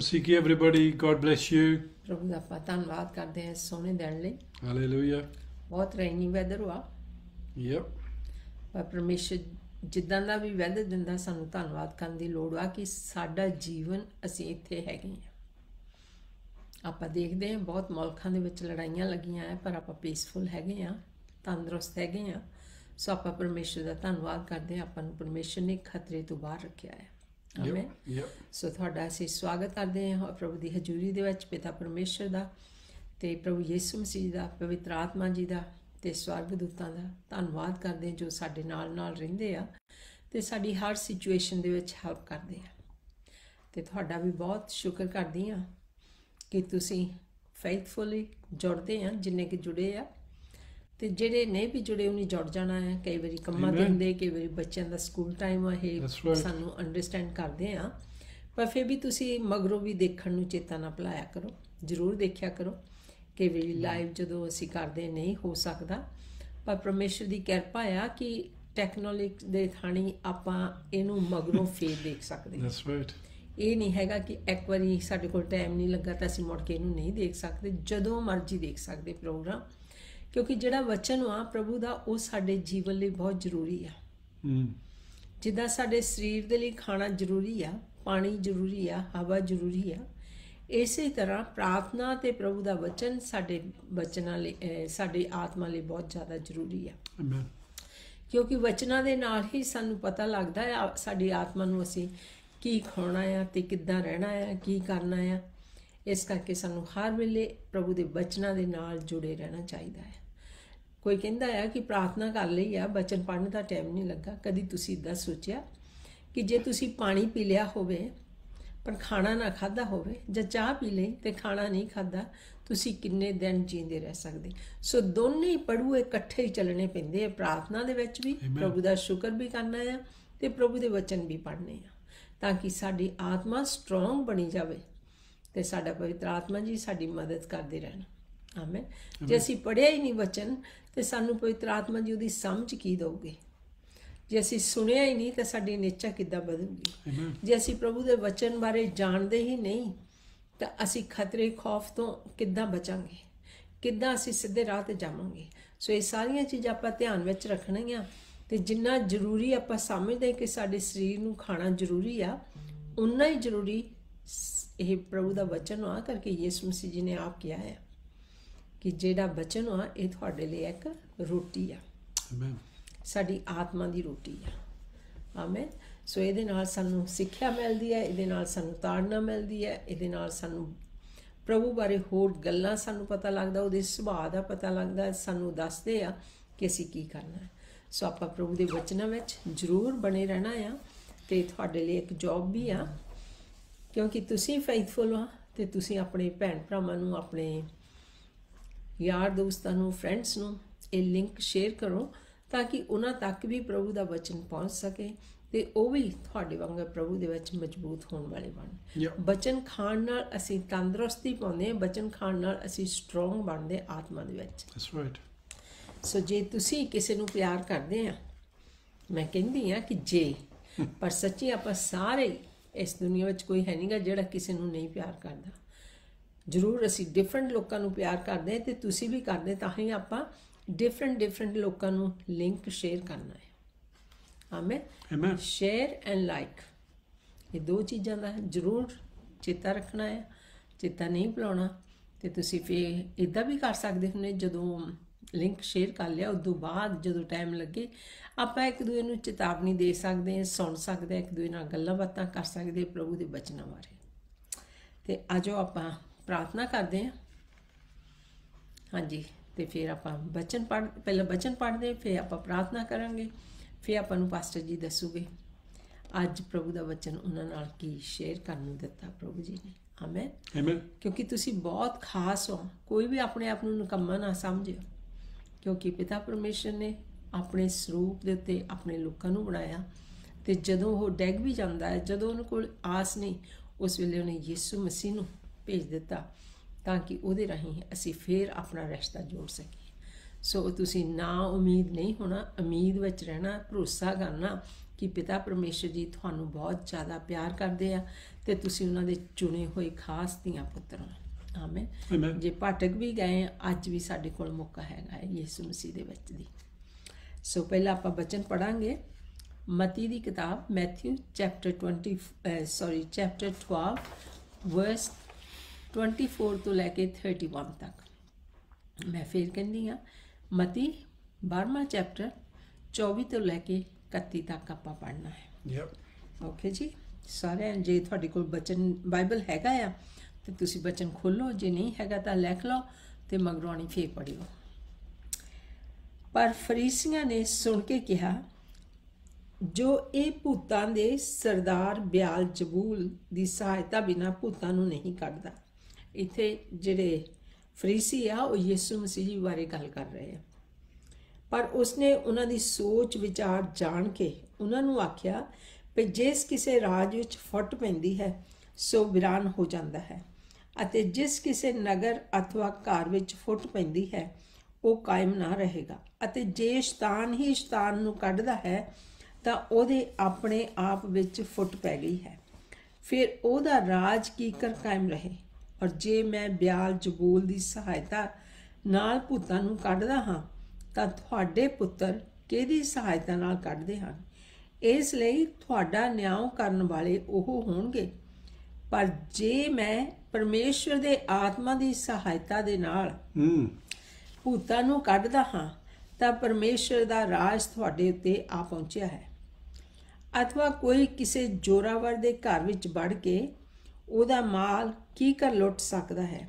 ਮਸੀਹ ਕੀ everybody God bless you ਪ੍ਰਭੂ ਦਾ ਆਪਾਂ ਧੰਨਵਾਦ ਕਰਦੇ ਹਾਂ ਸੋਹਣੇ ਦਿਨ ਲਈ ਹਾਲੇਲੂਇਆ ਬਹੁਤ ਰੇਨੀ ਵੈਦਰ ਹੋਆ ਯੇਪ ਪਰ ਪਰਮੇਸ਼ਰ ਜਿੱਦਾਂ ਦਾ ਵੀ ਵੈਦਰ ਦਿੰਦਾ ਸਾਨੂੰ ਧੰਨਵਾਦ ਕਰਨ ਦੀ ਲੋੜ ਆ ਕਿ ਸਾਡਾ ਜੀਵਨ ਅਸੀਂ ਇੱਥੇ ਹੈਗੇ ਆ ਆਪਾਂ ਦੇਖਦੇ ਹਾਂ ਬਹੁਤ ਮੌਲਖਾਂ ਦੇ ਵਿੱਚ ਲੜਾਈਆਂ ਲੱਗੀਆਂ ਆ ਪਰ ਆਪਾਂ ਪੀਸਫੁਲ ਹੈਗੇ ਆ ਤੰਦਰੁਸਤ ਹੈਗੇ ਆ ਸੋ ਆਪਾਂ ਪਰਮੇਸ਼ਰ ਦਾ ਧੰਨਵਾਦ ਕਰਦੇ ਆ ਆਪਾਂ ਨੂੰ ਪਰਮੇਸ਼ਰ ਨੇ ਖਤਰੇ ਤੋਂ ਬਾਹਰ ਰੱਖਿਆ ਹੈ ਆਮੇਨ ਸੋ ਤੁਹਾਡਾ ਅਸੀਂ ਸਵਾਗਤ ਕਰਦੇ ਹਾਂ ਪ੍ਰਭੂ ਦੀ ਹਜ਼ੂਰੀ ਦੇ ਵਿੱਚ ਪਿਤਾ ਪਰਮੇਸ਼ਰ ਦਾ ਤੇ ਪ੍ਰਭੂ ਯਿਸੂ ਮਸੀਹ ਦਾ ਪਵਿੱਤਰ ਆਤਮਾ ਜੀ ਦਾ ਤੇ ਸਵਰਗ ਦੂਤਾਂ ਦਾ ਧੰਨਵਾਦ ਕਰਦੇ ਜੋ ਸਾਡੇ ਨਾਲ ਨਾਲ ਰਹਿੰਦੇ ਆ ਤੇ ਸਾਡੀ ਹਰ ਸਿਚੁਏਸ਼ਨ ਦੇ ਵਿੱਚ ਹੈਲਪ ਕਰਦੇ ਆ ਤੇ ਤੁਹਾਡਾ ਵੀ ਬਹੁਤ ਸ਼ੁਕਰ ਕਰਦੀ ਆ ਕਿ ਤੁਸੀਂ ਫੇਥਫੁਲੀ ਜੁੜਦੇ ਆ ਜਿੰਨੇ ਕਿ ਜੁੜੇ ਆ ਤੇ ਜਿਹੜੇ ਨਹੀਂ ਵੀ ਜੁੜੇ ਉਹਨੇ ਜੁੜ ਜਾਣਾ ਹੈ ਕਈ ਵਾਰੀ ਕੰਮਾਂ ਦੇ ਹੁੰਦੇ ਕਈ ਵਾਰੀ ਬੱਚਿਆਂ ਦਾ ਸਕੂਲ ਟਾਈਮ ਆ ਇਹ ਸਾਨੂੰ ਅੰਡਰਸਟੈਂਡ ਕਰਦੇ ਆ ਪਰ ਫੇ ਵੀ ਤੁਸੀਂ ਮਗਰੋਂ ਵੀ ਦੇਖਣ ਨੂੰ ਚੇਤਾ ਨਾ ਭਲਾਇਆ ਕਰੋ ਜ਼ਰੂਰ ਦੇਖਿਆ ਕਰੋ ਕਿ ਵੀ ਲਾਈਵ ਜਦੋਂ ਅਸੀਂ ਕਰਦੇ ਨਹੀਂ ਹੋ ਸਕਦਾ ਪਰ ਪਰਮੇਸ਼ਰ ਦੀ ਕਿਰਪਾ ਆ ਕਿ ਟੈਕਨੋਲੋਜੀ ਦੇ ਥਾਣੀ ਆਪਾਂ ਇਹਨੂੰ ਮਗਰੋਂ ਫੇਰ ਦੇਖ ਸਕਦੇ ਹਾਂ ਦੈਟਸ ਰਾਈਟ ਇਹ ਨਹੀਂ ਹੈਗਾ ਕਿ ਇੱਕ ਵਾਰੀ ਸਾਡੇ ਕੋਲ ਟਾਈਮ ਨਹੀਂ ਲੱਗਾ ਤਾਂ ਅਸੀਂ ਮੁੜ ਕੇ ਇਹਨੂੰ ਨਹੀਂ ਦੇਖ ਸਕਦੇ ਜਦੋਂ ਮਰਜ਼ੀ ਦੇਖ ਸਕਦੇ ਪ੍ਰੋਗਰਾਮ ਕਿਉਂਕਿ ਜਿਹੜਾ ਵਚਨ ਆ ਪ੍ਰਭੂ ਦਾ ਉਹ ਸਾਡੇ ਜੀਵਨ ਲਈ ਬਹੁਤ ਜ਼ਰੂਰੀ ਆ ਹੂੰ ਜਿੱਦਾਂ ਸਾਡੇ ਸਰੀਰ ਦੇ ਲਈ ਖਾਣਾ ਜ਼ਰੂਰੀ ਆ ਪਾਣੀ ਜ਼ਰੂਰੀ ਆ ਹਵਾ ਜ਼ਰੂਰੀ ਆ ਇਸੇ ਤਰ੍ਹਾਂ ਪ੍ਰਾਰਥਨਾ ਤੇ ਪ੍ਰਭੂ ਦਾ ਵਚਨ ਸਾਡੇ ਬਚਨਾਂ ਲਈ ਸਾਡੇ ਆਤਮਾ ਲਈ ਬਹੁਤ ਜ਼ਿਆਦਾ ਜ਼ਰੂਰੀ ਆ ਆਮੇਨ ਕਿਉਂਕਿ ਵਚਨਾਂ ਦੇ ਨਾਲ ਹੀ ਸਾਨੂੰ ਪਤਾ ਲੱਗਦਾ ਹੈ ਸਾਡੀ ਆਤਮਾ ਨੂੰ ਅਸੀਂ ਕੀ ਖਾਣਾ ਆ ਤੇ ਕਿੱਦਾਂ ਰਹਿਣਾ ਆ ਕੀ ਕਰਨਾ ਆ ਇਸ ਕਰਕੇ ਸਾਨੂੰ ਹਰ ਵੇਲੇ ਪ੍ਰਭੂ ਦੇ ਬਚਨਾਂ ਦੇ ਨਾਲ ਜੁੜੇ ਰਹਿਣਾ ਚਾਹੀਦਾ ਹੈ ਕੋਈ ਕਹਿੰਦਾ ਹੈ ਕਿ ਪ੍ਰਾਰਥਨਾ ਕਰ ਲਈ ਆ ਬਚਨ ਪੜਨ ਦਾ ਟਾਈਮ ਨਹੀਂ ਲੱਗਾ ਕਦੀ ਤੁਸੀਂ ਇਦਾਂ ਸੋਚਿਆ ਕਿ ਜੇ ਤੁਸੀਂ ਪਾਣੀ ਪੀ ਲਿਆ ਹੋਵੇ ਪਰ ਖਾਣਾ ਨਾ ਖਾਦਾ ਹੋਵੇ ਜਾਂ ਚਾਹ ਪੀ ਲਈ ਤੇ ਖਾਣਾ ਨਹੀਂ ਖਾਦਾ ਤੁਸੀਂ ਕਿੰਨੇ ਦਿਨ ਜੀਂਦੇ ਰਹਿ ਸਕਦੇ ਸੋ ਦੋਨੇ ਪੜੂ ਇਕੱਠੇ ਹੀ ਚੱਲਣੇ ਪੈਂਦੇ ਆ ਪ੍ਰਾਰਥਨਾ ਦੇ ਵਿੱਚ ਵੀ ਪ੍ਰਭੂ ਦਾ ਸ਼ੁਕਰ ਵੀ ਕਰਨਾ ਹੈ ਤੇ ਪ੍ਰਭੂ ਦੇ ਵਚਨ ਵੀ ਪੜ੍ਹਨੇ ਆ ਤਾਂ ਕਿ ਸਾਡੀ ਆਤਮਾ ਸਟਰੋਂਗ ਬਣੀ ਜਾਵੇ ਤੇ ਸਾਡਾ ਪਵਿੱਤਰ ਆਤਮਾ ਜੀ ਸਾਡੀ ਮਦਦ ਕਰਦੇ ਰਹਿਣ ਆਮੇਨ ਜੇ ਅਸੀਂ ਪੜਿਆ ਹੀ ਨਹੀਂ ਵਚਨ ਤੇ ਸਾਨੂੰ ਪਵਿੱਤਰ ਆਤਮਾ ਜੀ ਉਹਦੀ ਸਮਝ ਕੀ ਦਊਗੀ ਜੇ ਅਸੀਂ ਸੁਣਿਆ ਹੀ ਨਹੀਂ ਤਾਂ ਸਾਡੀ ਨੇਚਾ ਕਿੱਦਾਂ ਬਦਲੂਗੀ ਜੇ ਅਸੀਂ ਪ੍ਰਭੂ ਦੇ ਵਚਨ ਬਾਰੇ ਜਾਣਦੇ ਹੀ ਨਹੀਂ ਤਾਂ ਅਸੀਂ ਖਤਰੇ ਖੌਫ ਤੋਂ ਕਿੱਦਾਂ ਬਚਾਂਗੇ ਕਿੱਦਾਂ ਅਸੀਂ ਸਿੱਧੇ ਰਾਹ ਤੇ ਜਾਵਾਂਗੇ ਸੋ ਇਹ ਸਾਰੀਆਂ ਚੀਜ਼ਾਂ ਆਪਾਂ ਧਿਆਨ ਵਿੱਚ ਰੱਖਣੀਆਂ ਤੇ ਜਿੰਨਾ ਜ਼ਰੂਰੀ ਆਪਾਂ ਸਮਝਦੇ ਕਿ ਸਾਡੇ ਸਰੀਰ ਨੂੰ ਖਾਣਾ ਜ਼ਰੂਰੀ ਆ ਉਨਾ ਹੀ ਜ਼ਰੂਰੀ ਇਹ ਪ੍ਰਭੂ ਦਾ ਵਚਨ ਆ ਕਰਕੇ ਯਿਸੂ ਮਸੀਹ ਜੀ ਨੇ ਆਪ ਕਿਹਾ ਹੈ ਕਿ ਜਿਹੜਾ ਬਚਨ ਆ ਇਹ ਤੁਹਾਡੇ ਲਈ ਇੱਕ ਰੋਟੀ ਆ ਆਮੇਨ ਸਾਡੀ ਆਤਮਾ ਦੀ ਰੋਟੀ ਆ ਆਮੇਨ ਸੋ ਇਹਦੇ ਨਾਲ ਸਾਨੂੰ ਸਿੱਖਿਆ ਮਿਲਦੀ ਹੈ ਇਹਦੇ ਨਾਲ ਸਾਨੂੰ ਤਾੜਨਾ ਮਿਲਦੀ ਹੈ ਇਹਦੇ ਨਾਲ ਸਾਨੂੰ ਪ੍ਰਭੂ ਬਾਰੇ ਹੋਰ ਗੱਲਾਂ ਸਾਨੂੰ ਪਤਾ ਲੱਗਦਾ ਉਹਦੇ ਸੁਭਾਅ ਦਾ ਪਤਾ ਲੱਗਦਾ ਸਾਨੂੰ ਦੱਸਦੇ ਆ ਕਿ ਅਸੀਂ ਕੀ ਕਰਨਾ ਹੈ ਸੋ ਆਪਾਂ ਪ੍ਰਭੂ ਦੇ ਵਚਨਾਂ ਵਿੱਚ ਜ਼ਰੂਰ ਬਣੇ ਰਹਿਣਾ ਆ ਤੇ ਤੁਹਾਡੇ ਲਈ ਇੱਕ ਜੌਬ ਵੀ ਆ ਕਿਉਂਕਿ ਤੁਸੀਂ ਫੈਥਫੁਲ ਹੋ ਤੇ ਤੁਸੀਂ ਆਪਣੇ ਭੈਣ ਭਰਾਵਾਂ ਨੂੰ ਆਪਣੇ ਯਾਰ ਦੋਸਤਾਂ ਨੂੰ ਫਰੈਂਡਸ ਨੂੰ ਇਹ ਲਿੰਕ ਸ਼ੇਅਰ ਕਰੋ ਤਾਂ ਕਿ ਉਹਨਾਂ ਤੱਕ ਵੀ ਪ੍ਰਭੂ ਦਾ ਵਚਨ ਪਹੁੰਚ ਸਕੇ ਤੇ ਉਹ ਵੀ ਤੁਹਾਡੇ ਵਾਂਗ ਪ੍ਰਭੂ ਦੇ ਵਿੱਚ ਮਜ਼ਬੂਤ ਹੋਣ ਵਾਲੇ ਬਣ ਬਚਨ ਖਾਣ ਨਾਲ ਅਸੀਂ ਤੰਦਰੁਸਤੀ ਪਾਉਂਦੇ ਹਾਂ ਬਚਨ ਖਾਣ ਨਾਲ ਅਸੀਂ ਸਟਰੋਂਗ ਬਣਦੇ ਆਤਮਾ ਦੇ ਵਿੱਚ ਦੈਟਸ ਰਾਈਟ ਸੋ ਜੇ ਤੁਸੀਂ ਕਿਸੇ ਨੂੰ ਪਿਆਰ ਕਰਦੇ ਆ ਮੈਂ ਕਹਿੰਦੀ ਆ ਕਿ ਜੇ ਪਰ ਸੱਚੀ ਆਪਾਂ ਸਾਰੇ ਇਸ ਦੁਨੀਆ ਵਿੱਚ ਕੋਈ ਹੈ ਨਹੀਂਗਾ ਜਿਹੜਾ ਕਿਸੇ ਨੂੰ ਨਹੀਂ ਪਿਆਰ ਕਰਦਾ ਜ਼ਰੂਰ ਅਸੀਂ ਡਿਫਰੈਂਟ ਲੋਕਾਂ ਨੂੰ ਪਿਆਰ ਕਰਦੇ ਹਾਂ ਤੇ ਤੁਸੀਂ ਵੀ ਕਰਦੇ ਤਾਂ ਹੀ ਆਪਾਂ ਡਿਫਰੈਂਟ ਡਿਫਰੈਂਟ ਲੋਕਾਂ ਨੂੰ ਲਿੰਕ ਸ਼ੇਅਰ ਕਰਨਾ ਹੈ amen amen share and like ਇਹ ਦੋ ਚੀਜ਼ਾਂ ਦਾ ਜ਼ਰੂਰ ਚੇਤਾ ਰੱਖਣਾ ਹੈ ਚੇਤਾ ਨਹੀਂ ਭੁਲਾਉਣਾ ਤੇ ਤੁਸੀਂ ਫੇ ਇਦਾਂ ਵੀ ਕਰ ਸਕਦੇ ਹੋ ਜਦੋਂ ਲਿੰਕ ਸ਼ੇਅਰ ਕਰ ਲਿਆ ਉਸ ਤੋਂ ਬਾਅਦ ਜਦੋਂ ਟਾਈਮ ਲੱਗੇ ਆਪਾਂ ਇੱਕ ਦੂਏ ਨੂੰ ਚੇਤਾਵਨੀ ਦੇ ਸਕਦੇ ਹਾਂ ਸੁਣ ਸਕਦੇ ਹਾਂ ਇੱਕ ਦੂਏ ਨਾਲ ਗੱਲਾਂ ਬਾਤਾਂ ਕਰ ਸਕਦੇ ਪ੍ਰਭੂ ਦੇ ਬਚਨਾਂ ਬਾਰੇ ਤੇ ਆਜੋ ਆਪਾਂ ਪ੍ਰਾਰਥਨਾ ਕਰਦੇ ਹਾਂ ਹਾਂਜੀ ਤੇ ਫਿਰ ਆਪਾਂ ਬਚਨ ਪੜ ਪਹਿਲਾਂ ਬਚਨ ਪੜਦੇ ਫਿਰ ਆਪਾਂ ਪ੍ਰਾਰਥਨਾ ਕਰਾਂਗੇ ਫਿਰ ਆਪਾਂ ਨੂੰ ਪਾਸਟਰ ਜੀ ਦੱਸੂਗੇ ਅੱਜ ਪ੍ਰਭੂ ਦਾ ਵਚਨ ਉਹਨਾਂ ਨਾਲ ਕੀ ਸ਼ੇਅਰ ਕਰਨ ਨੂੰ ਦਿੱਤਾ ਪ੍ਰਭੂ ਜੀ ਨੇ ਆਮੇਨ ਆਮੇਨ ਕਿਉਂਕਿ ਤੁਸੀਂ ਬਹੁਤ ਖਾਸ ਹੋ ਕੋਈ ਵੀ ਆਪਣੇ ਆਪ ਨੂੰ ਨਕਮਾ ਨਾ ਸਮਝਿਓ ਕਿਉਂਕਿ ਪਿਤਾ ਪਰਮੇਸ਼ਰ ਨੇ ਆਪਣੇ ਸਰੂਪ ਦੇ ਉੱਤੇ ਆਪਣੇ ਲੋਕਾਂ ਨੂੰ ਬਣਾਇਆ ਤੇ ਜਦੋਂ ਉਹ ਡੈਗ ਵੀ ਜਾਂਦਾ ਹੈ ਜਦੋਂ ਉਹਨਾਂ ਕੋਲ ਆਸ ਨਹੀਂ ਉਸ ਵੇਲੇ ਉਹਨੇ ਯਿਸੂ ਮਸੀਹ ਨੂੰ ਭੇਜ ਦਿੱਤਾ ਤਾਂ ਕਿ ਉਹਦੇ ਰਹੀਂ ਅਸੀਂ ਫੇਰ ਆਪਣਾ ਰਿਸ਼ਤਾ ਜੋੜ ਸਕੀਏ ਸੋ ਤੁਸੀਂ ਨਾ ਉਮੀਦ ਨਹੀਂ ਹੋਣਾ ਉਮੀਦ ਵਿੱਚ ਰਹਿਣਾ ਭਰੋਸਾ ਕਰਨਾ ਕਿ ਪਿਤਾ ਪਰਮੇਸ਼ਰ ਜੀ ਤੁਹਾਨੂੰ ਬਹੁਤ ਜ਼ਿਆਦਾ ਪਿਆਰ ਕਰਦੇ ਆ ਤੇ ਤੁਸੀਂ ਉਹਨਾਂ ਦੇ ਚੁਣੇ ਹੋਏ ਖਾਸ ਧੀਆਂ ਪੁੱਤਰ ਹੋ ਆਮੇਨ ਜੇ ਪਾਟਕ ਵੀ ਗਏ ਅੱਜ ਵੀ ਸਾਡੇ ਕੋਲ ਮੌਕਾ ਹੈਗਾ ਹੈ ਯਿਸੂ ਮਸੀਹ ਦੇ ਵਿੱਚ ਦੀ ਸੋ ਪਹਿਲਾਂ ਆਪਾਂ ਬਚਨ ਪੜਾਂਗੇ ਮਤੀ ਦੀ ਕਿਤਾਬ Matthew chapter 20 sorry chapter 12 verse 24 ਤੋਂ ਲੈ ਕੇ 31 ਤੱਕ ਮੈਂ ਫੇਰ ਕਹਿੰਦੀ ਆ ਮਤੀ 12ਵਾਂ ਚੈਪਟਰ 24 ਤੋਂ ਲੈ ਕੇ 31 ਤੱਕ ਆਪਾਂ ਪੜ੍ਹਨਾ ਹੈ ਯੈਪ ਓਕੇ ਜੀ ਸਾਰੇ ਜੇ ਤੁਹਾਡੇ ਕੋਲ ਬਚਨ ਬਾਈਬਲ ਹੈਗਾ ਆ ਤੇ ਤੁਸੀਂ ਬਚਨ ਖੋਲੋ ਜੇ ਨਹੀਂ ਹੈਗਾ ਤਾਂ ਲਿਖ ਲਓ ਤੇ ਮਗਰੋਣੀ ਫੇਰ ਪੜਿਓ ਪਰ ਫਰੀਸੀਆਂ ਨੇ ਸੁਣ ਕੇ ਕਿਹਾ ਜੋ ਇਹ ਭੂਤਾਂ ਦੇ ਸਰਦਾਰ ਬਿਆਲ ਜਬੂਲ ਦੀ ਸਹਾਇਤਾ ਬਿਨਾ ਭੂਤਾਂ ਨੂੰ ਨਹੀਂ ਕੱਢਦਾ ਇੱਥੇ ਜਿਹੜੇ ਫਰੀਸੀ ਆ ਉਹ ਯਿਸੂ ਮਸੀਹ ਜੀ ਬਾਰੇ ਗੱਲ ਕਰ ਰਹੇ ਆ ਪਰ ਉਸਨੇ ਉਹਨਾਂ ਦੀ ਸੋਚ ਵਿਚਾਰ ਜਾਣ ਕੇ ਉਹਨਾਂ ਨੂੰ ਆਖਿਆ ਕਿ ਜਿਸ ਕਿਸੇ ਰਾਜ ਵਿੱਚ ਫੁੱਟ ਪੈਂਦੀ ਹੈ ਸੋ ਵਿਰਾਨ ਹੋ ਜਾਂਦਾ ਹੈ ਅਤੇ ਜਿਸ ਕਿਸੇ ਨਗਰ ਅਥਵਾ ਘਰ ਵਿੱਚ ਫੁੱਟ ਪੈਂਦੀ ਹੈ ਉਹ ਕਾਇਮ ਨਾ ਰਹੇਗਾ ਅਤੇ ਜੇ ਸ਼ਤਾਨ ਹੀ ਸ਼ਤਾਨ ਨੂੰ ਕੱਢਦਾ ਹੈ ਤਾਂ ਉਹਦੇ ਆਪਣੇ ਆਪ ਵਿੱਚ ਫੁੱਟ ਪੈ ਗਈ ਹੈ ਫਿਰ ਉਹਦਾ ਰਾਜ ਕੀ ਕਰ ਕਾਇਮ ਰਹੇ ਔਰ ਜੇ ਮੈਂ ਬਿਆਲ ਜਬੂਲ ਦੀ ਸਹਾਇਤਾ ਨਾਲ ਭੂਤਾਂ ਨੂੰ ਕੱਢਦਾ ਹਾਂ ਤਾਂ ਤੁਹਾਡੇ ਪੁੱਤਰ ਕਿਹਦੀ ਸਹਾਇਤਾ ਨਾਲ ਕੱਢਦੇ ਹਨ ਇਸ ਲਈ ਤੁਹਾਡਾ ਨਿਆਂ ਕਰਨ ਵਾਲੇ ਉਹ ਹੋਣਗੇ ਪਰ ਜੇ ਮੈਂ ਪਰਮੇਸ਼ਵਰ ਦੇ ਆਤਮਾ ਦੀ ਸਹਾਇਤਾ ਦੇ ਨਾਲ ਭੂਤਾਂ ਨੂੰ ਕੱਢਦਾ ਹਾਂ ਤਾਂ ਪਰਮੇਸ਼ਵਰ ਦਾ ਰਾਜ ਤੁਹਾਡੇ ਉੱਤੇ ਆ ਪਹੁੰਚਿਆ ਹੈ ਅਥਵਾ ਕੋਈ ਕਿਸੇ ਜੋਰਾਵਰ ਦੇ ਘਰ ਵਿੱਚ ਵੜ ਕੇ ਉਹਦਾ ਮਾਲ ਕੀ ਕਰ ਲੁੱਟ ਸਕਦਾ ਹੈ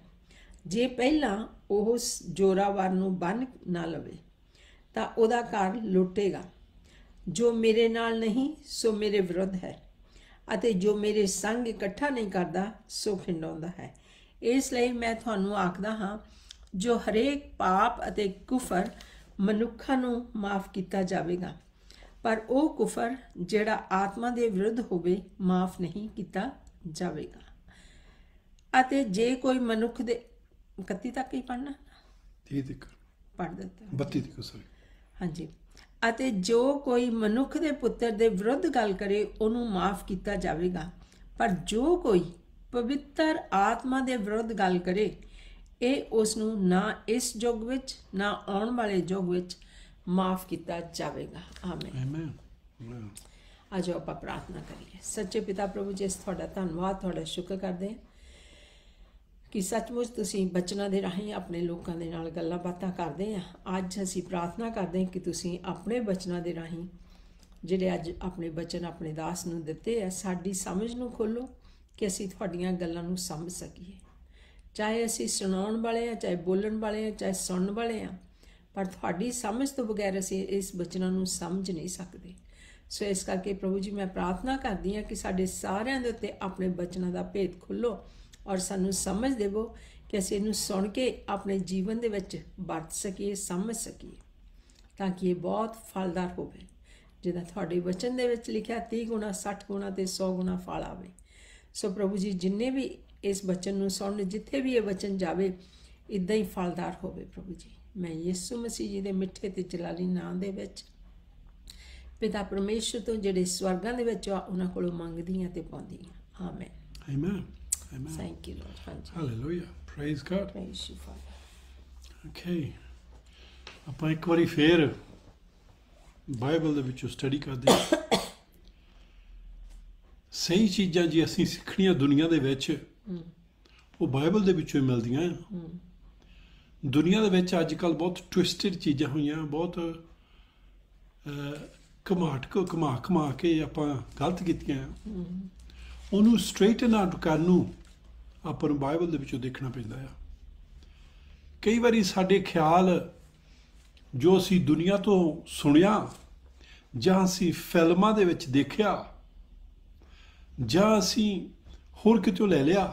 ਜੇ ਪਹਿਲਾਂ ਉਹ ਜੋਰਾਵਰ ਨੂੰ ਬੰਨ ਨਾ ਲਵੇ ਤਾਂ ਉਹਦਾ ਘਰ ਲੁੱਟੇਗਾ ਜੋ ਮੇਰੇ ਨਾਲ ਨਹੀਂ ਸੋ ਮੇਰੇ ਵਿਰੁੱਧ ਹੈ ਅਤੇ ਜੋ ਮੇਰੇ ਸੰਗ ਇਕੱਠਾ ਨਹੀਂ ਕਰਦਾ ਸੋ ਖਿੰਡਾਉਂਦਾ ਹੈ ਇਸ ਲਈ ਮੈਂ ਤੁਹਾਨੂੰ ਆਖਦਾ ਹਾਂ ਜੋ ਹਰੇਕ ਪਾਪ ਅਤੇ ਕੁਫਰ ਮਨੁੱਖਾਂ ਨੂੰ ਮਾਫ ਕੀਤਾ ਜਾਵੇਗਾ ਪਰ ਉਹ ਕੁਫਰ ਜਿਹੜਾ ਆਤਮਾ ਦੇ ਵਿਰੁੱਧ ਹੋਵੇ ਮਾਫ ਨਹੀਂ ਕੀਤਾ ਜਾਵੇਗਾ ਅਤੇ ਜੇ ਕੋਈ ਮਨੁੱਖ ਦੇ 31 ਤੱਕ ਹੀ ਪੜਨਾ 30 ਤੱਕ ਪੜ ਦਿੱਤਾ 32 ਤੱਕ ਸੋਰੀ ਹਾਂਜੀ ਅਤੇ ਜੋ ਕੋਈ ਮਨੁੱਖ ਦੇ ਪੁੱਤਰ ਦੇ ਵਿਰੁੱਧ ਗੱਲ ਕਰੇ ਉਹਨੂੰ ਮਾਫ ਕੀਤਾ ਜਾਵੇਗਾ ਪਰ ਜੋ ਕੋਈ ਪਵਿੱਤਰ ਆਤਮਾ ਦੇ ਵਿਰੁੱਧ ਗੱਲ ਕਰੇ ਇਹ ਉਸ ਨੂੰ ਨਾ ਇਸ ਯੁੱਗ ਵਿੱਚ ਨਾ ਆਉਣ ਵਾਲੇ ਯੁੱਗ ਵਿੱਚ ਮਾਫ ਕੀਤਾ ਜਾਵੇਗਾ ਆਮੇਨ ਆਮੇਨ ਅੱਜ ਆਪਾਂ ਪ੍ਰਾਰਥਨਾ ਕਰੀਏ ਸੱਚੇ ਪਿਤਾ ਪ੍ਰਭੂ ਜੀ ਤੁਹਾਡਾ ਧੰਨਵਾਦ ਤੁਹਾਡਾ ਸ਼ੁਕਰ ਕਰਦੇ ਹਾਂ ਕਿ ਸੱਚਮੁੱਚ ਤੁਸੀਂ ਬਚਨਾਂ ਦੇ ਰਾਹੀਂ ਆਪਣੇ ਲੋਕਾਂ ਦੇ ਨਾਲ ਗੱਲਾਂ ਬਾਤਾਂ ਕਰਦੇ ਆ ਅੱਜ ਅਸੀਂ ਪ੍ਰਾਰਥਨਾ ਕਰਦੇ ਹਾਂ ਕਿ ਤੁਸੀਂ ਆਪਣੇ ਬਚਨਾਂ ਦੇ ਰਾਹੀਂ ਜਿਹੜੇ ਅੱਜ ਆਪਣੇ ਬਚਨ ਆਪਣੇ ਦਾਸ ਨੂੰ ਦਿੱਤੇ ਆ ਸਾਡੀ ਸਮਝ ਨੂੰ ਖੋਲੋ ਕਿ ਅਸੀਂ ਤੁਹਾਡੀਆਂ ਗੱਲਾਂ ਨੂੰ ਸਮਝ ਸਕੀਏ ਚਾਹੇ ਅਸੀਂ ਸੁਣਾਉਣ ਵਾਲੇ ਆ ਚਾਹੇ ਬੋਲਣ ਵਾਲੇ ਆ ਚਾਹੇ ਸੁਣਨ ਵਾਲੇ ਆ ਪਰ ਤੁਹਾਡੀ ਸਮਝ ਤੋਂ ਬਗੈਰ ਅਸੀਂ ਇਸ ਬਚਨਾਂ ਨੂੰ ਸਮਝ ਨਹੀਂ ਸਕਦੇ ਸੋ ਇਸ ਕਰਕੇ ਪ੍ਰਭੂ ਜੀ ਮੈਂ ਪ੍ਰਾਰਥਨਾ ਕਰਦੀ ਆ ਕਿ ਸਾਡੇ ਸਾਰਿਆਂ ਦੇ ਉੱਤੇ ਆਪਣੇ ਬਚਨਾਂ ਦਾ ਭੇਦ ਖੁੱਲੋ ਔਰ ਸਾਨੂੰ ਸਮਝ ਦੇਵੋ ਕਿ ਅਸੀਂ ਇਹਨੂੰ ਸੁਣ ਕੇ ਆਪਣੇ ਜੀਵਨ ਦੇ ਵਿੱਚ ਵਰਤ ਸਕੀਏ ਸਮਝ ਸਕੀਏ ਤਾਂ ਕਿ ਇਹ ਬਹੁਤ ਫਲਦਾਰ ਹੋਵੇ ਜਿਦਾ ਤੁਹਾਡੇ ਵਚਨ ਦੇ ਵਿੱਚ ਲਿਖਿਆ 30 ਗੁਣਾ 60 ਗੁਣਾ ਤੇ 100 ਗੁਣਾ ਫਲ ਆਵੇ ਸੋ ਪ੍ਰਭੂ ਜੀ ਜਿੰਨੇ ਵੀ ਇਸ ਬਚਨ ਨੂੰ ਸੁਣਨ ਜਿੱਥੇ ਵੀ ਇਹ ਬਚਨ ਜਾਵੇ ਇਦਾਂ ਹੀ ਫਲਦਾਰ ਹੋਵੇ ਪ੍ਰਭੂ ਜੀ ਮੈਂ ਯਿਸੂ ਮਸੀਹ ਜੀ ਦੇ ਮਿੱਠੇ ਤੇ ਜਲਾਲੀ ਨਾਮ ਦੇ ਵਿੱਚ ਪਿਤਾ ਪਰਮੇਸ਼ਰ ਤੋਂ ਜਿਹੜੇ ਸਵਰਗਾਂ ਦੇ ਵਿੱਚ ਆ ਉਹਨਾਂ ਕੋਲੋਂ ਮੰਗਦੀਆਂ ਤੇ ਪਾਉਂਦੀ amen amen Amen. Thank you, Lord. Thank you. Hallelujah. Praise God. Praise you, Father. Okay. ਆਪਾਂ ਇੱਕ ਵਾਰੀ ਫੇਰ ਬਾਈਬਲ ਦੇ ਵਿੱਚੋਂ ਸਟੱਡੀ ਕਰਦੇ ਹਾਂ ਸਹੀ ਚੀਜ਼ਾਂ ਜੀ ਅਸੀਂ ਸਿੱਖਣੀਆਂ ਦੁਨੀਆ ਦੇ ਵਿੱਚ ਉਹ ਬਾਈਬਲ ਦੇ ਵਿੱਚੋਂ ਹੀ ਮਿਲਦੀਆਂ ਆ ਦੁਨੀਆ ਦੇ ਵਿੱਚ ਅੱਜ ਕੱਲ ਬਹੁਤ ਟਵਿਸਟਡ ਚੀਜ਼ਾਂ ਹੋਈਆਂ ਬਹੁਤ ਕਮਾਟ ਕੋ ਕਮਾ ਕਮਾ ਕੇ ਆਪਾਂ ਗਲਤ ਕੀਤੀਆਂ ਉਹਨੂੰ ਸਟ੍ਰੇਟਨ ਆਊਟ ਕਰਨ ਨੂੰ ਆਪਾਂ ਨੂੰ ਬਾਈਬਲ ਦੇ ਵਿੱਚੋਂ ਦੇਖਣਾ ਪੈਂਦਾ ਆ ਕਈ ਵਾਰੀ ਸਾਡੇ ਖਿਆਲ ਜੋ ਅਸੀਂ ਦੁਨੀਆ ਤੋਂ ਸੁਣਿਆ ਜਾਂ ਅਸੀਂ ਫਿਲਮਾਂ ਦੇ ਵਿੱਚ ਦੇਖਿਆ ਜਾਂ ਅਸੀਂ ਹੋਰ ਕਿਤੇ ਲੈ ਲਿਆ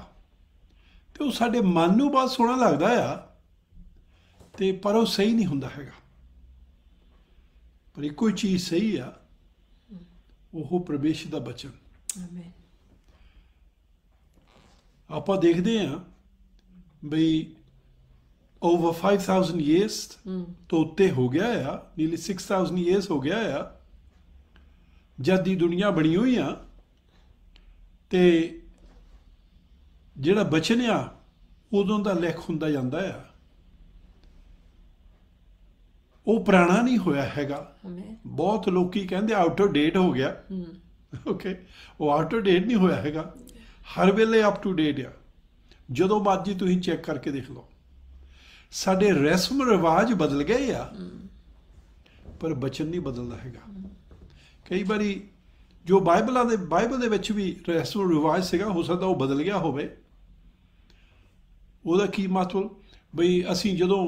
ਤੇ ਉਹ ਸਾਡੇ ਮਨ ਨੂੰ ਬਹੁਤ ਸੋਹਣਾ ਲੱਗਦਾ ਆ ਤੇ ਪਰ ਉਹ ਸਹੀ ਨਹੀਂ ਹੁੰਦਾ ਹੈਗਾ ਪਰ ਇੱਕੋ ਚੀਜ਼ ਸਹੀ ਆ ਉਹ ਪ੍ਰਵੇਸ਼ ਦਾ ਬਚਨ ਆਮੇਨ ਆਪਾਂ ਦੇਖਦੇ ਆ ਬਈ ਓਵਰ 5000 ਇਅਰਸ ਤੋਂ ਉੱਤੇ ਹੋ ਗਿਆ ਆ ਨੀਲੀ 6000 ਇਅਰਸ ਹੋ ਗਿਆ ਆ ਜਦ ਦੀ ਦੁਨੀਆ ਬਣੀ ਹੋਈ ਆ ਤੇ ਜਿਹੜਾ ਬਚਨ ਆ ਉਦੋਂ ਦਾ ਲੇਖ ਹੁੰਦਾ ਜਾਂਦਾ ਆ ਉਹ ਪੁਰਾਣਾ ਨਹੀਂ ਹੋਇਆ ਹੈਗਾ ਬਹੁਤ ਲੋਕੀ ਕਹਿੰਦੇ ਆਊਟ ਆਫ ਡੇਟ ਹੋ ਗਿਆ ਓਕੇ ਉਹ ਆਊਟ ਆਫ ਡੇਟ ਨਹੀਂ ਹੋਇਆ ਹੈਗਾ ਹਰ ਵੇਲੇ ਅਪ ਟੂ ਡੇਟ ਆ ਜਦੋਂ ਬਾਜੀ ਤੁਸੀਂ ਚੈੱਕ ਕਰਕੇ ਦੇਖ ਲਓ ਸਾਡੇ ਰਸਮ ਰਿਵਾਜ ਬਦਲ ਗਏ ਆ ਪਰ ਬਚਨ ਨਹੀਂ ਬਦਲਦਾ ਹੈਗਾ ਕਈ ਵਾਰੀ ਜੋ ਬਾਈਬਲਾਂ ਦੇ ਬਾਈਬਲ ਦੇ ਵਿੱਚ ਵੀ ਰਸਮ ਰਿਵਾਜ ਸੀਗਾ ਹੋ ਸਕਦਾ ਉਹ ਬਦਲ ਗਿਆ ਹੋਵੇ ਉਹਦਾ ਕੀ ਮਤਲਬ ਬਈ ਅਸੀਂ ਜਦੋਂ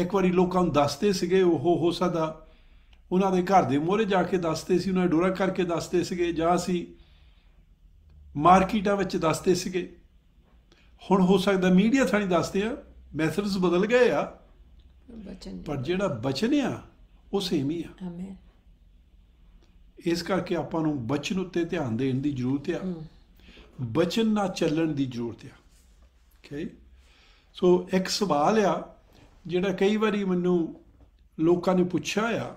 ਇੱਕ ਵਾਰੀ ਲੋਕਾਂ ਨੂੰ ਦੱਸਦੇ ਸੀਗੇ ਉਹ ਹੋ ਸਕਦਾ ਉਹਨਾਂ ਦੇ ਘਰ ਦੇ ਮੋਰੇ ਜਾ ਕੇ ਦੱਸਦੇ ਸੀ ਉਹਨਾਂ ਡੋਰਾ ਕਰਕੇ ਦੱਸਦੇ ਸੀਗੇ ਜਾਂ ਅਸੀਂ ਮਾਰਕੀਟਾਂ ਵਿੱਚ ਦੱਸਦੇ ਸੀਗੇ ਹੁਣ ਹੋ ਸਕਦਾ ਮੀਡੀਆ ਥਾਣੀ ਦੱਸਦੇ ਆ ਮੈਸੇਜਸ ਬਦਲ ਗਏ ਆ ਪਰ ਜਿਹੜਾ ਬਚਨ ਆ ਉਹ ਸੇਮ ਹੀ ਆ ਆਮੇਨ ਇਸ ਕਰਕੇ ਆਪਾਂ ਨੂੰ ਬਚਨ ਉੱਤੇ ਧਿਆਨ ਦੇਣ ਦੀ ਜ਼ਰੂਰਤ ਆ ਬਚਨ ਨਾਲ ਚੱਲਣ ਦੀ ਜ਼ਰੂਰਤ ਆ ਓਕੇ ਸੋ ਇੱਕ ਸਵਾਲ ਆ ਜਿਹੜਾ ਕਈ ਵਾਰੀ ਮੈਨੂੰ ਲੋਕਾਂ ਨੇ ਪੁੱਛਿਆ ਆ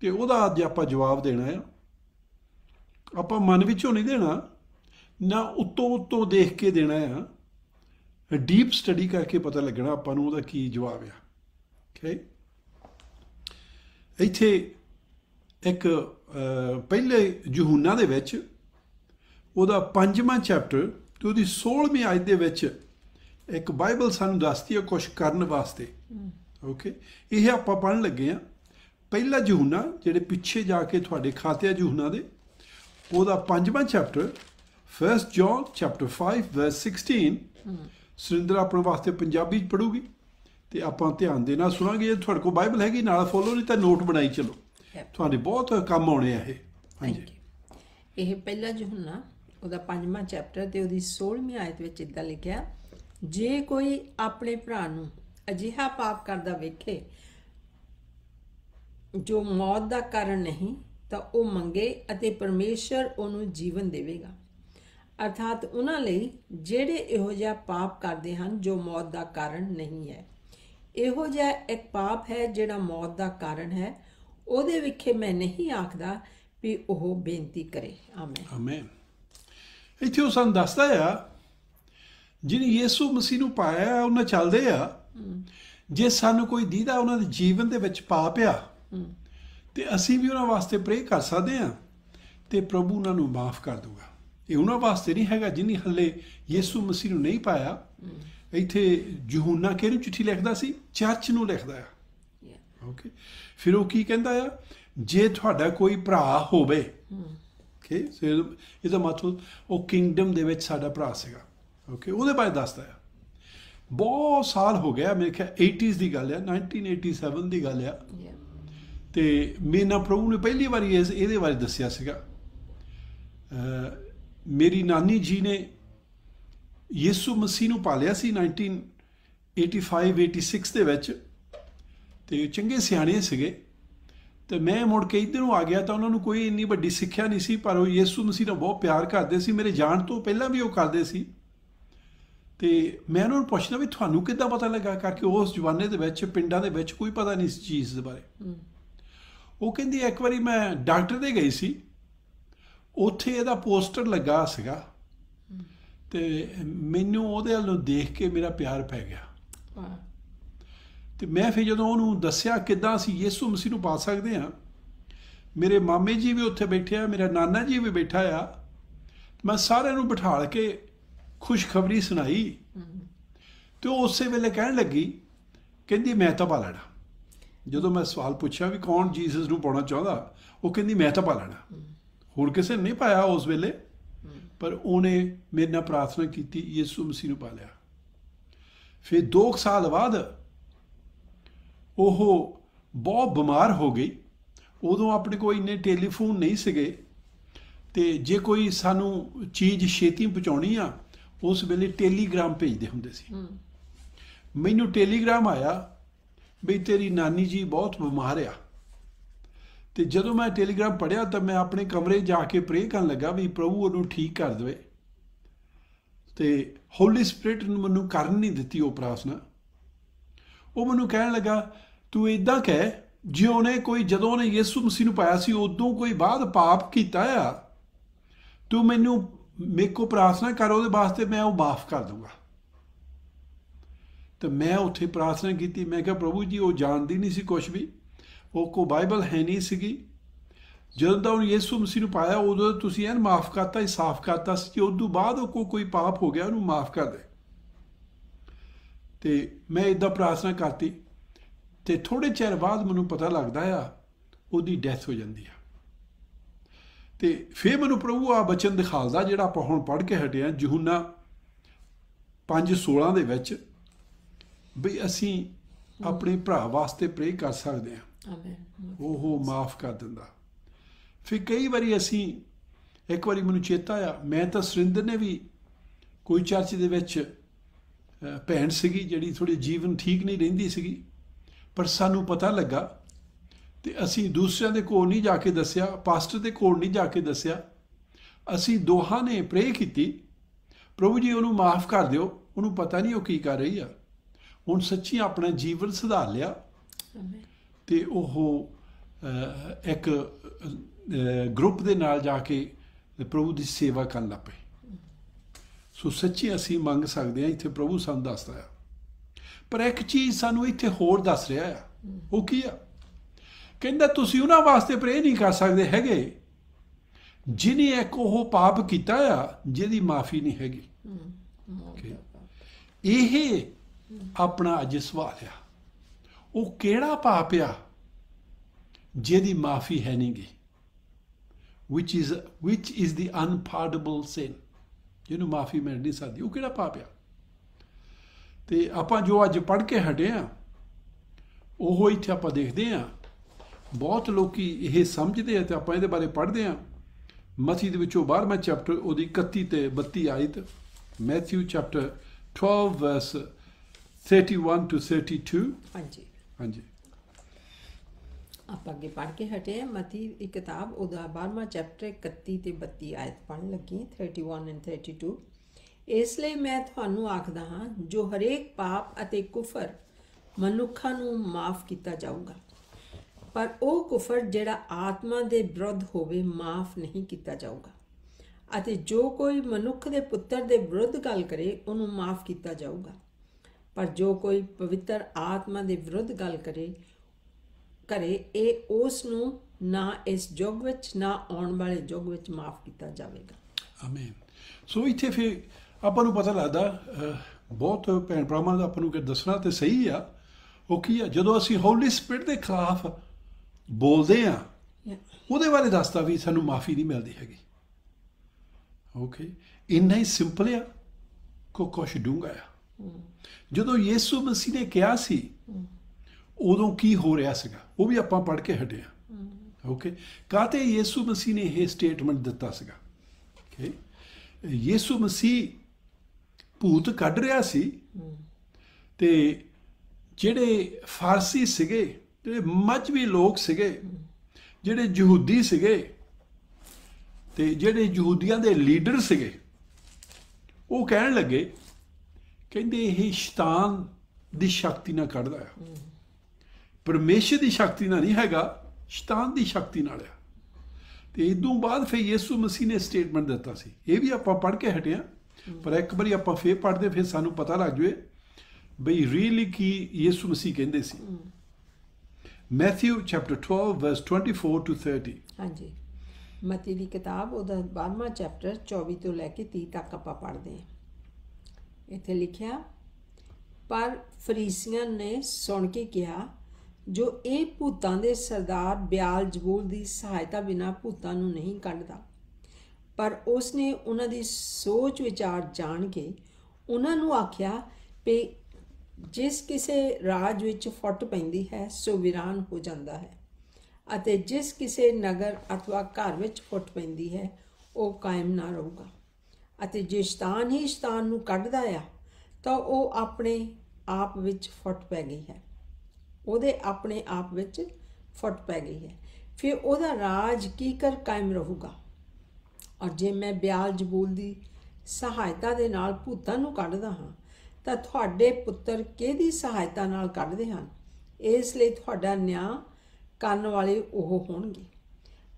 ਤੇ ਉਹਦਾ ਅੱਜ ਆਪਾਂ ਜਵਾਬ ਦੇਣਾ ਆ ਆਪਾਂ ਮਨ ਵਿੱਚੋਂ ਨਹੀਂ ਦੇਣਾ ਨਾ ਉਤੋਂ ਉਤੋਂ ਦੇਖ ਕੇ ਦੇਣਾ ਆ ਡੀਪ ਸਟੱਡੀ ਕਰਕੇ ਪਤਾ ਲੱਗਣਾ ਆਪਾਂ ਨੂੰ ਉਹਦਾ ਕੀ ਜਵਾਬ ਆ ਓਕੇ ਇੱਥੇ ਇੱਕ ਪਹਿਲੇ ਜਹੂਨਾ ਦੇ ਵਿੱਚ ਉਹਦਾ ਪੰਜਵਾਂ ਚੈਪਟਰ ਤੇ ਉਹਦੀ 16ਵੀਂ ਆਇਤ ਦੇ ਵਿੱਚ ਇੱਕ ਬਾਈਬਲ ਸਾਨੂੰ ਦੱਸਦੀ ਹੈ ਕੁਝ ਕਰਨ ਵਾਸਤੇ ਓਕੇ ਇਹ ਆਪਾਂ ਪੜਨ ਲੱਗੇ ਆ ਪਹਿਲਾ ਜਹੂਨਾ ਜਿਹੜੇ ਪਿੱਛੇ ਜਾ ਕੇ ਤੁਹਾਡੇ ਆ ਜਹੂਨਾ ਦੇ ਉਹਦਾ ਪੰਜਵਾਂ chapter 1 John chapter 5 verse 16 Surinder ਆਪਣੇ ਵਾਸਤੇ ਪੰਜਾਬੀ ਚ ਪੜੂਗੀ ਤੇ ਆਪਾਂ ਧਿਆਨ ਦੇ ਨਾਲ ਸੁਣਾਂਗੇ ਜੇ ਤੁਹਾਡੇ ਕੋਲ ਬਾਈਬਲ ਹੈਗੀ ਨਾਲ ਫੋਲੋ ਨਹੀਂ ਤਾਂ ਨੋਟ ਬਣਾਈ ਚਲੋ ਤੁਹਾਡੇ ਬਹੁਤ ਕੰਮ ਆਉਣੇ ਆ ਇਹ ਹਾਂਜੀ ਇਹ ਪਹਿਲਾ ਯੋਹੰਨਾ ਉਹਦਾ ਪੰਜਵਾਂ ਚੈਪਟਰ ਤੇ ਉਹਦੀ 16ਵੀਂ ਆਇਤ ਵਿੱਚ ਇਦਾਂ ਲਿਖਿਆ ਜੇ ਕੋਈ ਆਪਣੇ ਭਰਾ ਨੂੰ ਅਜਿਹਾ ਪਾਪ ਕਰਦਾ ਵੇਖੇ ਜੋ ਮੌਤ ਦਾ ਕਾਰਨ ਨਹੀਂ ਤਾਂ ਉਹ ਮੰਗੇ ਅਤੇ ਪਰਮੇਸ਼ਰ ਉਹਨੂੰ ਜੀਵਨ ਦੇਵੇਗਾ ਅਰਥਾਤ ਉਹਨਾਂ ਲਈ ਜਿਹੜੇ ਇਹੋ ਜਿਹਾ ਪਾਪ ਕਰਦੇ ਹਨ ਜੋ ਮੌਤ ਦਾ ਕਾਰਨ ਨਹੀਂ ਹੈ ਇਹੋ ਜਿਹਾ ਇੱਕ ਪਾਪ ਹੈ ਜਿਹੜਾ ਮੌਤ ਦਾ ਕਾਰਨ ਹੈ ਉਹਦੇ ਵਿਖੇ ਮੈਂ ਨਹੀਂ ਆਖਦਾ ਵੀ ਉਹ ਬੇਨਤੀ ਕਰੇ ਆਮੇਨ ਆਮੇਨ ਇਥੇ ਉਹ ਸਾਨੂੰ ਦੱਸਦਾ ਆ ਜਿਹਨੇ ਯੀਸੂ ਮਸੀਹ ਨੂੰ ਪਾਇਆ ਉਹਨਾਂ ਚੱਲਦੇ ਆ ਜੇ ਸਾਨੂੰ ਕੋਈ ਦੀਦਾ ਉਹਨਾਂ ਦੇ ਜੀਵਨ ਦੇ ਵਿੱਚ ਪਾਪ ਆ ਤੇ ਅਸੀਂ ਵੀ ਉਹਨਾਂ ਵਾਸਤੇ ਪ੍ਰੇ ਕਰ ਸਕਦੇ ਆ ਤੇ ਪ੍ਰਭੂ ਉਹਨਾਂ ਨੂੰ ਮਾਫ ਕਰ ਦੂਗਾ ਇਹ ਉਹਨਾਂ ਵਾਸਤੇ ਨਹੀਂ ਹੈਗਾ ਜਿਨੀ ਹੱਲੇ ਯਿਸੂ ਮਸੀਹ ਨੂੰ ਨਹੀਂ ਪਾਇਆ ਇੱਥੇ ਯਹੂਨਾ ਕਿਹਨੂੰ ਚਿੱਠੀ ਲਿਖਦਾ ਸੀ ਚਰਚ ਨੂੰ ਲਿਖਦਾ ਆ ਓਕੇ ਫਿਰ ਉਹ ਕੀ ਕਹਿੰਦਾ ਆ ਜੇ ਤੁਹਾਡਾ ਕੋਈ ਭਰਾ ਹੋਵੇ ਓਕੇ ਸੋ ਦਾ ਮਤਲਬ ਉਹ ਕਿੰਗਡਮ ਦੇ ਵਿੱਚ ਸਾਡਾ ਭਰਾ ਸੀਗਾ ਓਕੇ ਉਹਦੇ ਬਾਰੇ ਦੱਸਦਾ ਆ ਬਹੁਤ ਸਾਲ ਹੋ ਗਿਆ ਮੇਰੇ ਖਿਆਲ 80s ਦੀ ਗੱਲ ਆ 1987 ਦੀ ਗੱਲ ਆ ਤੇ ਮੇਨਾ ਪ੍ਰਭੂ ਨੇ ਪਹਿਲੀ ਵਾਰੀ ਇਸ ਇਹਦੇ ਬਾਰੇ ਦੱਸਿਆ ਸੀਗਾ ਮੇਰੀ ਨਾਨੀ ਜੀ ਨੇ ਯਿਸੂ ਮਸੀਹ ਨੂੰ ਪਾਲਿਆ ਸੀ 1985 86 ਦੇ ਵਿੱਚ ਤੇ ਚੰਗੇ ਸਿਆਣੇ ਸੀਗੇ ਤੇ ਮੈਂ ਮੁੜ ਕੇ ਇਧਰ ਨੂੰ ਆ ਗਿਆ ਤਾਂ ਉਹਨਾਂ ਨੂੰ ਕੋਈ ਇੰਨੀ ਵੱਡੀ ਸਿੱਖਿਆ ਨਹੀਂ ਸੀ ਪਰ ਉਹ ਯਿਸੂ ਮਸੀਹ ਨਾਲ ਬਹੁਤ ਪਿਆਰ ਕਰਦੇ ਸੀ ਮੇਰੇ ਜਾਣ ਤੋਂ ਪਹਿਲਾਂ ਵੀ ਉਹ ਕਰਦੇ ਸੀ ਤੇ ਮੈਂ ਉਹਨਾਂ ਨੂੰ ਪੁੱਛਦਾ ਵੀ ਤੁਹਾਨੂੰ ਕਿੱਦਾਂ ਪਤਾ ਲੱਗਾ ਕਰਕੇ ਉਸ ਜਵਾਨੇ ਦੇ ਵਿੱਚ ਪਿੰਡਾਂ ਦੇ ਵਿੱਚ ਕੋਈ ਪਤਾ ਨਹੀਂ ਇਸ ਚੀਜ਼ ਦੇ ਬਾਰੇ ਉਹ ਕਹਿੰਦੀ ਇੱਕ ਵਾਰੀ ਮੈਂ ਡਾਕਟਰ ਦੇ ਗਈ ਸੀ ਉੱਥੇ ਇਹਦਾ ਪੋਸਟਰ ਲੱਗਾ ਸੀਗਾ ਤੇ ਮੈਨੂੰ ਉਹਦੇ ਵੱਲੋਂ ਦੇਖ ਕੇ ਮੇਰਾ ਪਿਆਰ ਪੈ ਗਿਆ ਤੇ ਮੈਂ ਫਿਰ ਜਦੋਂ ਉਹਨੂੰ ਦੱਸਿਆ ਕਿਦਾਂ ਅਸੀਂ ਯਿਸੂ ਮਸੀਹ ਨੂੰ ਪਾ ਸਕਦੇ ਆ ਮੇਰੇ ਮਾਮੇ ਜੀ ਵੀ ਉੱਥੇ ਬੈਠੇ ਆ ਮੇਰਾ ਨਾਨਾ ਜੀ ਵੀ ਬੈਠਾ ਆ ਮੈਂ ਸਾਰਿਆਂ ਨੂੰ ਬਿਠਾਲ ਕੇ ਖੁਸ਼ਖਬਰੀ ਸੁਣਾਈ ਤੇ ਉਸੇ ਵੇਲੇ ਕਹਿਣ ਲੱਗੀ ਕਹਿੰਦੀ ਮੈਂ ਤਾਂ ਪਾ ਲੈਣਾ ਜਦੋਂ ਮੈਂ ਸਵਾਲ ਪੁੱਛਿਆ ਵੀ ਕੌਣ ਜੀਸਸ ਨੂੰ ਪਾਉਣਾ ਚਾਹੁੰਦਾ ਉਹ ਕਹਿੰਦੀ ਮੈਂ ਤਾਂ ਪਾ ਲੈਣਾ ਹੋਰ ਕਿਸੇ ਨੇ ਨਹੀਂ ਪਾਇਆ ਉਸ ਵੇਲੇ ਪਰ ਉਹਨੇ ਮੇਰੇ ਨਾਲ ਪ੍ਰਾਰਥਨਾ ਕੀਤੀ ਯਿਸੂ ਮਸੀਹ ਨੂੰ ਪਾ ਲਿਆ ਫਿਰ 2 ਸਾਲ ਬਾਅਦ ਉਹ ਬਹੁਤ ਬਿਮਾਰ ਹੋ ਗਈ ਉਦੋਂ ਆਪਣੇ ਕੋਲ ਇੰਨੇ ਟੈਲੀਫੋਨ ਨਹੀਂ ਸੀਗੇ ਤੇ ਜੇ ਕੋਈ ਸਾਨੂੰ ਚੀਜ਼ ਛੇਤੀ ਪਹੁੰਚਾਉਣੀ ਆ ਉਸ ਵੇਲੇ ਟੈਲੀਗ੍ਰਾਮ ਭੇਜਦੇ ਹੁੰਦੇ ਸੀ ਮੈਨੂੰ ਟੈਲੀਗ੍ਰਾਮ ਆਇਆ ਵੀ ਤੇਰੀ ਨਾਨੀ ਜੀ ਬਹੁਤ ਬਿਮਾਰ ਆ ਤੇ ਜਦੋਂ ਮੈਂ ਟੈਲੀਗ੍ਰਾਮ ਪੜਿਆ ਤਾਂ ਮੈਂ ਆਪਣੇ ਕਮਰੇ ਜਾ ਕੇ ਪ੍ਰੇ ਕਰਨ ਲੱਗਾ ਵੀ ਪ੍ਰਭੂ ਉਹਨੂੰ ਠੀਕ ਕਰ ਦੇਵੇ ਤੇ ਹੋਲੀ ਸਪਿਰਿਟ ਨੇ ਮੈਨੂੰ ਕਰਨ ਨਹੀਂ ਦਿੱਤੀ ਉਹ ਪ੍ਰਾਰਥਨਾ ਉਹ ਮੈਨੂੰ ਕਹਿਣ ਲੱਗਾ ਤੂੰ ਇਦਾਂ ਕਹਿ ਜਿਉਂ ਨੇ ਕੋਈ ਜਦੋਂ ਨੇ ਯਿਸੂ ਮਸੀਹ ਨੂੰ ਪਾਇਆ ਸੀ ਉਦੋਂ ਕੋਈ ਬਾਅਦ ਪਾਪ ਕੀਤਾ ਆ ਤੂੰ ਮੈਨੂੰ ਮੇਕੋ ਪ੍ਰਾਰਥਨਾ ਕਰ ਉਹਦੇ ਵਾਸਤੇ ਮੈਂ ਉਹ ਮਾਫ ਕਰ ਦੂੰਗਾ ਤੇ ਮੈਂ ਉੱਥੇ ਪ੍ਰਾਰਥਨਾ ਕੀਤੀ ਮੈਂ ਕਿਹਾ ਪ੍ਰਭੂ ਜੀ ਉਹ ਜਾਣਦੀ ਨਹੀਂ ਸੀ ਕੁਝ ਵੀ ਉਹ ਕੋ ਬਾਈਬਲ ਹੈ ਨਹੀਂ ਸੀਗੀ ਜਦੋਂ ਦਾ ਉਹ ਯਿਸੂ ਮਸੀਹ ਨੂੰ ਪਾਇਆ ਉਦੋਂ ਤੁਸੀਂ ਇਹਨ ਮਾਫ ਕਰਤਾ ਸਾਫ ਕਰਤਾ ਸੀ ਕਿ ਉਦੋਂ ਬਾਅਦ ਉਹ ਕੋ ਕੋਈ ਪਾਪ ਹੋ ਗਿਆ ਉਹਨੂੰ ਮਾਫ ਕਰ ਦੇ ਤੇ ਮੈਂ ਇਦਾਂ ਪ੍ਰਾਰਥਨਾ ਕਰਤੀ ਤੇ ਥੋੜੇ ਚਿਰ ਬਾਅਦ ਮੈਨੂੰ ਪਤਾ ਲੱਗਦਾ ਆ ਉਹਦੀ ਡੈਥ ਹੋ ਜਾਂਦੀ ਆ ਤੇ ਫੇਰ ਮੈਨੂੰ ਪ੍ਰਭੂ ਆ ਬਚਨ ਦਿਖਾਲਦਾ ਜਿਹੜਾ ਆਪਾਂ ਹੁਣ ਪੜ੍ਹ ਕੇ ਹਟੇ ਆ 5 5:16 ਦੇ ਵਿੱਚ ਵੀ ਅਸੀਂ ਆਪਣੇ ਭਰਾ ਵਾਸਤੇ ਪ੍ਰੇ ਕਰ ਸਕਦੇ ਆ ਉਹ ਮਾਫ ਕਰ ਦਿੰਦਾ ਫਿਰ ਕਈ ਵਾਰੀ ਅਸੀਂ ਇੱਕ ਵਾਰੀ ਮੈਨੂੰ ਚੇਤਾ ਆ ਮੈਂ ਤਾਂ ਸ੍ਰਿੰਦਰ ਨੇ ਵੀ ਕੋਈ ਚਰਚ ਦੇ ਵਿੱਚ ਭੈਣ ਸੀਗੀ ਜਿਹੜੀ ਥੋੜੀ ਜੀਵਨ ਠੀਕ ਨਹੀਂ ਰਹਿੰਦੀ ਸੀਗੀ ਪਰ ਸਾਨੂੰ ਪਤਾ ਲੱਗਾ ਤੇ ਅਸੀਂ ਦੂਸਰਿਆਂ ਦੇ ਕੋਲ ਨਹੀਂ ਜਾ ਕੇ ਦੱਸਿਆ ਪਾਸਟਰ ਦੇ ਕੋਲ ਨਹੀਂ ਜਾ ਕੇ ਦੱਸਿਆ ਅਸੀਂ ਦੋਹਾਂ ਨੇ ਪ੍ਰੇ ਕੀਤੀ ਪ੍ਰਭੂ ਜੀ ਉਹਨੂੰ ਮਾਫ ਕਰ ਦਿਓ ਉਹਨੂੰ ਪਤਾ ਨਹੀਂ ਉਹ ਕੀ ਕਰ ਰਹੀ ਆ ਹੁਣ ਸੱਚੀ ਆਪਣਾ ਜੀਵਨ ਸੁਧਾਰ ਲਿਆ ਤੇ ਉਹ ਇੱਕ ਗਰੁੱਪ ਦੇ ਨਾਲ ਜਾ ਕੇ ਪ੍ਰਭੂ ਦੀ ਸੇਵਾ ਕਰਨ ਲੱਗ ਪਏ ਸੋ ਸੱਚੀ ਅਸੀਂ ਮੰਗ ਸਕਦੇ ਹਾਂ ਇੱਥੇ ਪ੍ਰਭੂ ਸਾਨੂੰ ਦੱਸਦਾ ਹੈ ਪਰ ਇੱਕ ਚੀਜ਼ ਸਾਨੂੰ ਇੱਥੇ ਹੋਰ ਦੱਸ ਰਿਹਾ ਆ ਉਹ ਕੀ ਆ ਕਹਿੰਦਾ ਤੁਸੀਂ ਉਹਨਾਂ ਵਾਸਤੇ ਪ੍ਰੇ ਨਹੀਂ ਕਰ ਸਕਦੇ ਹੈਗੇ ਜਿਨੇ ਇੱਕ ਉਹ ਪਾਪ ਕੀਤਾ ਆ ਜਿਹਦੀ ਮਾਫੀ ਨਹੀਂ ਹੈਗੀ ਇਹ ਆਪਣਾ ਅੱਜ ਸਵਾਲ ਆ ਉਹ ਕਿਹੜਾ ਪਾਪ ਆ ਜਿਹਦੀ ਮਾਫੀ ਹੈ ਨਹੀਂਗੀ which is which is the unpardonable sin ਜਿਹਨੂੰ ਮਾਫੀ ਮਿਲ ਨਹੀਂ ਸਕਦੀ ਉਹ ਕਿਹੜਾ ਪਾਪ ਆ ਤੇ ਆਪਾਂ ਜੋ ਅੱਜ ਪੜ੍ਹ ਕੇ ਹਟੇ ਆ ਉਹ ਇੱਥੇ ਆਪਾਂ ਦੇਖਦੇ ਆ ਬਹੁਤ ਲੋਕੀ ਇਹ ਸਮਝਦੇ ਆ ਤੇ ਆਪਾਂ ਇਹਦੇ ਬਾਰੇ ਪੜ੍ਹਦੇ ਆ ਮਤੀ ਦੇ ਵਿੱਚੋਂ ਮੈਂ ਚੈਪਟਰ ਉਹਦੀ 31 ਤੇ 32 ਆਇਤ ਮੈਥਿਊ ਚੈਪਟਰ 12 ਵਰਸ 31 ਟੂ 32 ਹਾਂਜੀ ਹਾਂਜੀ ਆਪਾਂ ਅੱਗੇ ਪੜ੍ਹ ਕੇ ਹਟੇ ਮਤੀ ਇੱਕ ਕਿਤਾਬ ਉਹਦਾ 12ਵਾਂ ਚੈਪਟਰ 31 ਤੇ 32 ਆਇਤ ਪੜ੍ਹਨ ਲੱਗੀ 31 ਐਂਡ 32 ਇਸ ਲਈ ਮੈਂ ਤੁਹਾਨੂੰ ਆਖਦਾ ਹਾਂ ਜੋ ਹਰੇਕ ਪਾਪ ਅਤੇ ਕੁਫਰ ਮਨੁੱਖਾਂ ਨੂੰ ਮਾਫ ਕੀਤਾ ਜਾਊਗਾ ਪਰ ਉਹ ਕੁਫਰ ਜਿਹੜਾ ਆਤਮਾ ਦੇ ਵਿਰੁੱਧ ਹੋਵੇ ਮਾਫ ਨਹੀਂ ਕੀਤਾ ਜਾਊਗਾ ਅਤੇ ਜੋ ਕੋਈ ਮਨੁੱਖ ਦੇ ਪੁੱਤਰ ਦੇ ਵਿਰੁੱਧ ਗੱਲ ਕਰੇ ਉਹਨੂੰ ਮਾਫ ਕੀਤਾ ਜਾਊਗਾ ਪਰ ਜੋ ਕੋਈ ਪਵਿੱਤਰ ਆਤਮਾ ਦੇ ਵਿਰੁੱਧ ਗੱਲ ਕਰੇ ਕਰੇ ਇਹ ਉਸ ਨੂੰ ਨਾ ਇਸ ਯੁੱਗ ਵਿੱਚ ਨਾ ਆਉਣ ਵਾਲੇ ਯੁੱਗ ਵਿੱਚ ਮਾਫ ਕੀਤਾ ਜਾਵੇਗਾ ਆਮੇਨ ਸੋ ਇਥੇ ਫਿਰ ਆਪਾਂ ਨੂੰ ਪਤਾ ਲੱਗਦਾ ਬਹੁਤ ਭੈਣ ਭਰਾਵਾਂ ਦਾ ਆਪਾਂ ਨੂੰ ਕਿ ਦੱਸਣਾ ਤੇ ਸਹੀ ਆ ਉਹ ਕੀ ਆ ਜਦੋਂ ਅਸੀਂ ਹੋਲੀ ਸਪਿਰਟ ਦੇ ਖਿਲਾਫ ਬੋਲਦੇ ਆ ਉਹਦੇ ਬਾਰੇ ਦੱਸਦਾ ਵੀ ਸਾਨੂੰ ਮਾਫੀ ਨਹੀਂ ਮਿਲਦੀ ਹੈਗੀ ਓਕੇ ਇੰਨਾ ਹੀ ਸਿੰਪਲ ਆ ਕੋ ਕੁਛ ਡੂੰਗਾ ਆ mm. ਜਦੋਂ ਯਿਸੂ ਮਸੀਹ ਨੇ ਕਿਹਾ ਸੀ ਉਦੋਂ ਕੀ ਹੋ ਰਿਹਾ ਸੀਗਾ ਉਹ ਵੀ ਆਪਾਂ ਪੜ੍ਹ ਕੇ ਹਟਿਆ ਓਕੇ ਕਾਤੇ ਯਿਸੂ ਮਸੀਹ ਨੇ ਇਹ ਸਟੇਟਮੈਂਟ ਦਿੱਤਾ ਸੀਗਾ ਓਕੇ ਯਿਸੂ ਮਸੀਹ ਭੂਤ ਕੱਢ ਰਿਹਾ ਸੀ ਤੇ ਜਿਹੜੇ ਫਾਰਸੀ ਸੀਗੇ ਜਿਹੜੇ ਵੀ ਲੋਕ ਸੀਗੇ ਜਿਹੜੇ ਯਹੂਦੀ ਸੀਗੇ ਤੇ ਜਿਹੜੇ ਯਹੂਦੀਆਂ ਦੇ ਲੀਡਰ ਸੀਗੇ ਉਹ ਕਹਿਣ ਲੱਗੇ ਕਹਿੰਦੇ ਇਹ ਸ਼ੈਤਾਨ ਦੀ ਸ਼ਕਤੀ ਨਾਲ ਕਰਦਾ ਹੈ ਪਰਮੇਸ਼ਰ ਦੀ ਸ਼ਕਤੀ ਨਾਲ ਨਹੀਂ ਹੈਗਾ ਸ਼ੈਤਾਨ ਦੀ ਸ਼ਕਤੀ ਨਾਲ ਹੈ ਤੇ ਇਦੋਂ ਬਾਅਦ ਫਿਰ ਯਿਸੂ ਮਸੀਹ ਨੇ ਸਟੇਟਮੈਂਟ ਦਿੱਤਾ ਸੀ ਇਹ ਵੀ ਆਪਾਂ ਪੜ੍ਹ ਕੇ ਹਟਿਆ ਪਰ ਇੱਕ ਵਾਰੀ ਆਪਾਂ ਫੇਰ ਪੜ੍ਹਦੇ ਫਿਰ ਸਾਨੂੰ ਪਤਾ ਲੱਗ ਜੂਏ ਬਈ ਰੀਲੀ ਕੀ ਯਿਸੂ ਮਸੀਹ ਕਹਿੰਦੇ ਸੀ ਮੈਥਿਊ ਚੈਪਟਰ 12 ਵਰਸ 24 ਟੂ 30 ਹਾਂਜੀ ਮਤੀ ਦੀ ਕਿਤਾਬ ਉਹਦਾ 12ਵਾਂ ਚੈਪਟਰ 24 ਤੋਂ ਲੈ ਕੇ 30 ਤੱਕ ਆਪਾਂ ਪੜ੍ਹਦੇ ਹਾਂ ਇੱਥੇ ਲਿਖਿਆ ਪਰ ਫਰੀਸੀਆਂ ਨੇ ਸੁਣ ਕੇ ਕਿਹਾ ਜੋ ਇਹ ਭੂਤਾਂ ਦੇ ਸਰਦਾਰ ਬਿਆਲ ਜਬੂਲ ਦੀ ਸਹਾਇਤਾ ਬਿਨਾ ਭੂਤਾਂ ਨੂੰ ਨਹੀਂ ਕੱਢਦਾ ਪਰ ਉਸ ਨੇ ਉਹਨਾਂ ਦੀ ਸੋਚ ਵਿਚਾਰ ਜਾਣ ਕੇ ਉਹਨਾਂ ਨੂੰ ਆਖਿਆ ਕਿ ਜਿਸ ਕਿਸੇ ਰਾਜ ਵਿੱਚ ਫਟ ਪੈਂਦੀ ਹੈ ਸੋ ਵਿਰਾਨ ਹੋ ਜਾਂਦਾ ਹੈ ਅਤੇ ਜਿਸ ਕਿਸੇ ਨਗਰ ਅਥਵਾ ਘਰ ਵਿੱਚ ਫਟ ਪੈਂਦੀ ਹੈ ਉਹ ਕਾਇਮ ਨਾ ਰਹੂਗਾ ਅਤੇ ਜੇ ਸ਼ਤਾਨ ਹੀ ਸ਼ਤਾਨ ਨੂੰ ਕੱਢਦਾ ਆ ਤਾਂ ਉਹ ਆਪਣੇ ਆਪ ਵਿੱਚ ਫਟ ਪੈ ਗਈ ਹੈ ਉਹਦੇ ਆਪਣੇ ਆਪ ਵਿੱਚ ਫਟ ਪੈ ਗਈ ਹੈ ਫਿਰ ਉਹਦਾ ਰਾਜ ਕੀ ਕਰ ਕਾਇਮ ਰਹੂਗਾ ਔਰ ਜੇ ਮੈਂ ਬਿਆਲ ਜਬੂਲ ਦੀ ਸਹਾਇਤਾ ਦੇ ਨਾਲ ਭੂਤਾਂ ਨੂੰ ਕੱਢਦਾ ਹਾਂ ਤਾਂ ਤੁਹਾਡੇ ਪੁੱਤਰ ਕਿਹਦੀ ਸਹਾਇਤਾ ਨਾਲ ਕੱਢਦੇ ਹਨ ਇਸ ਲਈ ਤੁਹਾਡਾ ਨਿਆਂ ਕਰਨ ਵਾਲੇ ਉਹ ਹੋਣਗੇ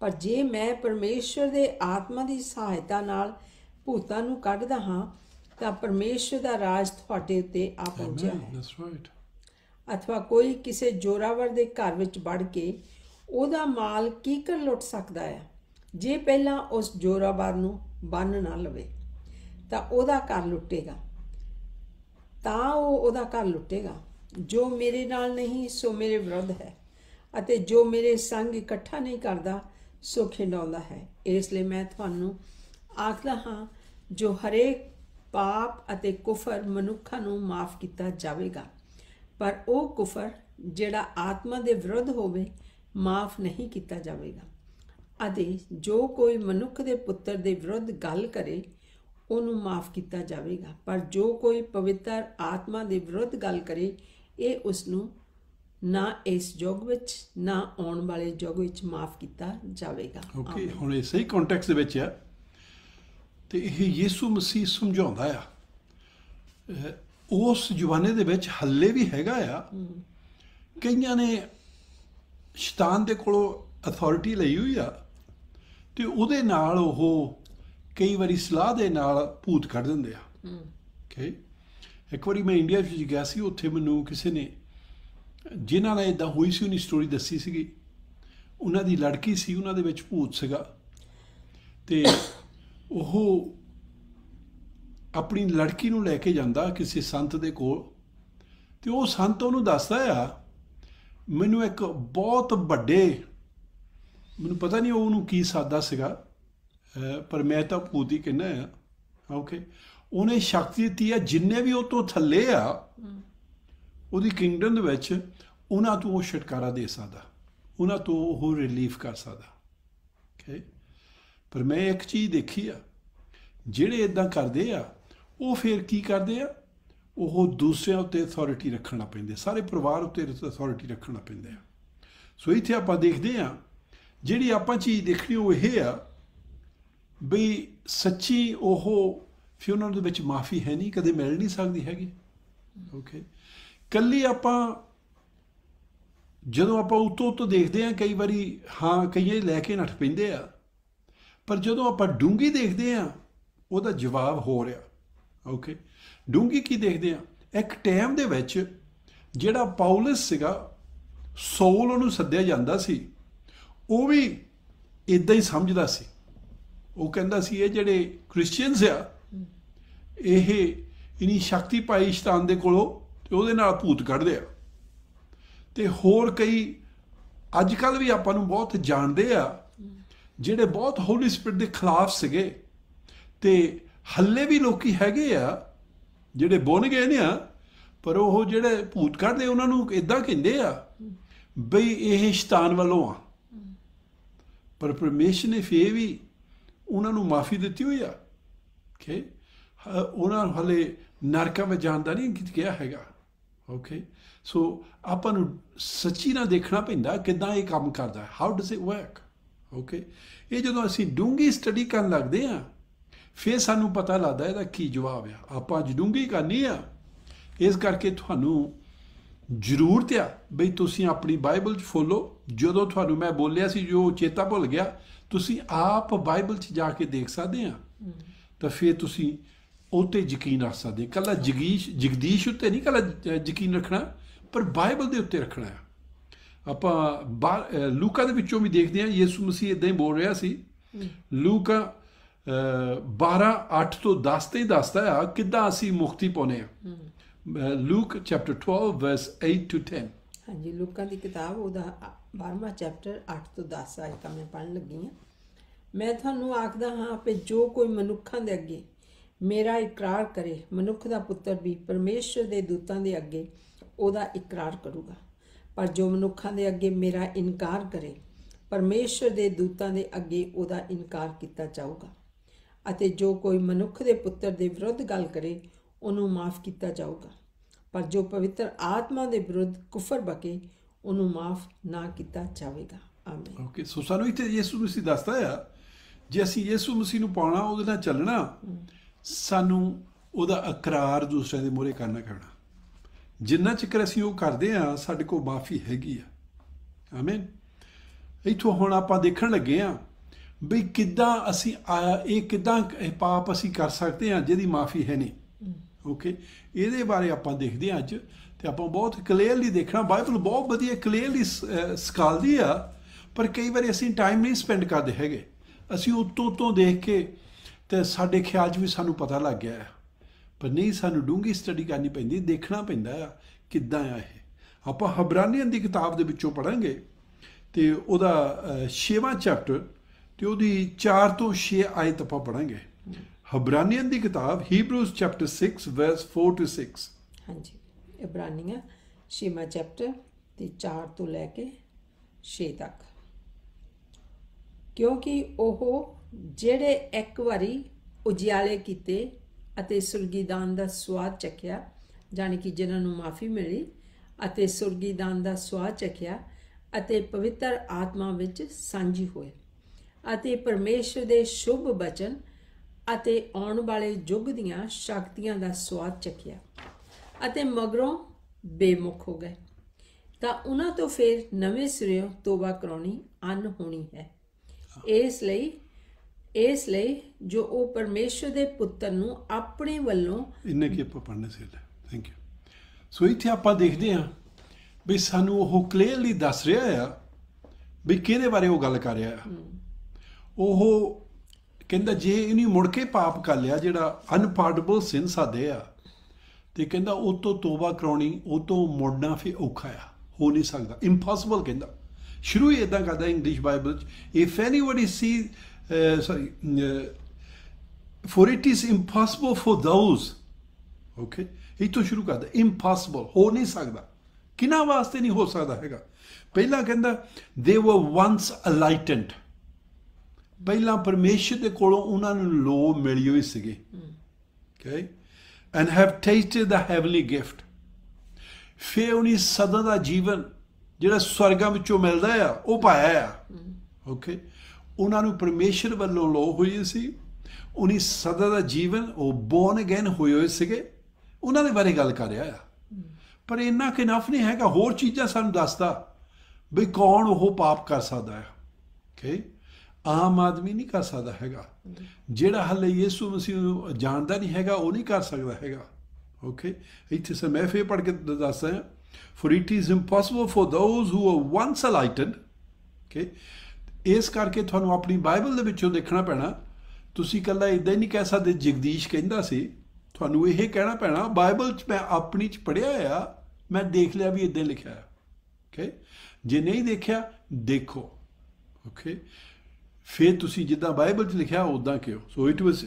ਪਰ ਜੇ ਮੈਂ ਪਰਮੇਸ਼ਰ ਦੇ ਆਤਮਾ ਦੀ ਸਹਾਇਤਾ ਨਾਲ ਭੂਤਾਂ ਨੂੰ ਕੱਢਦਾ ਹਾਂ ਤਾਂ ਪਰਮੇਸ਼ਰ ਦਾ ਰਾਜ ਤੁਹਾਡੇ ਉੱਤੇ ਆ ਪਹੁੰਚਿਆ ਹੈ ਅਥਵਾ ਕੋਈ ਕਿਸੇ ਜੋਰਾਵਰ ਦੇ ਘਰ ਵਿੱਚ ਵੜ ਕੇ ਉਹਦਾ ਮਾਲ ਕੀ ਕਰ ਲੁੱਟ ਸਕਦਾ ਹੈ ਜੇ ਪਹਿਲਾਂ ਉਸ ਜੋਰਾਵਰ ਨੂੰ ਬੰਨ ਨਾ ਲਵੇ ਤਾਂ ਉਹਦਾ ਘਰ ਲੁੱਟੇਗਾ ਤਾਂ ਉਹ ਉਹਦਾ ਘਰ ਲੁੱਟੇਗਾ ਜੋ ਮੇਰੇ ਨਾਲ ਨਹੀਂ ਸੋ ਮੇਰੇ ਵਿਰੁੱਧ ਹੈ ਅਤੇ ਜੋ ਮੇਰੇ ਸੰਗ ਇਕੱਠਾ ਨਹੀਂ ਕਰਦਾ ਸੋ ਖਿੰਡਾਉਂਦਾ ਹੈ ਇਸ ਲਈ ਮੈਂ ਤੁਹਾਨੂੰ ਆਖਦਾ ਹਾਂ ਜੋ ਹਰੇਕ ਪਾਪ ਅਤੇ ਕੁਫਰ ਮਨੁੱਖਾਂ ਨੂੰ ਮਾਫ ਕੀਤਾ ਜਾਵੇਗਾ ਪਰ ਉਹ ਕੁਫਰ ਜਿਹੜਾ ਆਤਮਾ ਦੇ ਵਿਰੁੱਧ ਹੋਵੇ ਮਾਫ ਨਹੀਂ ਕੀਤਾ ਜਾਵੇਗਾ ਅਤੇ ਜੋ ਕੋਈ ਮਨੁੱਖ ਦੇ ਪੁੱਤਰ ਦੇ ਵਿਰੁੱਧ ਗੱਲ ਕਰੇ ਉਹਨੂੰ ਮਾਫ ਕੀਤਾ ਜਾਵੇਗਾ ਪਰ ਜੋ ਕੋਈ ਪਵਿੱਤਰ ਆਤਮਾ ਦੇ ਵਿਰੁੱਧ ਗੱਲ ਕਰੇ ਇਹ ਉਸ ਨੂੰ ਨਾ ਇਸ ਯੁੱਗ ਵਿੱਚ ਨਾ ਆਉਣ ਵਾਲੇ ਯੁੱਗ ਵਿੱਚ ਮਾਫ ਕੀਤਾ ਜਾਵੇਗਾ ਓਕੇ ਹੁਣ ਇਹ ਸਹੀ ਕੰਟੈਕਸਟ ਦੇ ਵਿੱਚ ਆ ਤੇ ਇਹ ਯਿਸੂ ਮਸੀਹ ਸਮਝਾਉਂਦਾ ਆ ਉਸ ਜਵਾਨੇ ਦੇ ਵਿੱਚ ਹੱਲੇ ਵੀ ਹੈਗਾ ਆ ਕਈਆਂ ਨੇ ਸ਼ੈਤਾਨ ਦੇ ਕੋਲੋਂ ਅਥਾਰਟੀ ਲਈ ਹੋਈ ਆ ਤੇ ਉਹਦੇ ਨਾਲ ਉਹ ਕਈ ਵਾਰੀ ਸਲਾਹ ਦੇ ਨਾਲ ਭੂਤ ਕੱਢ ਦਿੰਦੇ ਆ ਓਕੇ ਇੱਕ ਵਾਰੀ ਮੈਂ ਇੰਡੀਆ ਵਿੱਚ ਗਿਆ ਸੀ ਉੱਥੇ ਮੈਨੂੰ ਕਿਸੇ ਨੇ ਜਿਨ੍ਹਾਂ ਨਾਲ ਇਦਾਂ ਹੋਈ ਸੀ ਉਹਨੀ ਸਟੋਰੀ ਦੱਸੀ ਸੀਗੀ ਉਹਨਾਂ ਦੀ ਲੜਕੀ ਸੀ ਉਹਨਾਂ ਦੇ ਵਿੱਚ ਭੂਤ ਸੀਗਾ ਤੇ ਉਹ ਆਪਣੀ ਲੜਕੀ ਨੂੰ ਲੈ ਕੇ ਜਾਂਦਾ ਕਿਸੇ ਸੰਤ ਦੇ ਕੋਲ ਤੇ ਉਹ ਸੰਤ ਉਹਨੂੰ ਦੱਸਦਾ ਆ ਮੈਨੂੰ ਇੱਕ ਬਹੁਤ ਵੱਡੇ ਮੈਨੂੰ ਪਤਾ ਨਹੀਂ ਉਹਨੂੰ ਕੀ ਸਾਦਾ ਸੀਗਾ ਪਰ ਮੈਂ ਤਾਂ ਭੂਤ ਹੀ ਕਹਿੰਦਾ ਆ ਓਕੇ ਉਹਨੇ ਸ਼ਕਤੀ ਦਿੱਤੀ ਆ ਜਿੰਨੇ ਵੀ ਉਹ ਤੋਂ ਥੱਲੇ ਆ ਉਹਦੀ ਕਿੰਗਡਮ ਦੇ ਵਿੱਚ ਉਹਨਾਂ ਤੋਂ ਉਹ ਛਟਕਾਰਾ ਦੇ ਸਕਦਾ ਉਹਨਾਂ ਤੋਂ ਉਹ ਰਿਲੀਫ ਕਰ ਸਕਦਾ ਓਕੇ ਪਰ ਮੈਂ ਇੱਕ ਚੀਜ਼ ਦੇਖੀ ਆ ਜਿਹੜੇ ਇਦਾਂ ਕਰਦੇ ਆ ਉਹ ਫੇਰ ਕੀ ਕਰਦੇ ਆ ਉਹ ਦੂਸਰਿਆਂ ਉੱਤੇ ਅਥਾਰਟੀ ਰੱਖਣਾ ਪੈਂਦੇ ਸਾਰੇ ਪਰਿਵਾਰ ਉੱਤੇ ਅਥਾਰਟੀ ਰੱਖਣਾ ਪੈਂਦੇ ਆ ਸੋ ਇੱਥੇ ਆਪਾਂ ਦੇਖਦੇ ਆ ਜਿਹੜੀ ਆਪਾਂ ਚੀਜ਼ ਦੇਖਣੀ ਉਹ ਇਹ ਆ ਵੀ ਸੱਚੀ ਉਹ ਫਿਊਨਲ ਦੇ ਵਿੱਚ ਮਾਫੀ ਹੈ ਨਹੀਂ ਕਦੇ ਮਿਲ ਨਹੀਂ ਸਕਦੀ ਹੈਗੀ ਓਕੇ ਕੱਲੀ ਆਪਾਂ ਜਦੋਂ ਆਪਾਂ ਉਤੋਂ ਉਤੋਂ ਦੇਖਦੇ ਆ ਕਈ ਵਾਰੀ ਹਾਂ ਕਈਏ ਲੈ ਕੇ ਨੱਠ ਪੈਂਦੇ ਆ ਪਰ ਜਦੋਂ ਆਪਾਂ ਡੂੰਗੀ ਦੇਖਦੇ ਆ ਉਹਦਾ ਜਵਾਬ ਹੋ ਰਿਹਾ ਓਕੇ ਡੂੰਗੀ ਕੀ ਦੇਖਦੇ ਆ ਇੱਕ ਟਾਈਮ ਦੇ ਵਿੱਚ ਜਿਹੜਾ ਪੌਲਸ ਸੀਗਾ ਸੌਲ ਨੂੰ ਸੱਦਿਆ ਜਾਂਦਾ ਸੀ ਉਹ ਵੀ ਇਦਾਂ ਹੀ ਸਮਝਦਾ ਸੀ ਉਹ ਕਹਿੰਦਾ ਸੀ ਇਹ ਜਿਹੜੇ ਕ੍ਰਿਸਚੀਅਨਸ ਆ ਇਹ ਇਨੀ ਸ਼ਕਤੀ ਪਾਈ ਇਸ਼ਤਾਨ ਦੇ ਕੋਲੋਂ ਤੇ ਉਹਦੇ ਨਾਲ ਭੂਤ ਕੱਢਦੇ ਆ ਤੇ ਹੋਰ ਕਈ ਅੱਜ ਕੱਲ ਵੀ ਆਪਾਂ ਨੂੰ ਬਹੁਤ ਜਾਣਦੇ ਆ ਜਿਹੜੇ ਬਹੁਤ ਹੋਲੀ ਸਪਿਰਿਟ ਦੇ ਖਿਲਾਫ ਸੀਗੇ ਤੇ ਹੱਲੇ ਵੀ ਲੋਕੀ ਹੈਗੇ ਆ ਜਿਹੜੇ ਬੁਣ ਗਏ ਨੇ ਆ ਪਰ ਉਹ ਜਿਹੜੇ ਭੂਤ ਕਰਦੇ ਉਹਨਾਂ ਨੂੰ ਇਦਾਂ ਕਹਿੰਦੇ ਆ ਬਈ ਇਹ ਸ਼ੈਤਾਨ ਵੱਲੋਂ ਆ ਪਰ ਪਰਮੇਸ਼ਰ ਨੇ ਫੇਰ ਵੀ ਉਹਨਾਂ ਨੂੰ ਮਾਫੀ ਦਿੱਤੀ ਹੋਈ ਆ ਕਿ ਉਹਨਾਂ ਹਲੇ ਨਰਕਾਂ ਵਿੱਚ ਜਾਂਦਾ ਨਹੀਂ ਕਿਹਾ ਹੈਗਾ ਓਕੇ ਸੋ ਆਪਾਂ ਨੂੰ ਸੱਚੀ ਨਾਲ ਦੇਖਣਾ ਪੈਂਦਾ ਕਿਦਾਂ ਇਹ ਕੰਮ ਕਰਦਾ how does it work okay ਇਹ ਜਦੋਂ ਅਸੀਂ ਡੂੰਗੀ ਸਟੱਡੀ ਕਰਨ ਲੱਗਦੇ ਆ ਫਿਰ ਸਾਨੂੰ ਪਤਾ ਲੱਗਦਾ ਇਹਦਾ ਕੀ ਜਵਾਬ ਆ ਆਪਾਂ ਜਡੂੰਗੀ ਡੂੰਗੀ ਕਰਨੀ ਆ ਇਸ ਕਰਕੇ ਤੁਹਾਨੂੰ ਜ਼ਰੂਰਤ ਆ ਬਈ ਤੁਸੀਂ ਆਪਣੀ ਬਾਈਬਲ 'ਚ ਫੋਲੋ ਜਦੋਂ ਤੁਹਾਨੂੰ ਮੈਂ ਬੋਲਿਆ ਸੀ ਜੋ ਚੇਤਾ ਭੁੱਲ ਗਿਆ ਤੁਸੀਂ ਆਪ ਬਾਈਬਲ 'ਚ ਜਾ ਕੇ ਦੇਖ ਸਕਦੇ ਆ ਤਾਂ ਫਿਰ ਤੁਸੀਂ ਉਤੇ ਯਕੀਨ ਰੱਖ ਸਕਦੇ ਕੱਲਾ ਜਗੀਸ਼ ਜਗਦੀਸ਼ ਉੱਤੇ ਨਹੀਂ ਕੱਲਾ ਯਕੀਨ ਰੱਖਣਾ ਪਰ ਬਾਈਬਲ ਦੇ ਉੱਤੇ ਰੱਖਣਾ ਹੈ ਆਪਾਂ ਲੂਕਾ ਦੇ ਵਿੱਚੋਂ ਵੀ ਦੇਖਦੇ ਹਾਂ ਯਿਸੂ ਮਸੀਹ ਇਦਾਂ ਹੀ ਬੋਲ ਰਿਹਾ ਸੀ ਲੂਕਾ 12 8 ਤੋਂ 10 ਤੇ ਦੱਸਦਾ ਆ ਕਿੱਦਾਂ ਅਸੀਂ ਮੁਕਤੀ ਪਾਉਨੇ ਆ ਲੂਕ ਚੈਪਟਰ 12 ਵਰਸ 8 ਟੂ 10 ਹਾਂਜੀ ਲੂਕਾ ਦੀ ਕਿਤਾਬ ਉਹਦਾ 12ਵਾਂ ਚੈਪਟਰ 8 ਤੋਂ 10 ਅੱਜ ਤਾਂ ਮੈਂ ਪੜਨ ਲੱਗੀ ਆ ਮੈਂ ਤੁਹਾਨੂੰ ਆਖਦਾ ਹਾਂ ਕਿ ਜੋ ਕੋਈ ਮਨੁੱਖਾਂ ਦੇ ਅੱਗੇ ਮੇਰਾ ਇਕਰਾਰ ਕਰੇ ਮਨੁੱਖ ਦਾ ਪੁੱਤਰ ਵੀ ਪਰਮੇਸ਼ਰ ਦੇ ਦੂਤਾਂ ਦੇ ਅੱਗੇ ਉਹਦਾ ਇਕਰਾਰ ਕਰੂਗਾ ਪਰ ਜੋ ਮਨੁੱਖਾਂ ਦੇ ਅੱਗੇ ਮੇਰਾ ਇਨਕਾਰ ਕਰੇ ਪਰਮੇਸ਼ਰ ਦੇ ਦੂਤਾਂ ਦੇ ਅੱਗੇ ਉਹਦਾ ਇਨਕਾਰ ਕੀਤਾ ਜਾਊਗਾ ਅਤੇ ਜੋ ਕੋਈ ਮਨੁੱਖ ਦੇ ਪੁੱਤਰ ਦੇ ਵਿਰੁੱਧ ਗੱਲ ਕਰੇ ਉਹਨੂੰ ਮਾਫ ਕੀਤਾ ਜਾਊਗਾ ਪਰ ਜੋ ਪਵਿੱਤਰ ਆਤਮਾ ਦੇ ਵਿਰੁੱਧ ਕੁਫਰ ਬਕੇ ਉਹਨੂੰ ਮਾਫ ਨਾ ਕੀਤਾ ਜਾਵੇਗਾ ਆਮੀਨ ਓਕੇ ਸੋ ਸਾਨੂੰ ਇੱਥੇ ਯਿਸੂ ਮਸੀਹ ਦੱਸਦਾ ਆ ਜੇ ਅਸੀਂ ਯਿਸੂ ਮਸੀਹ ਨੂੰ ਪਾਉਣਾ ਉਹਦੇ ਨਾਲ ਚੱਲਣਾ ਸਾਨੂੰ ਉਹਦਾ ਇਕਰਾਰ ਦੂਸਰੇ ਦੇ ਮੂਹਰੇ ਕਰਨਾ ਕਰਨਾ ਜਿੰਨਾ ਚਿਰ ਅਸੀਂ ਉਹ ਕਰਦੇ ਆ ਸਾਡੇ ਕੋਲ ਮਾਫੀ ਹੈਗੀ ਆ ਆਮੀਨ ਇਥੋਂ ਹੁਣ ਆਪਾਂ ਦੇਖਣ ਲੱਗੇ ਆ ਵੀ ਕਿੱਦਾਂ ਅਸੀਂ ਇਹ ਕਿੱਦਾਂ ਇਹ ਪਾਪ ਅਸੀਂ ਕਰ ਸਕਦੇ ਆ ਜਿਹਦੀ ਮਾਫੀ ਹੈ ਨਹੀਂ ਓਕੇ ਇਹਦੇ ਬਾਰੇ ਆਪਾਂ ਦੇਖਦੇ ਆ ਅੱਜ ਤੇ ਆਪਾਂ ਬਹੁਤ ਕਲੀਅਰਲੀ ਦੇਖਣਾ ਬਾਈਬਲ ਬਹੁਤ ਵਧੀਆ ਕਲੀਅਰਲੀ ਸਿਖਾਉਂਦੀ ਆ ਪਰ ਕਈ ਵਾਰੀ ਅਸੀਂ ਟਾਈਮ ਨਹੀਂ ਸਪੈਂਡ ਕਰਦੇ ਹੈਗੇ ਅਸੀਂ ਉਤੋਂ ਤੋਂ ਦੇਖ ਕੇ ਤੇ ਸਾਡੇ ਖਿਆਲ 'ਚ ਵੀ ਸਾਨੂੰ ਪਤਾ ਲੱਗ ਗਿਆ ਹੈ ਪਰ ਨਹੀਂ ਸਾਨੂੰ ਡੂੰਗੀ ਸਟੱਡੀ ਕਰਨੀ ਪੈਂਦੀ ਦੇਖਣਾ ਪੈਂਦਾ ਆ ਕਿੱਦਾਂ ਆ ਇਹ ਆਪਾਂ ਹਬਰਾਨੀਆਂ ਦੀ ਕਿਤਾਬ ਦੇ ਵਿੱਚੋਂ ਪੜਾਂਗੇ ਤੇ ਉਹਦਾ 6ਵਾਂ ਚੈਪਟਰ ਤੇ ਉਹਦੀ 4 ਤੋਂ 6 ਆਇਤ ਆਪਾਂ ਪੜਾਂਗੇ ਹਬਰਾਨੀਆਂ ਦੀ ਕਿਤਾਬ ਹੀਬਰੂਜ਼ ਚੈਪਟਰ 6 ਵਰਸ 4 ਟੂ 6 ਹਾਂਜੀ ਇਬਰਾਨੀਆਂ 6ਵਾਂ ਚੈਪਟਰ ਤੇ 4 ਤੋਂ ਲੈ ਕੇ 6 ਤੱਕ ਕਿਉਂਕਿ ਉਹ ਜਿਹੜੇ ਇੱਕ ਵਾਰੀ ਉਜਿਆਲੇ ਕੀਤੇ ਅਤੇ ਸੁਰਗੀਦਾਨ ਦਾ ਸਵਾਦ ਚੱਕਿਆ ਜਾਨੀ ਕਿ ਜਿਨ੍ਹਾਂ ਨੂੰ ਮਾਫੀ ਮਿਲੀ ਅਤੇ ਸੁਰਗੀਦਾਨ ਦਾ ਸਵਾਦ ਚੱਕਿਆ ਅਤੇ ਪਵਿੱਤਰ ਆਤਮਾ ਵਿੱਚ ਸਾਂਝੀ ਹੋਏ ਅਤੇ ਪਰਮੇਸ਼ਰ ਦੇ ਸ਼ੁਭ ਬਚਨ ਅਤੇ ਆਉਣ ਵਾਲੇ ਯੁੱਗ ਦੀਆਂ ਸ਼ਕਤੀਆਂ ਦਾ ਸਵਾਦ ਚੱਕਿਆ ਅਤੇ ਮਗਰੋਂ ਬੇਮੁਖ ਹੋ ਗਏ ਤਾਂ ਉਹਨਾਂ ਤੋਂ ਫਿਰ ਨਵੇਂ ਸਿਰਿਓਂ ਤੋਬਾ ਕਰਾਉਣੀ ਅਨ ਹੋਣੀ ਹੈ ਇਸ ਲਈ ਇਸ ਲਈ ਜੋ ਉਹ ਪਰਮੇਸ਼ਰ ਦੇ ਪੁੱਤਰ ਨੂੰ ਆਪਣੇ ਵੱਲੋਂ ਇੰਨੇ ਕੀ ਆਪਾਂ ਪੜਨੇ ਸੀ ਥੈਂਕ ਯੂ ਸੋ ਇੱਥੇ ਆਪਾਂ ਦੇਖਦੇ ਹਾਂ ਵੀ ਸਾਨੂੰ ਉਹ ਕਲੀਅਰਲੀ ਦੱਸ ਰਿਹਾ ਆ ਵੀ ਕਿਹਦੇ ਬਾਰੇ ਉਹ ਗੱਲ ਕਰ ਰਿਹਾ ਆ ਉਹ ਕਹਿੰਦਾ ਜੇ ਇਹਨੇ ਮੁੜ ਕੇ ਪਾਪ ਕਰ ਲਿਆ ਜਿਹੜਾ ਅਨਪਾਰਡਬਲ ਸਿਨ ਸਾਦੇ ਆ ਤੇ ਕਹਿੰਦਾ ਉਹ ਤੋਂ ਤੋਬਾ ਕਰਾਉਣੀ ਉਹ ਤੋਂ ਮੁੜਨਾ ਫੇ ਔਖਾ ਆ ਹੋ ਨਹੀਂ ਸਕਦਾ ਇੰਪੋਸੀਬਲ ਕਹਿੰਦਾ ਸ਼ੁਰੂ ਹੀ ਇਦਾਂ ਕਰਦਾ ਇੰਗਲਿਸ਼ ਬਾਈਬਲ ਚ if anybody see sorry, uh, for it is impossible for those okay ਇਹ ਤੋਂ ਸ਼ੁਰੂ ਕਰਦਾ impossible ਹੋ ਨਹੀਂ ਸਕਦਾ ਕਿਨਾਂ ਵਾਸਤੇ ਨਹੀਂ ਹੋ ਸਕਦਾ ਹੈਗਾ ਪਹਿਲਾਂ ਕਹਿੰਦਾ they were once enlightened ਪਹਿਲਾਂ ਪਰਮੇਸ਼ਰ ਦੇ ਕੋਲੋਂ ਉਹਨਾਂ ਨੂੰ ਲੋ ਮਿਲੀ ਹੋਈ ਸੀਗੀ okay and have tasted the heavenly gift ਫਿਰ ਉਹਨੇ ਸਦਾ ਦਾ ਜੀਵਨ ਜਿਹੜਾ ਸਵਰਗਾਂ ਵਿੱਚੋਂ ਮਿਲਦਾ ਆ ਉਹ ਪਾਇਆ ਆ ਓਕੇ ਉਹਨਾਂ ਨੂੰ ਪਰਮੇਸ਼ਰ ਵੱਲੋਂ ਲੋ ਹੋਈ ਸੀ ਉਨੀ ਸਦਾ ਦਾ ਜੀਵਨ ਉਹ ਬੋਰਨ ਅਗੇਨ ਹੋਏ ਹੋਏ ਸੀਗੇ ਉਹਨਾਂ ਦੇ ਬਾਰੇ ਗੱਲ ਕਰ ਰਿਹਾ ਆ ਪਰ ਇੰਨਾ ਕਿ ਨਫ ਨਹੀਂ ਹੈਗਾ ਹੋਰ ਚੀਜ਼ਾਂ ਸਾਨੂੰ ਦੱਸਦਾ ਵੀ ਕੌਣ ਉਹ ਪਾਪ ਕਰ ਸਕਦਾ ਹੈ ਕਿ ਆਮ ਆਦਮੀ ਨਹੀਂ ਕਰ ਸਕਦਾ ਹੈਗਾ ਜਿਹੜਾ ਹਲੇ ਯਿਸੂ ਮਸੀਹ ਨੂੰ ਜਾਣਦਾ ਨਹੀਂ ਹੈਗਾ ਉਹ ਨਹੀਂ ਕਰ ਸਕਦਾ ਹੈਗਾ ਓਕੇ ਇੱਥੇ ਸੇ ਮੈਂ ਫੇਰ ਪੜ ਕੇ ਦੱਸਦਾ ਹਾਂ for it is impossible for those who are once enlightened ਇਸ ਕਰਕੇ ਤੁਹਾਨੂੰ ਆਪਣੀ ਬਾਈਬਲ ਦੇ ਵਿੱਚੋਂ ਦੇਖਣਾ ਪੈਣਾ ਤੁਸੀਂ ਕੱਲਾ ਇਦਾਂ ਹੀ ਨਹੀਂ ਕਹਿ ਸਕਦੇ ਜਗਦੀਸ਼ ਕਹਿੰਦਾ ਸੀ ਤੁਹਾਨੂੰ ਇਹ ਕਹਿਣਾ ਪੈਣਾ ਬਾਈਬਲ 'ਚ ਮੈਂ ਆਪਣੀ 'ਚ ਪੜਿਆ ਆ ਮੈਂ ਦੇਖ ਲਿਆ ਵੀ ਇਦਾਂ ਲਿਖਿਆ ਹੈ ਓਕੇ ਜੇ ਨਹੀਂ ਦੇਖਿਆ ਦੇਖੋ ਓਕੇ ਫਿਰ ਤੁਸੀਂ ਜਿੱਦਾਂ ਬਾਈਬਲ 'ਚ ਲਿਖਿਆ ਉਦਾਂ ਕਿਉ so it was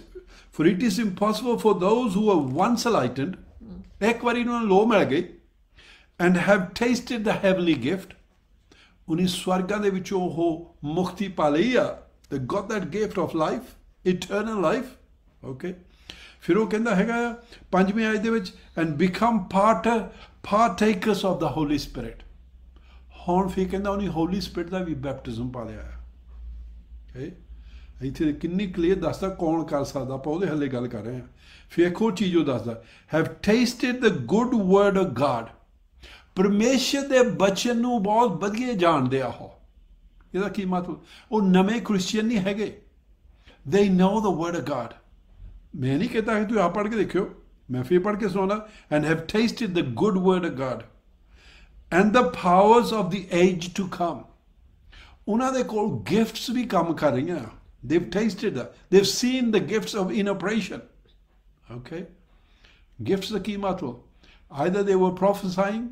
for it is impossible for those who are once ਅਲਾਈਟਡ ਇੱਕ ਵਾਰੀ ਨੂੰ ਲੋ ਮਿਲ ਗਈ and have tasted the heavenly gift ਉਨੀ ਸਵਰਗਾਂ ਦੇ ਵਿੱਚੋਂ ਉਹ ਮੁਕਤੀ ਪਾ ਲਈ ਆ the got that gift of life eternal life okay ਫਿਰ ਉਹ ਕਹਿੰਦਾ ਹੈਗਾ ਪੰਜਵੇਂ ਆਇਤ ਦੇ ਵਿੱਚ and become part partakers of the Holy Spirit ਹੁਣ ਫਿਰ ਕਹਿੰਦਾ ਉਹਨੇ ਹੋਲੀ ਸਪਿਰਿਟ ਦਾ ਵੀ ਬੈਪਟਿਜ਼ਮ ਪਾ ਲਿਆ ਹੈ ਇਥੇ ਕਿੰਨੀ ਕਲੀਅਰ ਦੱਸਦਾ ਕੌਣ ਕਰ ਸਕਦਾ ਆਪਾਂ ਉਹਦੇ ਹੱਲੇ ਗੱਲ ਕਰ ਰਹੇ ਆ ਫਿਰ ਇੱਕ ਹੋਰ ਚੀਜ਼ ਉਹ ਦੱਸਦਾ have tasted the good word of God ਪਰਮੇਸ਼ਰ ਦੇ ਬਚਨ ਨੂੰ ਬਹੁਤ ਵਧੀਆ ਜਾਣਦੇ ਆ ਉਹ ਇਹਦਾ ਕੀ ਮਤਲਬ ਉਹ ਨਵੇਂ ਕ੍ਰਿਸਚੀਅਨ ਨਹੀਂ ਹੈਗੇ ਦੇ ਨੋ ਦ ਵਰਡ ਆਫ ਗਾਡ ਮੈਂ ਨਹੀਂ ਕਹਤਾ ਕਿ ਤੁਸੀਂ ਆ ਪੜ੍ਹ ਕੇ ਦੇਖਿਓ ਮੈਂ ਫਿਰ ਪੜ੍ਹ ਕੇ ਸੁਣਾਉਣਾ and have tasted the good word of God and the powers of the age to come ਉਹਨਾਂ ਦੇ ਕੋਲ ਗਿਫਟਸ ਵੀ ਕੰਮ ਕਰ ਰਹੀਆਂ they've tasted that they've seen the gifts of inspiration okay gifts the key matter either they were prophesying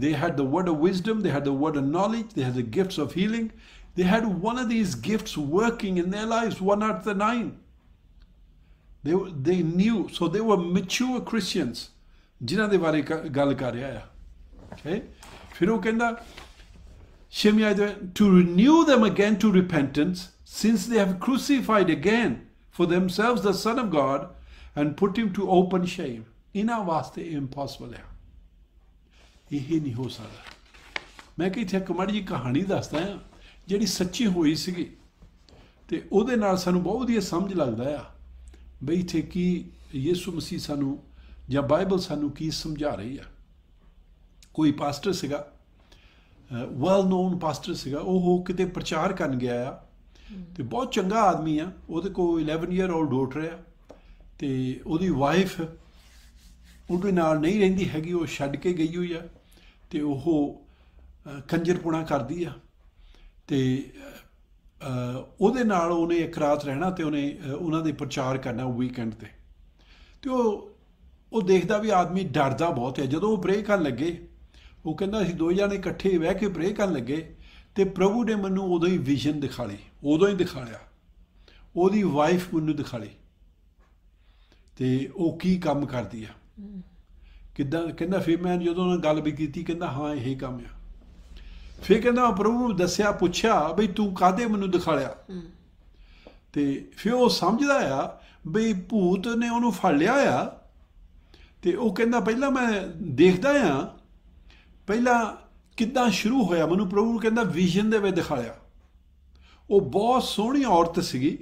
they had the word of wisdom, they had the word of knowledge, they had the gifts of healing. They had one of these gifts working in their lives, one out of the nine. They, they knew, so they were mature Christians. okay to renew them again to repentance since they have crucified again for themselves the son of god and put him to open shame our vaste impossible ਹੈ ਇਹ ਨਹੀਂ ਹੋ ਸਕਦਾ ਮੈਂ ਕਿ ਇੱਥੇ ਮੜੀ ਜੀ ਕਹਾਣੀ ਦੱਸਦਾ ਆ ਜਿਹੜੀ ਸੱਚੀ ਹੋਈ ਸੀਗੀ ਤੇ ਉਹਦੇ ਨਾਲ ਸਾਨੂੰ ਬਹੁਤ ਵਧੀਆ ਸਮਝ ਲੱਗਦਾ ਆ ਬਈ ਇੱਥੇ ਕੀ ਯਿਸੂ ਮਸੀਹ ਸਾਨੂੰ ਜਾਂ ਬਾਈਬਲ ਸਾਨੂੰ ਕੀ ਸਮਝਾ ਰਹੀ ਆ ਕੋਈ ਪਾਸਟਰ ਸੀਗਾ ਵੈਲ ਨੋਨ ਪਾਸਟਰ ਸੀਗਾ ਉਹ ਕਿਤੇ ਪ੍ਰਚਾਰ ਕਰਨ ਗਿਆ ਆ ਤੇ ਬਹੁਤ ਚੰਗਾ ਆਦਮੀ ਆ ਉਹਦੇ ਕੋਲ 11 ਇਅਰ 올 ਡੋਟਰ ਆ ਤੇ ਉਹਦੀ ਵਾਈਫ ਉਹਦੇ ਨਾਲ ਨਹੀਂ ਰਹਿੰਦੀ ਹੈਗੀ ਉਹ ਛੱਡ ਕੇ ਗਈ ਹੋਈ ਆ ਤੇ ਉਹ ਕੰਜਰਪੁਣਾ ਕਰਦੀ ਆ ਤੇ ਉਹਦੇ ਨਾਲ ਉਹਨੇ ਇੱਕ ਰਾਤ ਰਹਿਣਾ ਤੇ ਉਹਨੇ ਉਹਨਾਂ ਦੇ ਪ੍ਰਚਾਰ ਕਰਨਾ ਵੀਕਐਂਡ ਤੇ ਤੇ ਉਹ ਉਹ ਦੇਖਦਾ ਵੀ ਆਦਮੀ ਡਰਦਾ ਬਹੁਤ ਹੈ ਜਦੋਂ ਉਹ ਪ੍ਰੇ ਕਰਨ ਲੱਗੇ ਉਹ ਕਹਿੰਦਾ ਅਸੀਂ ਦੋ ਜਣੇ ਇਕੱਠੇ ਬਹਿ ਕੇ ਪ੍ਰੇ ਕਰਨ ਲੱਗੇ ਤੇ ਪ੍ਰਭੂ ਨੇ ਮੈਨੂੰ ਉਦੋਂ ਹੀ ਵਿਜ਼ਨ ਦਿਖਾ ਲਈ ਉਦੋਂ ਹੀ ਦਿਖਾ ਲਿਆ ਉਹਦੀ ਵਾਈਫ ਮੈਨੂੰ ਦਿਖਾ ਲਈ ਤੇ ਉਹ ਕੀ ਕੰਮ ਕਰਦੀ ਆ ਕਿੱਦਾਂ ਕਹਿੰਦਾ ਫਿਰ ਮੈਂ ਜਦੋਂ ਨਾਲ ਗੱਲ ਵੀ ਕੀਤੀ ਕਹਿੰਦਾ ਹਾਂ ਇਹ ਕੰਮ ਆ ਫਿਰ ਕਹਿੰਦਾ ਪ੍ਰਭੂ ਨੂੰ ਦੱਸਿਆ ਪੁੱਛਿਆ ਬਈ ਤੂੰ ਕਾਦੇ ਮੈਨੂੰ ਦਿਖਾਲਿਆ ਤੇ ਫਿਰ ਉਹ ਸਮਝਦਾ ਆ ਬਈ ਭੂਤ ਨੇ ਉਹਨੂੰ ਫੜ ਲਿਆ ਆ ਤੇ ਉਹ ਕਹਿੰਦਾ ਪਹਿਲਾਂ ਮੈਂ ਦੇਖਦਾ ਆ ਪਹਿਲਾਂ ਕਿੱਦਾਂ ਸ਼ੁਰੂ ਹੋਇਆ ਮੈਨੂੰ ਪ੍ਰਭੂ ਕਹਿੰਦਾ ਵਿਜ਼ਨ ਦੇ ਵਿੱਚ ਦਿਖਾਇਆ ਉਹ ਬਹੁਤ ਸੋਹਣੀ ਔਰਤ ਸੀਗੀ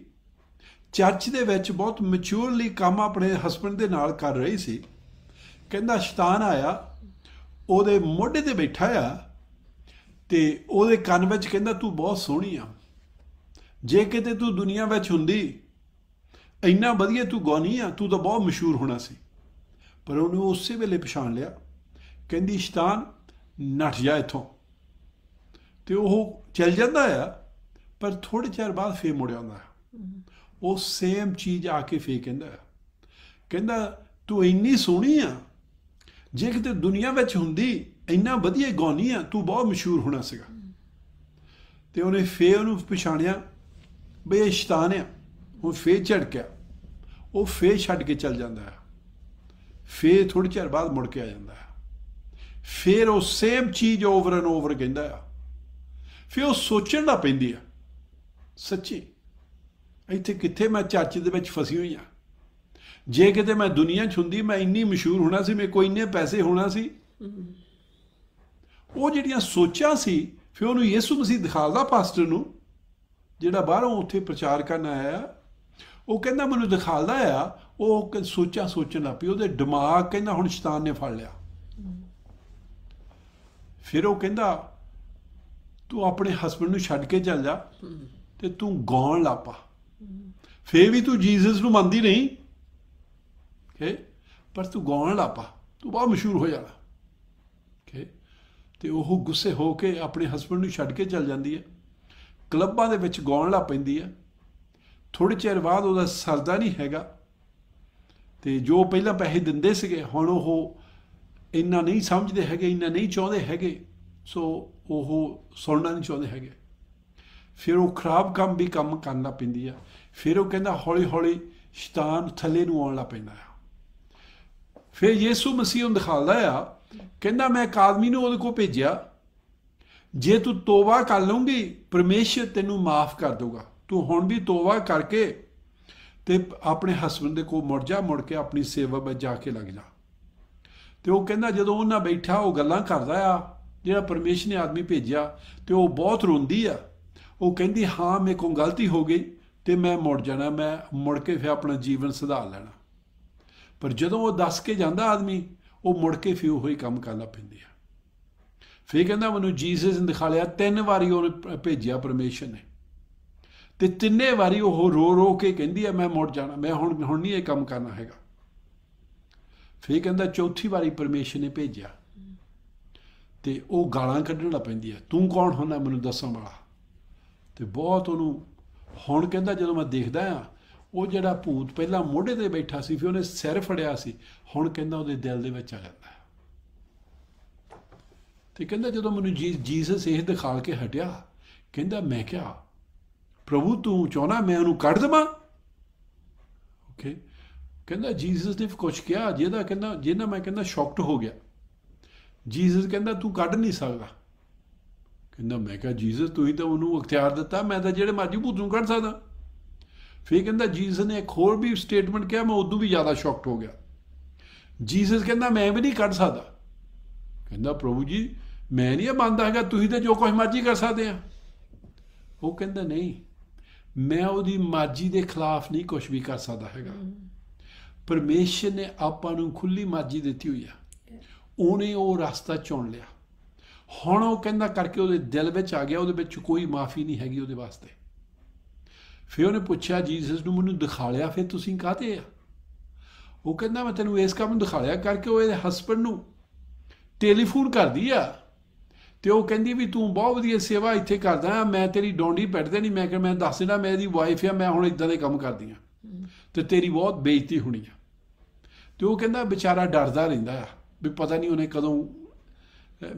ਚਰਚ ਦੇ ਵਿੱਚ ਬਹੁਤ ਮੈਚੁਅਰਲੀ ਕੰਮ ਆਪਣੇ ਹਸਬੰਡ ਦੇ ਨਾਲ ਕਰ ਰਹੀ ਸੀ ਕਹਿੰਦਾ ਸ਼ੈਤਾਨ ਆਇਆ ਉਹਦੇ ਮੋਢੇ ਤੇ ਬੈਠਾ ਆ ਤੇ ਉਹਦੇ ਕੰਨ ਵਿੱਚ ਕਹਿੰਦਾ ਤੂੰ ਬਹੁਤ ਸੋਹਣੀ ਆ ਜੇ ਕਿਤੇ ਤੂੰ ਦੁਨੀਆ ਵਿੱਚ ਹੁੰਦੀ ਇੰਨਾ ਵਧੀਆ ਤੂੰ ਗਾਉਣੀ ਆ ਤੂੰ ਤਾਂ ਬਹੁਤ ਮਸ਼ਹੂਰ ਹੋਣਾ ਸੀ ਪਰ ਉਹਨੂੰ ਉਸੇ ਵੇਲੇ ਪਛਾਣ ਲਿਆ ਕਹਿੰਦੀ ਸ਼ੈਤਾਨ ਨੱਠ ਜਾ ਇਥੋਂ ਤੇ ਉਹ ਚੱਲ ਜਾਂਦਾ ਆ ਪਰ ਥੋੜੇ ਚਿਰ ਬਾਅਦ ਫੇਰ ਮੁੜ ਆਉਂਦਾ ਉਹ ਸੇਮ ਚੀਜ਼ ਆ ਕੇ ਫੇਰ ਕਹਿੰਦਾ ਕਹਿੰਦਾ ਤੂੰ ਇੰਨੀ ਸੋਹਣੀ ਆ ਜੇ ਕਿਤੇ ਦੁਨੀਆ ਵਿੱਚ ਹੁੰਦੀ ਇੰਨਾ ਵਧੀਆ ਗਾਉਣੀ ਆ ਤੂੰ ਬਹੁਤ ਮਸ਼ਹੂਰ ਹੋਣਾ ਸੀਗਾ ਤੇ ਉਹਨੇ ਫੇਰ ਉਹਨੂੰ ਪਛਾਣਿਆ ਬਈ ਇਹ ਸ਼ੈਤਾਨ ਆ ਉਹ ਫੇਰ ਛੱਡ ਗਿਆ ਉਹ ਫੇਰ ਛੱਡ ਕੇ ਚੱਲ ਜਾਂਦਾ ਹੈ ਫੇਰ ਥੋੜੀ ਚਿਰ ਬਾਅਦ ਮੁੜ ਕੇ ਆ ਜਾਂਦਾ ਹੈ ਫੇਰ ਉਹ ਸੇਮ ਚੀਜ਼ ਓਵਰ ਐਂਡ ਓਵਰ ਕਹਿੰਦਾ ਆ ਫਿਰ ਉਹ ਸੋਚਣ ਦਾ ਪੈਂਦੀ ਆ ਸੱਚੀ ਇੱਥੇ ਕਿੱਥੇ ਮੈਂ ਚਾਚੇ ਦੇ ਵਿੱਚ ਫਸੀ ਹੋਈ ਆ ਜੇ ਕਿਤੇ ਮੈਂ ਦੁਨੀਆ 'ਚ ਹੁੰਦੀ ਮੈਂ ਇੰਨੀ ਮਸ਼ਹੂਰ ਹੋਣਾ ਸੀ ਮੇ ਕੋਈ ਇੰਨੇ ਪੈਸੇ ਹੋਣਾ ਸੀ ਉਹ ਜਿਹੜੀਆਂ ਸੋਚਾਂ ਸੀ ਫਿਰ ਉਹਨੂੰ ਯਿਸੂ ਮਸੀਹ ਦਿਖਾਲਦਾ ਪਾਸਟਰ ਨੂੰ ਜਿਹੜਾ ਬਾਹਰੋਂ ਉੱਥੇ ਪ੍ਰਚਾਰ ਕਰਨ ਆਇਆ ਉਹ ਕਹਿੰਦਾ ਮੈਨੂੰ ਦਿਖਾਲਦਾ ਆ ਉਹ ਸੋਚਾਂ ਸੋਚਣ ਲੱਗ ਪਈ ਉਹਦੇ ਦਿਮਾਗ ਕਹਿੰਦਾ ਹੁਣ ਸ਼ੈਤਾਨ ਨੇ ਫੜ ਲਿਆ ਫਿਰ ਉਹ ਕਹਿੰਦਾ ਤੂੰ ਆਪਣੇ ਹਸਬੰਡ ਨੂੰ ਛੱਡ ਕੇ ਚੱਲ ਜਾ ਤੇ ਤੂੰ ਗਾਉਣ ਲੱਪਾ ਫੇਰ ਵੀ ਤੂੰ ਜੀਸਸ ਨੂੰ ਮੰਨਦੀ ਨਹੀਂ ਓਕੇ ਪਰ ਤੂੰ ਗਾਉਣ ਲੱਪਾ ਤੂੰ ਬਹੁਤ ਮਸ਼ਹੂਰ ਹੋ ਜਾਣਾ ਓਕੇ ਤੇ ਉਹ ਗੁੱਸੇ ਹੋ ਕੇ ਆਪਣੇ ਹਸਬੰਡ ਨੂੰ ਛੱਡ ਕੇ ਚਲ ਜਾਂਦੀ ਹੈ ਕਲੱਬਾਂ ਦੇ ਵਿੱਚ ਗਾਉਣ ਲੱਪ ਪੈਂਦੀ ਹੈ ਥੋੜੇ ਚਿਰ ਬਾਅਦ ਉਹਦਾ ਸਰਦਾ ਨਹੀਂ ਹੈਗਾ ਤੇ ਜੋ ਪਹਿਲਾਂ ਪੈਸੇ ਦਿੰਦੇ ਸੀਗੇ ਹੁਣ ਉਹ ਇੰਨਾ ਨਹੀਂ ਸਮਝਦੇ ਹੈਗੇ ਇੰਨਾ ਨਹੀਂ ਚਾਹੁੰਦੇ ਹੈਗੇ ਸੋ ਉਹ ਸੁਣਨਾ ਨਹੀਂ ਚਾਹੁੰਦੇ ਹੈਗੇ ਫਿਰ ਉਹ ਖਰਾਬ ਕੰਮ ਵੀ ਕੰਮ ਕਰਨਾ ਪੈਂਦੀ ਆ ਫਿਰ ਉਹ ਕਹਿੰਦਾ ਹੌਲੀ ਹੌਲੀ ਸ਼ੈਤਾਨ ਥੱਲੇ ਨੂੰ ਆਉਣ ਲੱਗ ਪੈਂਦਾ ਆ ਫਿਰ ਯਿਸੂ ਮਸੀਹ ਨੂੰ ਦਿਖਾਉਂਦਾ ਆ ਕਹਿੰਦਾ ਮੈਂ ਇੱਕ ਆਦਮੀ ਨੂੰ ਉਹਦੇ ਕੋਲ ਭੇਜਿਆ ਜੇ ਤੂੰ ਤੋਬਾ ਕਰ ਲਉਂਗੀ ਪਰਮੇਸ਼ਰ ਤੈਨੂੰ ਮਾਫ ਕਰ ਦੇਊਗਾ ਤੂੰ ਹੁਣ ਵੀ ਤੋਬਾ ਕਰਕੇ ਤੇ ਆਪਣੇ ਹਸਬੰਦ ਦੇ ਕੋਲ ਮੁੜ ਜਾ ਮੁੜ ਕੇ ਆਪਣੀ ਸੇਵਾ ਵਿੱਚ ਜਾ ਕੇ ਲੱਗ ਜਾ ਤੇ ਉਹ ਕਹਿੰਦਾ ਜਦੋਂ ਉਹਨਾਂ ਬੈਠਾ ਉਹ ਗੱਲਾਂ ਕਰਦਾ ਆ ਜਿਹੜਾ ਪਰਮੇਸ਼ਰ ਨੇ ਆਦਮੀ ਭੇਜਿਆ ਤੇ ਉਹ ਬਹੁਤ ਰੋਂਦੀ ਆ ਉਹ ਕਹਿੰਦੀ ਹਾਂ ਮੇਰੇ ਕੋਲ ਗਲਤੀ ਹੋ ਗਈ ਤੇ ਮੈਂ ਮੁੜ ਜਾਣਾ ਮੈਂ ਮੁੜ ਕੇ ਫਿਰ ਆਪਣਾ ਜੀਵਨ ਸੁਧਾਰ ਲੈਣਾ ਪਰ ਜਦੋਂ ਉਹ ਦੱਸ ਕੇ ਜਾਂਦਾ ਆਦਮੀ ਉਹ ਮੁੜ ਕੇ ਫਿਰ ਉਹੀ ਕੰਮ ਕਰਨਾ ਪੈਂਦੇ ਆ ਫੇ ਕਹਿੰਦਾ ਮੈਨੂੰ ਜੀਸਸ ਨੇ ਦਿਖਾ ਲਿਆ ਤਿੰਨ ਵਾਰੀ ਉਹ ਭੇਜਿਆ ਪਰਮੇਸ਼ਰ ਨੇ ਤੇ ਤਿੰਨੇ ਵਾਰੀ ਉਹ ਰੋ ਰੋ ਕੇ ਕਹਿੰਦੀ ਆ ਮੈਂ ਮੁੜ ਜਾਣਾ ਮੈਂ ਹੁਣ ਹੁਣ ਨਹੀਂ ਇਹ ਕੰਮ ਕਰਨਾ ਹੈਗਾ ਫੇ ਕਹਿੰਦਾ ਚੌਥੀ ਵਾਰੀ ਪਰਮੇਸ਼ਰ ਨੇ ਭੇਜਿਆ ਤੇ ਉਹ ਗਾਲਾਂ ਕੱਢਣ ਲੱਗ ਪੈਂਦੀ ਆ ਤੂੰ ਕੌਣ ਹੁੰਦਾ ਮੈਨੂੰ ਦੱਸਣ ਵਾਲਾ ਤੇ ਬਹੁਤ ਉਹਨੂੰ ਹੁਣ ਕਹਿੰਦਾ ਜਦੋਂ ਮੈਂ ਦੇਖਦਾ ਆ ਉਹ ਜਿਹੜਾ ਭੂਤ ਪਹਿਲਾਂ ਮੋਢੇ ਤੇ ਬੈਠਾ ਸੀ ਫਿਰ ਉਹਨੇ ਸਿਰ ਫੜਿਆ ਸੀ ਹੁਣ ਕਹਿੰਦਾ ਉਹਦੇ ਦਿਲ ਦੇ ਵਿੱਚ ਆ ਜਾਂਦਾ ਤੇ ਕਹਿੰਦਾ ਜਦੋਂ ਮੈਨੂੰ ਜੀਸਸ ਇਹ ਦਿਖਾ ਕੇ ਹਟਿਆ ਕਹਿੰਦਾ ਮੈਂ ਕਿਹਾ ਪ੍ਰਭੂ ਤੂੰ ਚਾਹਣਾ ਮੈਂ ਉਹਨੂੰ ਕੱਢ ਦਵਾਂ ਓਕੇ ਕਹਿੰਦਾ ਜੀਸਸ ਨੇ ਕੁਝ ਕਿਹਾ ਜਿਹਦਾ ਕਹਿੰਦਾ ਜਿਹਨਾਂ ਮੈਂ ਕਹਿੰਦਾ ਸ਼ੌਕਟ ਹੋ ਗਿਆ ਜੀਸਸ ਕਹਿੰਦਾ ਤੂੰ ਕੱਢ ਨਹੀਂ ਸਕਦਾ ਕਹਿੰਦਾ ਮੈਂ ਕਿਹਾ ਜੀਸਸ ਤੂੰ ਹੀ ਤਾਂ ਉਹਨੂੰ ਅਖਤਿਆਰ ਦਿੱਤਾ ਮੈਂ ਤਾਂ ਜਿਹੜੇ ਮਰਜ਼ੀ ਭੂਤ ਨੂੰ ਕੱਢ ਸਕਦਾ ਫਿਰ ਕਹਿੰਦਾ ਜੀਸਸ ਨੇ ਇੱਕ ਹੋਰ ਵੀ ਸਟੇਟਮੈਂਟ ਕਿਹਾ ਮੈਂ ਉਦੋਂ ਵੀ ਜ਼ਿਆਦਾ ਸ਼ੌਕਡ ਹੋ ਗਿਆ ਜੀਸਸ ਕਹਿੰਦਾ ਮੈਂ ਵੀ ਨਹੀਂ ਕੱਢ ਸਕਦਾ ਕਹਿੰਦਾ ਪ੍ਰਭੂ ਜੀ ਮੈਂ ਨਹੀਂ ਮੰਨਦਾ ਹੈਗਾ ਤੁਸੀਂ ਤਾਂ ਜੋ ਕੁਝ ਮਰਜ਼ੀ ਕਰ ਸਕਦੇ ਆ ਉਹ ਕਹਿੰਦਾ ਨਹੀਂ ਮੈਂ ਉਹਦੀ ਮਰਜ਼ੀ ਦੇ ਖਿਲਾਫ ਨਹੀਂ ਕੁਝ ਵੀ ਕਰ ਸਕਦਾ ਹੈਗਾ ਪਰਮੇਸ਼ਰ ਨੇ ਆਪਾਂ ਨੂੰ ਖੁੱਲੀ ਮਰਜ਼ੀ ਦਿੱਤੀ ਹੋਈ ਆ ਉਹਨੇ ਉਹ ਰਸਤਾ ਚੁਣ ਲਿਆ ਹੁਣ ਉਹ ਕਹਿੰਦਾ ਕਰਕੇ ਉਹਦੇ ਦਿਲ ਵਿੱਚ ਆ ਗਿਆ ਉਹਦੇ ਵਿੱਚ ਕੋਈ ਮਾਫੀ ਨਹੀਂ ਹੈਗੀ ਉਹਦੇ ਵਾਸਤੇ ਫਿਰ ਉਹਨੇ ਪੁੱਛਿਆ ਜੀਸਸ ਨੂੰ ਮੈਨੂੰ ਦਿਖਾ ਲਿਆ ਫਿਰ ਤੁਸੀਂ ਕਾਹਤੇ ਆ ਉਹ ਕਹਿੰਦਾ ਮੈਂ ਤੈਨੂੰ ਇਸ ਕੰਮ ਨੂੰ ਦਿਖਾ ਲਿਆ ਕਰਕੇ ਉਹ ਇਹਦੇ ਹਸਬੰਡ ਨੂੰ ਟੈਲੀਫੋਨ ਕਰਦੀ ਆ ਤੇ ਉਹ ਕਹਿੰਦੀ ਵੀ ਤੂੰ ਬਹੁਤ ਵਧੀਆ ਸੇਵਾ ਇੱਥੇ ਕਰਦਾ ਆ ਮੈਂ ਤੇਰੀ ਡੌਂਡੀ ਪੜਦੇ ਨਹੀਂ ਮੈਂ ਕਿ ਮੈਂ ਦੱਸ ਦਿੰਦਾ ਇਹਦੀ ਵਾਈਫ ਆ ਮੈਂ ਹੁਣ ਇਦਾਂ ਦੇ ਕੰਮ ਕਰਦੀ ਆ ਤੇ ਤੇਰੀ ਬਹੁਤ ਬੇਇੱਜ਼ਤੀ ਹੋਣੀ ਆ ਤੇ ਉਹ ਕਹਿੰਦਾ ਵਿਚਾਰਾ ਡਰਦਾ ਰਹਿੰਦਾ ਆ ਵੀ ਪਤਾ ਨਹੀਂ ਉਹਨੇ ਕਦੋਂ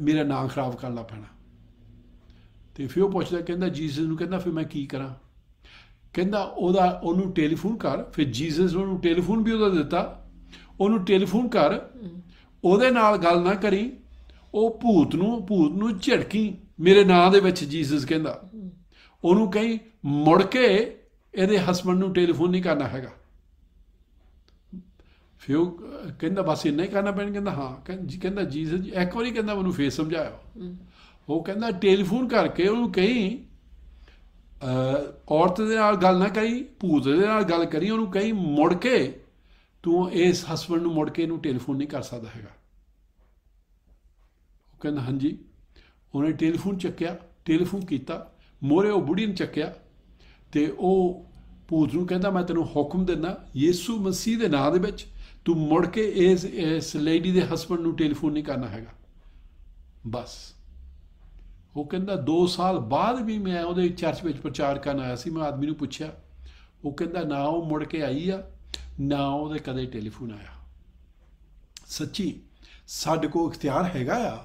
ਮੇਰਾ ਨਾਮ ਖਰਾਬ ਕਰ ਲਾ ਪੈਣਾ ਤੇ ਫਿਰ ਉਹ ਪੁੱਛਦਾ ਕਹਿੰਦਾ ਜੀਸਸ ਨੂੰ ਕਹਿੰਦਾ ਫਿਰ ਮੈਂ ਕੀ ਕਰਾਂ ਕਹਿੰਦਾ ਉਹਦਾ ਉਹਨੂੰ ਟੈਲੀਫੋਨ ਕਰ ਫਿਰ ਜੀਸਸ ਉਹਨੂੰ ਟੈਲੀਫੋਨ ਵੀ ਉਹਦਾ ਦਿੱਤਾ ਉਹਨੂੰ ਟੈਲੀਫੋਨ ਕਰ ਉਹਦੇ ਨਾਲ ਗੱਲ ਨਾ ਕਰੀ ਉਹ ਭੂਤ ਨੂੰ ਭੂਤ ਨੂੰ ਝੜਕੀ ਮੇਰੇ ਨਾਂ ਦੇ ਵਿੱਚ ਜੀਸਸ ਕਹਿੰਦਾ ਉਹਨੂੰ ਕਹੀ ਮੁੜ ਕੇ ਇਹਦੇ ਹਸਬੰਡ ਨੂੰ ਟੈਲੀਫੋਨ ਨਹੀਂ ਕਰਨਾ ਹੈਗਾ ਫਿਰ ਕਹਿੰਦਾ ਬਸ ਇੰਨਾ ਹੀ ਕਰਨਾ ਪੈਣ ਕਹਿੰਦਾ ਹਾਂ ਕਹਿੰਦਾ ਜੀਸਸ ਇੱਕ ਵਾਰੀ ਕਹਿੰਦਾ ਮੈਨੂੰ ਫੇਰ ਸਮਝਾਇਓ ਉਹ ਕਹਿੰਦਾ ਟੈਲੀਫੋਨ ਕਰਕੇ ਉਹਨੂੰ ਕਹੀ ਔਰਤ ਦੇ ਨਾਲ ਗੱਲ ਨਾ ਕਰੀ ਭੂਤ ਦੇ ਨਾਲ ਗੱਲ ਕਰੀ ਉਹਨੂੰ ਕਹੀ ਮੁੜ ਕੇ ਤੂੰ ਇਸ ਹਸਬੰਡ ਨੂੰ ਮੁੜ ਕੇ ਇਹਨੂੰ ਟੈਲੀਫੋਨ ਨਹੀਂ ਕਰ ਸਕਦਾ ਹੈਗਾ ਉਹ ਕਹਿੰਦਾ ਹਾਂਜੀ ਉਹਨੇ ਟੈਲੀਫੋਨ ਚੱਕਿਆ ਟੈਲੀਫੋਨ ਕੀਤਾ ਮੋਰੇ ਉਹ ਬੁੜੀ ਨੂੰ ਚੱਕਿਆ ਤੇ ਉਹ ਭੂਤ ਨੂੰ ਕਹਿੰਦਾ ਮੈਂ ਤੈਨੂੰ ਹੁਕਮ ਦਿੰਦਾ ਯੀਸੂ ਮਸੀਹ ਦੇ ਨਾਂ ਦੇ ਵਿੱਚ ਤੂੰ ਮੁੜ ਕੇ ਇਸ ਇਸ ਲੇਡੀ ਦੇ ਹਸਬੰਡ ਨੂੰ ਟੈਲੀਫੋਨ ਨਹੀਂ ਕਰਨਾ ਹੈਗਾ ਬਸ ਉਹ ਕਹਿੰਦਾ 2 ਸਾਲ ਬਾਅਦ ਵੀ ਮੈਂ ਉਹਦੇ ਚਰਚ ਵਿੱਚ ਪ੍ਰਚਾਰ ਕਰਨ ਆਇਆ ਸੀ ਮੈਂ ਆਦਮੀ ਨੂੰ ਪੁੱਛਿਆ ਉਹ ਕਹਿੰਦਾ ਨਾ ਉਹ ਮੁੜ ਕੇ ਆਈ ਆ ਨਾ ਉਹਦੇ ਕਦੇ ਟੈਲੀਫੋਨ ਆਇਆ ਸੱਚੀ ਸਾਡੇ ਕੋਲ ਇਖਤਿਆਰ ਹੈਗਾ ਆ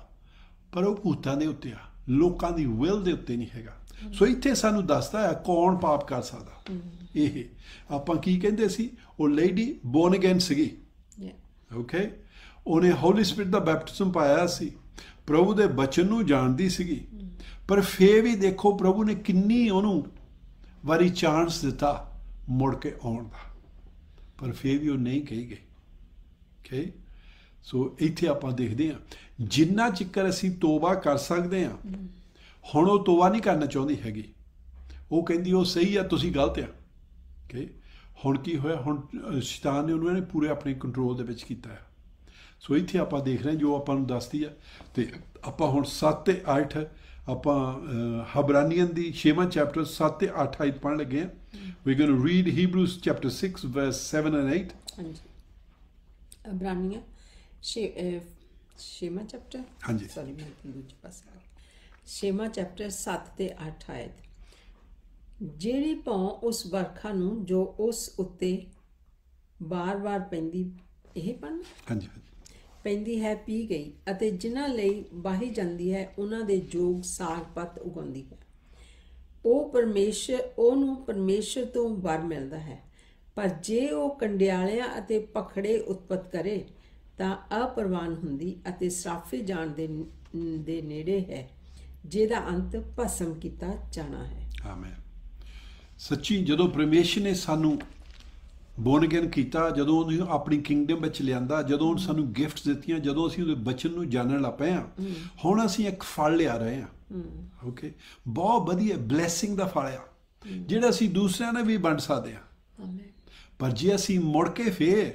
ਪਰ ਉਹ ਭੂਤਾਂ ਦੇ ਉੱਤੇ ਆ ਲੋਕਾਂ ਦੀ ਵਿਲ ਦੇ ਉੱਤੇ ਨਹੀਂ ਹੈਗਾ ਸੋ ਇੱਥੇ ਸਾਨੂੰ ਦੱਸਦਾ ਹੈ ਕੌਣ ਪਾਪ ਕਰ ਸਕਦਾ ਇਹ ਆਪਾਂ ਕੀ ਕਹਿੰਦੇ ਸੀ ਉਹ ਲੇਡੀ ਬੋਰਨ ਅਗੇਨ ਸੀਗੀ ਓਕੇ ਉਹਨੇ ਹੋਲੀ ਸਪਿਰਿਟ ਦਾ ਬੈਪਟਿਸਮ ਪਾਇਆ ਸੀ ਪ੍ਰਭੂ ਦੇ ਬਚਨ ਨੂੰ ਜਾਣਦੀ ਸੀਗੀ ਪਰ ਫੇਰ ਵੀ ਦੇਖੋ ਪ੍ਰਭੂ ਨੇ ਕਿੰਨੀ ਉਹਨੂੰ ਵਾਰੀ ਚਾਂਸ ਦਿੱਤਾ ਮੁੜ ਕੇ ਆਉਣ ਦਾ ਪਰ ਫੇਰ ਵੀ ਉਹ ਨਹੀਂ ਕਹੀ ਗਈ ਓਕੇ ਸੋ ਇੱਥੇ ਆਪਾਂ ਦੇਖਦੇ ਹਾਂ ਜਿੰਨਾ ਚਿਕਰ ਅਸੀਂ ਤੋਬਾ ਕਰ ਸਕਦੇ ਹਾਂ ਹੁਣ ਉਹ ਤੋਬਾ ਨਹੀਂ ਕਰਨਾ ਚਾਹੁੰਦੀ ਹੈਗੀ ਉਹ ਕਹਿੰਦੀ ਉਹ ਸਹੀ ਆ ਤੁਸੀਂ ਗਲਤ ਆ ਓਕੇ ਹੁਣ ਕੀ ਹੋਇਆ ਹੁਣ ਸ਼ੈਤਾਨ ਨੇ ਉਹਨੂੰ ਇਹਨੇ ਪੂਰੇ ਆਪਣੇ ਕੰਟਰੋਲ ਦੇ ਵਿੱਚ ਕੀਤਾ ਸੋ ਇੱਥੇ ਆਪਾਂ ਦੇਖ ਰਹੇ ਜੋ ਆਪਾਂ ਨੂੰ ਦੱਸਦੀ ਆ ਤੇ ਆਪਾਂ ਹੁਣ 7 ਤੇ 8 ਆਪਾਂ ਹਬਰਾਨੀਅਨ ਦੀ 6ਵਾਂ ਚੈਪਟਰ 7 ਤੇ 8 ਆਇਤ ਪੜ੍ਹ ਲੱਗੇ ਹਾਂ we going to read Hebrews chapter 6 verse 7 and 8 ਹਾਂਜੀ ਹਬਰਾਨੀਅਨ 6ਵਾਂ ਚੈਪਟਰ ਹਾਂਜੀ ਸੌਰੀ ਮੈਂ ਦੂਜੇ ਪਾਸੇ ਆ ਗਿਆ ਚੈਪਟਰ 7 ਤੇ 8 ਆਇਤ ਜਿਹੜੀ ਪਉ ਉਸ ਵਰਖਾ ਨੂੰ ਜੋ ਉਸ ਉੱਤੇ ਬਾਰ-ਬਾਰ ਪੈਂਦੀ ਇਹ ਪੰਨ ਹਾਂਜੀ ਹਾਂਜੀ ਪੈਂਦੀ ਹੈ ਪੀ ਗਈ ਅਤੇ ਜਿਨ੍ਹਾਂ ਲਈ ਬਾਹੀ ਜਾਂਦੀ ਹੈ ਉਹਨਾਂ ਦੇ ਜੋਗ ਸਾਗ ਪੱਤ ਉਗਾਉਂਦੀ ਹੈ ਉਹ ਪਰਮੇਸ਼ਰ ਉਹਨੂੰ ਪਰਮੇਸ਼ਰ ਤੋਂ ਵਰ ਮਿਲਦਾ ਹੈ ਪਰ ਜੇ ਉਹ ਕੰਡਿਆਲਿਆਂ ਅਤੇ ਪਖੜੇ ਉਤਪਤ ਕਰੇ ਤਾਂ ਅਪਰਵਾਨ ਹੁੰਦੀ ਅਤੇ ਸਰਾਫੇ ਜਾਣ ਦੇ ਦੇ ਨੇੜੇ ਹੈ ਜਿਹਦਾ ਅੰਤ ਭਸਮ ਕੀਤਾ ਜਾਣਾ ਹੈ ਆਮੇਨ ਸੱਚੀ ਜਦੋਂ ਪਰਮੇਸ਼ਰ ਨੇ ਸਾਨੂੰ ਬੋਰਨ ਅਗੇਨ ਕੀਤਾ ਜਦੋਂ ਉਹਨੂੰ ਆਪਣੀ ਕਿੰਗਡਮ ਵਿੱਚ ਲਿਆਂਦਾ ਜਦੋਂ ਉਹਨੇ ਸਾਨੂੰ ਗਿਫਟਸ ਦਿੱਤੀਆਂ ਜਦੋਂ ਅਸੀਂ ਉਹਦੇ ਬਚਨ ਨੂੰ ਜਾਣਨ ਲੱਗ ਪਏ ਆ ਹੁਣ ਅਸੀਂ ਇੱਕ ਫਲ ਲਿਆ ਰਹੇ ਆ ਓਕੇ ਬਹੁਤ ਵਧੀਆ ਬਲੇਸਿੰਗ ਦਾ ਫਲ ਆ ਜਿਹੜਾ ਅਸੀਂ ਦੂਸਰਿਆਂ ਨਾਲ ਵੀ ਵੰਡ ਸਕਦੇ ਆ ਪਰ ਜੇ ਅਸੀਂ ਮੁੜ ਕੇ ਫੇਰ